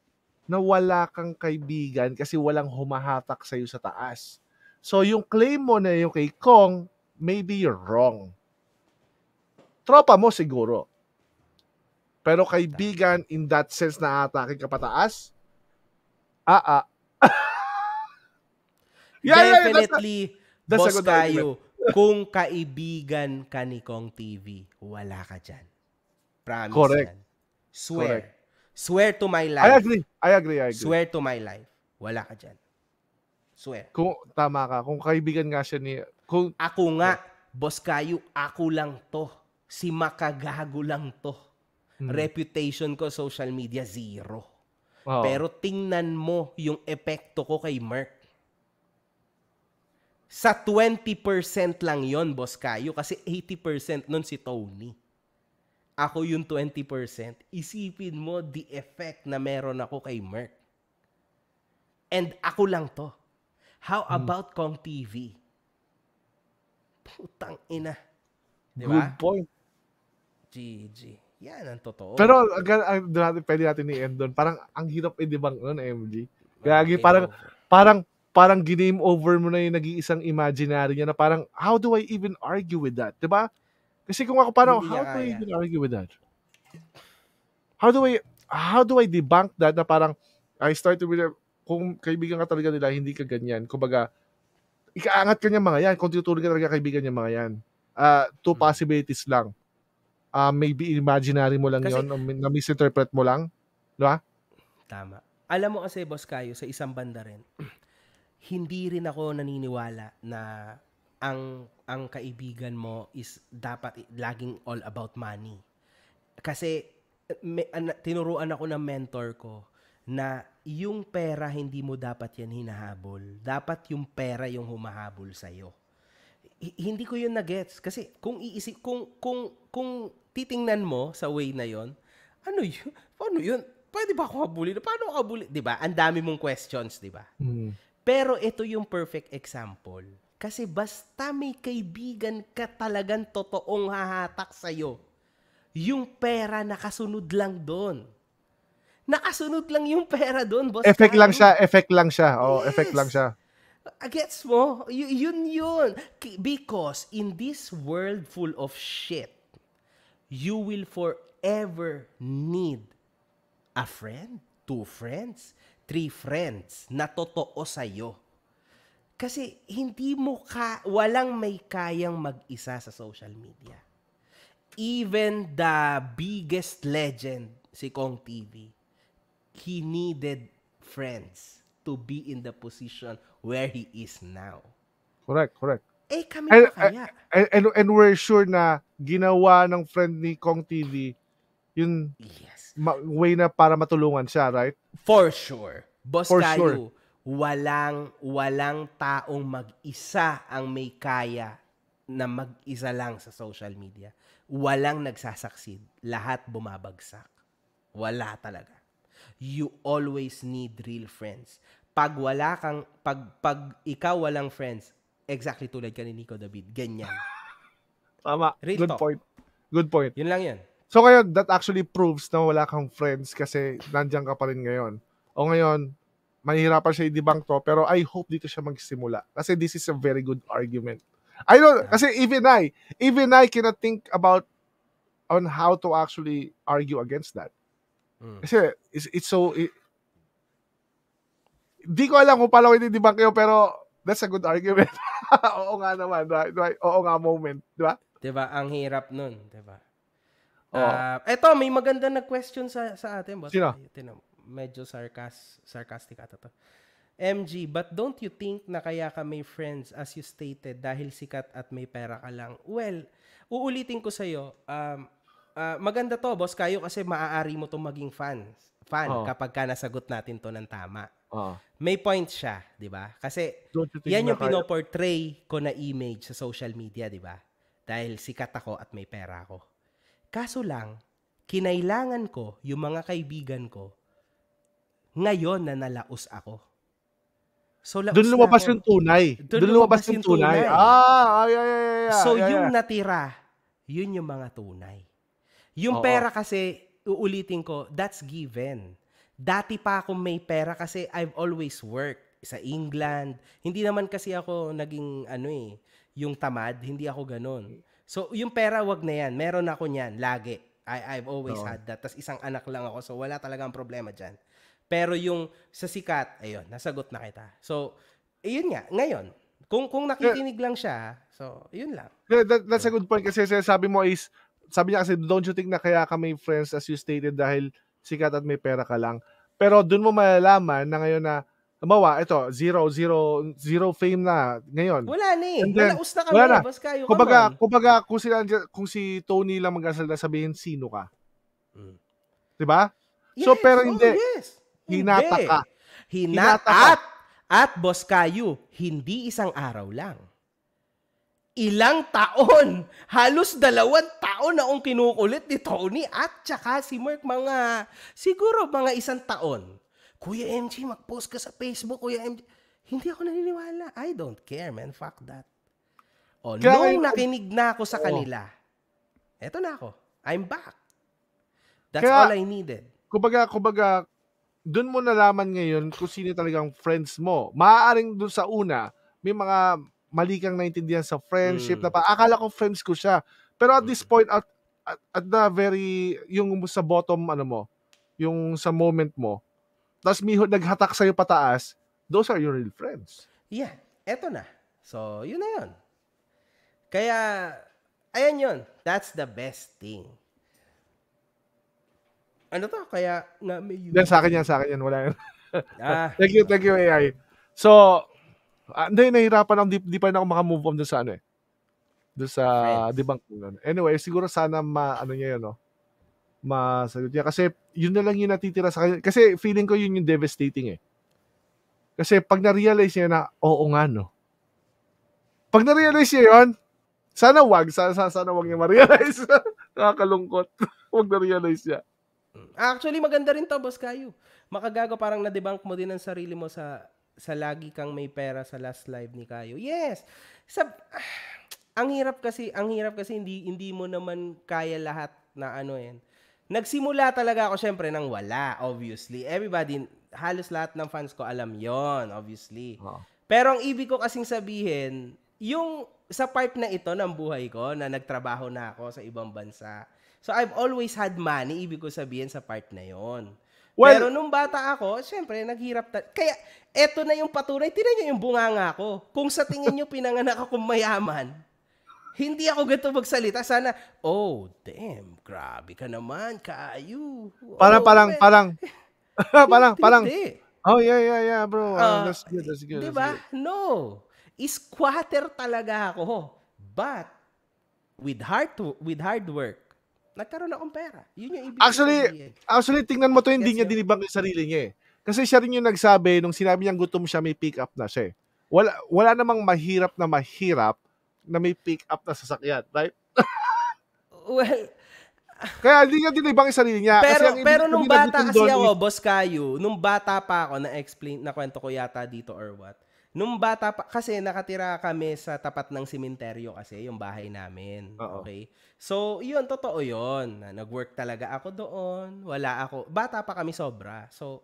na wala kang kaibigan kasi walang humahatak sa iyo sa taas. So yung claim mo na yung kay Kong, maybe you're wrong. Tropa mo siguro. Pero kaibigan in that sense na atake ka pataas? Ah, ah. yeah, Definitely, yeah, yeah, that's, a, that's boss kayo. Argument kung kaibigan ka ni Kong TV, wala ka dyan. Promise Correct. Yan. Swear. Correct. Swear to my life. I agree. I agree. I agree. Swear to my life. Wala ka dyan. Swear. Kung tama ka, kung kaibigan nga siya ni kung ako nga boss kayo, ako lang to. Si makagago lang to. Hmm. Reputation ko social media zero. Oh. Pero tingnan mo yung epekto ko kay Merck. Sa 20% lang yon Boss Kayo, kasi 80% nun si Tony. Ako yung 20%. Isipin mo the effect na meron ako kay Merck. And ako lang to. How hmm. about Kong TV? Putang ina. Di ba? Good point. GG. Yan ang totoo. Pero again, ang, natin, pwede natin i-end doon. Parang ang hirap i-debunk nun, MG. Gagi, okay, parang, parang parang giname over mo na yung nag-iisang imaginary niya na parang, how do I even argue with that? Diba? Kasi kung ako parang, Hindi how do I even argue with that? How do I, how do I debunk that na parang, I start to with, kung kaibigan ka talaga nila, hindi ka ganyan. Kumbaga, ikaangat ka niya mga yan. Kung tinutulog ka talaga kaibigan niya mga yan. Uh, two hmm. possibilities lang. Uh, maybe imaginary mo lang kasi, yon na misinterpret mo lang. Diba? Tama. Alam mo kasi, Boss Kayo, sa isang banda rin, hindi rin ako naniniwala na ang ang kaibigan mo is dapat laging all about money. Kasi may, an, tinuruan ako ng mentor ko na yung pera hindi mo dapat yan hinahabol. Dapat yung pera yung humahabol sa iyo. Hindi ko yun na gets kasi kung iisip kung kung kung titingnan mo sa way na yon, ano yun? Paano yun? Pwede ba ako habulin? Paano ako habulin? 'Di ba? Ang dami mong questions, 'di ba? Mm. Pero ito yung perfect example. Kasi basta may kaibigan ka talagang totoong hahatak sa'yo, yung pera nakasunod lang doon. Nakasunod lang yung pera doon, boss. Effect Karen. lang siya, effect lang siya. Oh, yes. effect lang siya. Ah, gets mo? Y- yun yun. Because in this world full of shit, you will forever need a friend, two friends three friends na totoo iyo. Kasi hindi mo ka, walang may kayang mag-isa sa social media. Even the biggest legend, si Kong TV, he needed friends to be in the position where he is now. Correct, correct. Eh, kami and, kaya. And, and, and we're sure na ginawa ng friend ni Kong TV yung yeah way na para matulungan siya, right? For sure. Boss For Kayu, sure. walang, walang taong mag-isa ang may kaya na mag-isa lang sa social media. Walang nagsasucceed. Lahat bumabagsak. Wala talaga. You always need real friends. Pag wala kang, pag, pag ikaw walang friends, exactly tulad ka ni Nico David, ganyan. Tama. Real Good talk. point. Good point. Yun lang yan. So ngayon, that actually proves na wala kang friends kasi nandiyan ka pa rin ngayon. O ngayon, mahirapan siya i-debunk to, pero I hope dito siya magsimula. Kasi this is a very good argument. I don't, kasi even I, even I cannot think about on how to actually argue against that. Hmm. Kasi it's, it's so, it, di ko alam kung paano ko i-debunk yun, pero that's a good argument. oo nga naman, right? right? Oo nga moment, di ba? Di ba? Ang hirap nun, di ba? Uh, eto, may maganda na question sa, sa atin. But, Sino? Tino, medyo sarcas, sarcastic ata to. MG, but don't you think na kaya ka may friends as you stated dahil sikat at may pera ka lang? Well, uulitin ko sa'yo, um, uh, maganda to, boss kayo kasi maaari mo to maging fans, fan oh. kapag ka nasagot natin to ng tama. Oh. May point siya, di ba? Kasi yan yung pinoportray ko na image sa social media, di ba? Dahil sikat ako at may pera ako. Kaso lang, kinailangan ko yung mga kaibigan ko ngayon na nalaos ako. So, doon lumabas yung tunay. Doon, lumabas, yung tunay. Ah, ay, ay, ay, ay, So, ay, ay. yung natira, yun yung mga tunay. Yung Oo. pera kasi, uulitin ko, that's given. Dati pa ako may pera kasi I've always worked sa England. Hindi naman kasi ako naging ano eh, yung tamad, hindi ako ganun. So, yung pera, wag na yan. Meron ako niyan, lagi. I, I've always Oo. had that. Tapos isang anak lang ako. So, wala talagang problema dyan. Pero yung sa sikat, ayun, nasagot na kita. So, ayun nga. Ngayon, kung kung nakikinig lang siya, so, yun lang. that, that's a good point kasi sabi mo is, sabi niya kasi, don't you think na kaya kami friends as you stated dahil sikat at may pera ka lang. Pero doon mo malalaman na ngayon na Kumawa, ito, zero, zero, zero fame na ngayon. Wala na eh. And then, Nalaos na kami. Wala na. Bas kayo, kumbaga, kumbaga, kung, sila, kung si Tony lang mag-asal na sabihin, sino ka? Hmm. Diba? Yes, so, pero oh, hindi. Oh, yes. Hinata ka. Hina- hinata ka. At, at boss kayo, hindi isang araw lang. Ilang taon, halos dalawang taon na ang kinukulit ni Tony at saka si Mark mga, siguro mga isang taon Kuya MG, mag-post ka sa Facebook, Kuya MG. Hindi ako naniniwala. I don't care, man. Fuck that. O, oh, Kaya nung nakinig na ako sa oh. kanila, eto na ako. I'm back. That's Kaya, all I needed. Kumbaga, kumbaga, doon mo nalaman ngayon kung sino talagang friends mo. Maaaring doon sa una, may mga mali kang naintindihan sa friendship mm. na hmm. pa, akala ko friends ko siya. Pero at mm. this hmm. point, at, at, at the very, yung sa bottom, ano mo, yung sa moment mo, tapos may naghatak sa'yo pataas, those are your real friends. Yeah, eto na. So, yun na yun. Kaya, ayan yun. That's the best thing. Ano to? Kaya, na, may yun. Yan, sa akin yan, sa akin yan. Wala yan. ah, thank you, thank you, AI. So, ah, hindi, uh, nahirapan ako. Di, di pa na ako makamove on doon sa ano eh. Doon sa, friends. di bang, anyway, siguro sana ma, ano niya yun, no? masagot niya. Kasi yun na lang yung natitira sa kanya. Kasi feeling ko yun yung devastating eh. Kasi pag na-realize niya na, oo nga no. Pag na-realize niya yun, sana wag, sana, sana wag niya ma-realize. Nakakalungkot. wag na-realize niya. Actually, maganda rin to, boss Kayo. Makagago parang na-debunk mo din ang sarili mo sa sa lagi kang may pera sa last live ni Kayo. Yes. Sa ang hirap kasi, ang hirap kasi hindi hindi mo naman kaya lahat na ano yan eh nagsimula talaga ako syempre nang wala, obviously. Everybody, halos lahat ng fans ko alam yon obviously. Oh. Pero ang ibig ko kasing sabihin, yung sa part na ito ng buhay ko na nagtrabaho na ako sa ibang bansa. So I've always had money, ibig ko sabihin sa part na yon. Well, Pero nung bata ako, syempre, naghirap ta- Kaya, eto na yung patunay. Tinan nyo yung bunganga ko. Kung sa tingin nyo pinanganak akong mayaman, hindi ako ganito magsalita. Sana, oh, damn, grabe ka naman, kaayu. Oh, parang, parang, parang, parang, parang, oh, yeah, yeah, yeah, bro. Uh, that's good, that's good. Diba? That's good. No. Squatter talaga ako. But, with hard, with hard work, nagkaroon akong pera. Yun yung ibig Actually, sabihin. actually tingnan mo to hindi yes, niya dinibang yung sarili niya eh. Kasi siya rin yung nagsabi nung sinabi niya gutom siya, may pick up na siya eh. Wala, wala namang mahirap na mahirap na may pick up na sasakyan, right? well, kaya hindi niya dinibang yung sarili niya. Pero, kasi pero nung bata kasi ako, boss kayo, nung bata pa ako, na-explain, na kwento ko yata dito or what. Nung bata pa, kasi nakatira kami sa tapat ng simenteryo kasi, yung bahay namin. Uh-oh. Okay? So, yun, totoo yun. Nag-work talaga ako doon. Wala ako. Bata pa kami sobra. So,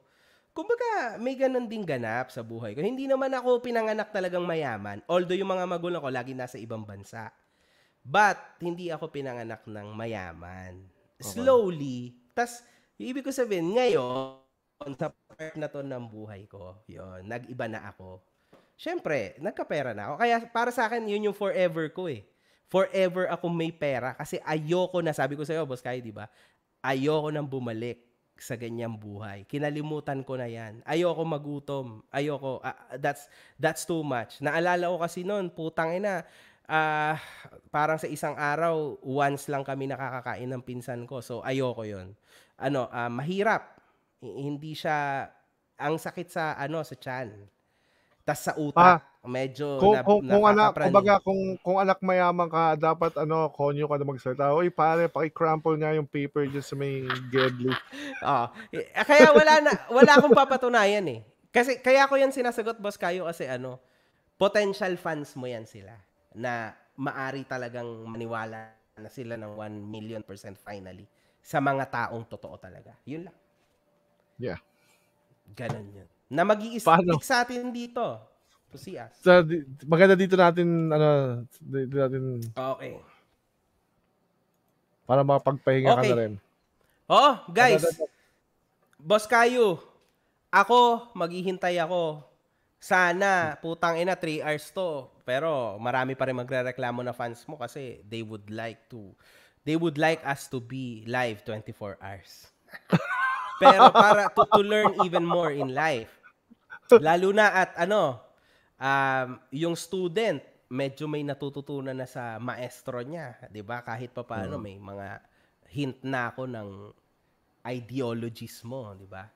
kumbaga, may ganun ding ganap sa buhay ko. Hindi naman ako pinanganak talagang mayaman. Although yung mga magulang ko lagi nasa ibang bansa. But, hindi ako pinanganak ng mayaman. Okay. Slowly. Tas, ibig ko sabihin, ngayon, sa part na to ng buhay ko, yon nag-iba na ako. Siyempre, nagkapera na ako. Kaya para sa akin, yun yung forever ko eh. Forever ako may pera kasi ayoko na, sabi ko sa'yo, boss Kai, di ba? Ayoko nang bumalik sa ganyang buhay. Kinalimutan ko na yan. Ayoko magutom. Ayoko. Uh, that's, that's too much. Naalala ko kasi noon, putang ina, uh, parang sa isang araw, once lang kami nakakakain ng pinsan ko. So, ayoko yon Ano, uh, mahirap. I- hindi siya, ang sakit sa, ano, sa chan tas sa utak. Ah, medyo kung, na, kung, kung anak, kumbaga, kung, kung anak mayaman ka, dapat ano, konyo ka na magsalita. Uy, pare, paki-crumple nga yung paper dyan sa may gedli. oh. Kaya wala na, wala akong papatunayan eh. Kasi, kaya ko yan sinasagot, boss, kayo kasi ano, potential fans mo yan sila na maari talagang maniwala na sila ng 1 million percent finally sa mga taong totoo talaga. Yun lang. Yeah. Ganon yun na mag i sa atin dito. To see us. So, di, maganda dito natin, ano, dito natin... Okay. Para makapagpahinga okay. ka na rin. Oh, guys. Boss Kayo, ako, maghihintay ako. Sana, putang ina, 3 hours to. Pero marami pa rin magrereklamo na fans mo kasi they would like to, they would like us to be live 24 hours. Pero para to, to learn even more in life, Lalo na at ano, um, yung student, medyo may natututunan na sa maestro niya, 'di ba? Kahit pa paano mm. may mga hint na ako ng ideologies mo, 'di ba?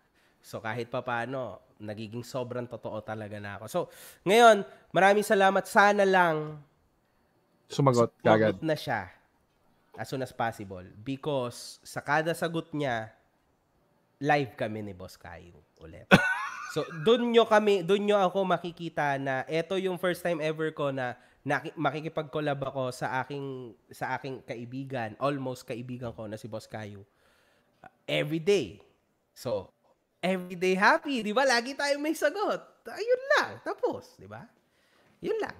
So kahit pa paano, nagiging sobrang totoo talaga na ako. So, ngayon, maraming salamat. Sana lang sumagot, sumagot agad. na siya as soon as possible because sa kada sagot niya, live kami ni Boss Kayo ulit. So, doon nyo kami, doon nyo ako makikita na ito yung first time ever ko na, na makikipag-collab ako sa aking sa aking kaibigan, almost kaibigan ko na si Boss Kayo. Uh, every day. So, every day happy, 'di ba? Lagi tayong may sagot. Ayun lang, tapos, 'di ba? Yun lang.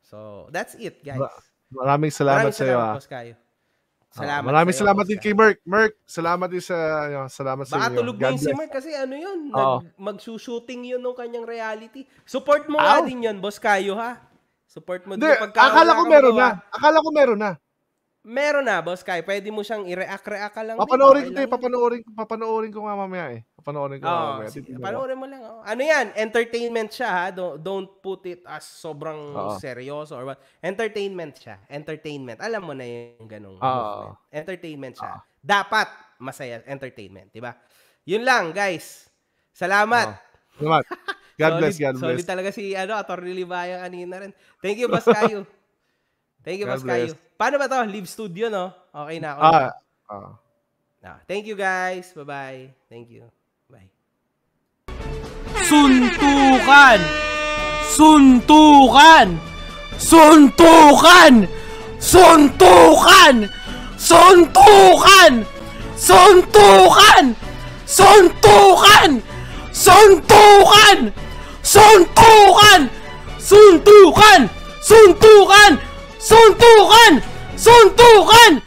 So, that's it, guys. Maraming salamat, Maraming salamat sa iyo. Ah. Salamat. Uh, maraming salamat din kay Merk. Merk, salamat din sa ano, salamat Baka sa ah. inyo. Baka tulog din si Merk kasi ano 'yun, Magsu-shooting 'yun ng kanyang reality. Support mo Ow. nga din 'yan, boss Kayo ha. Support mo din pagka Akala ko meron na. Akala ko meron na meron na, Boss Kai. Pwede mo siyang i-react-react ka lang. Papanoorin ko, eh. Papanoorin, papanoorin ko nga mamaya eh. Papanoorin ko oh, nga mamaya. Sige, papanoorin mo lang. Oh. Ano yan? Entertainment siya ha. Don't, put it as sobrang oh. seryoso or what. Entertainment siya. Entertainment. Alam mo na yung ganung. oh. Entertainment siya. Oh. Dapat masaya. Entertainment. di ba? Yun lang, guys. Salamat. Oh. Salamat. God solid, bless, God bless. Solid talaga si ano, Atty. Libayang kanina rin. Thank you, Boss Kai. Thank you, God Paano ba to? Live studio, no? Okay na ako. Ah, ah. ah thank you, guys. Bye-bye. Thank you. Bye. Suntukan! Suntukan! Suntukan! Suntukan! Suntukan! Suntukan! Suntukan! Suntukan! Suntukan! Suntukan! Suntukan! Suntukan! Suntukan! Suntukan!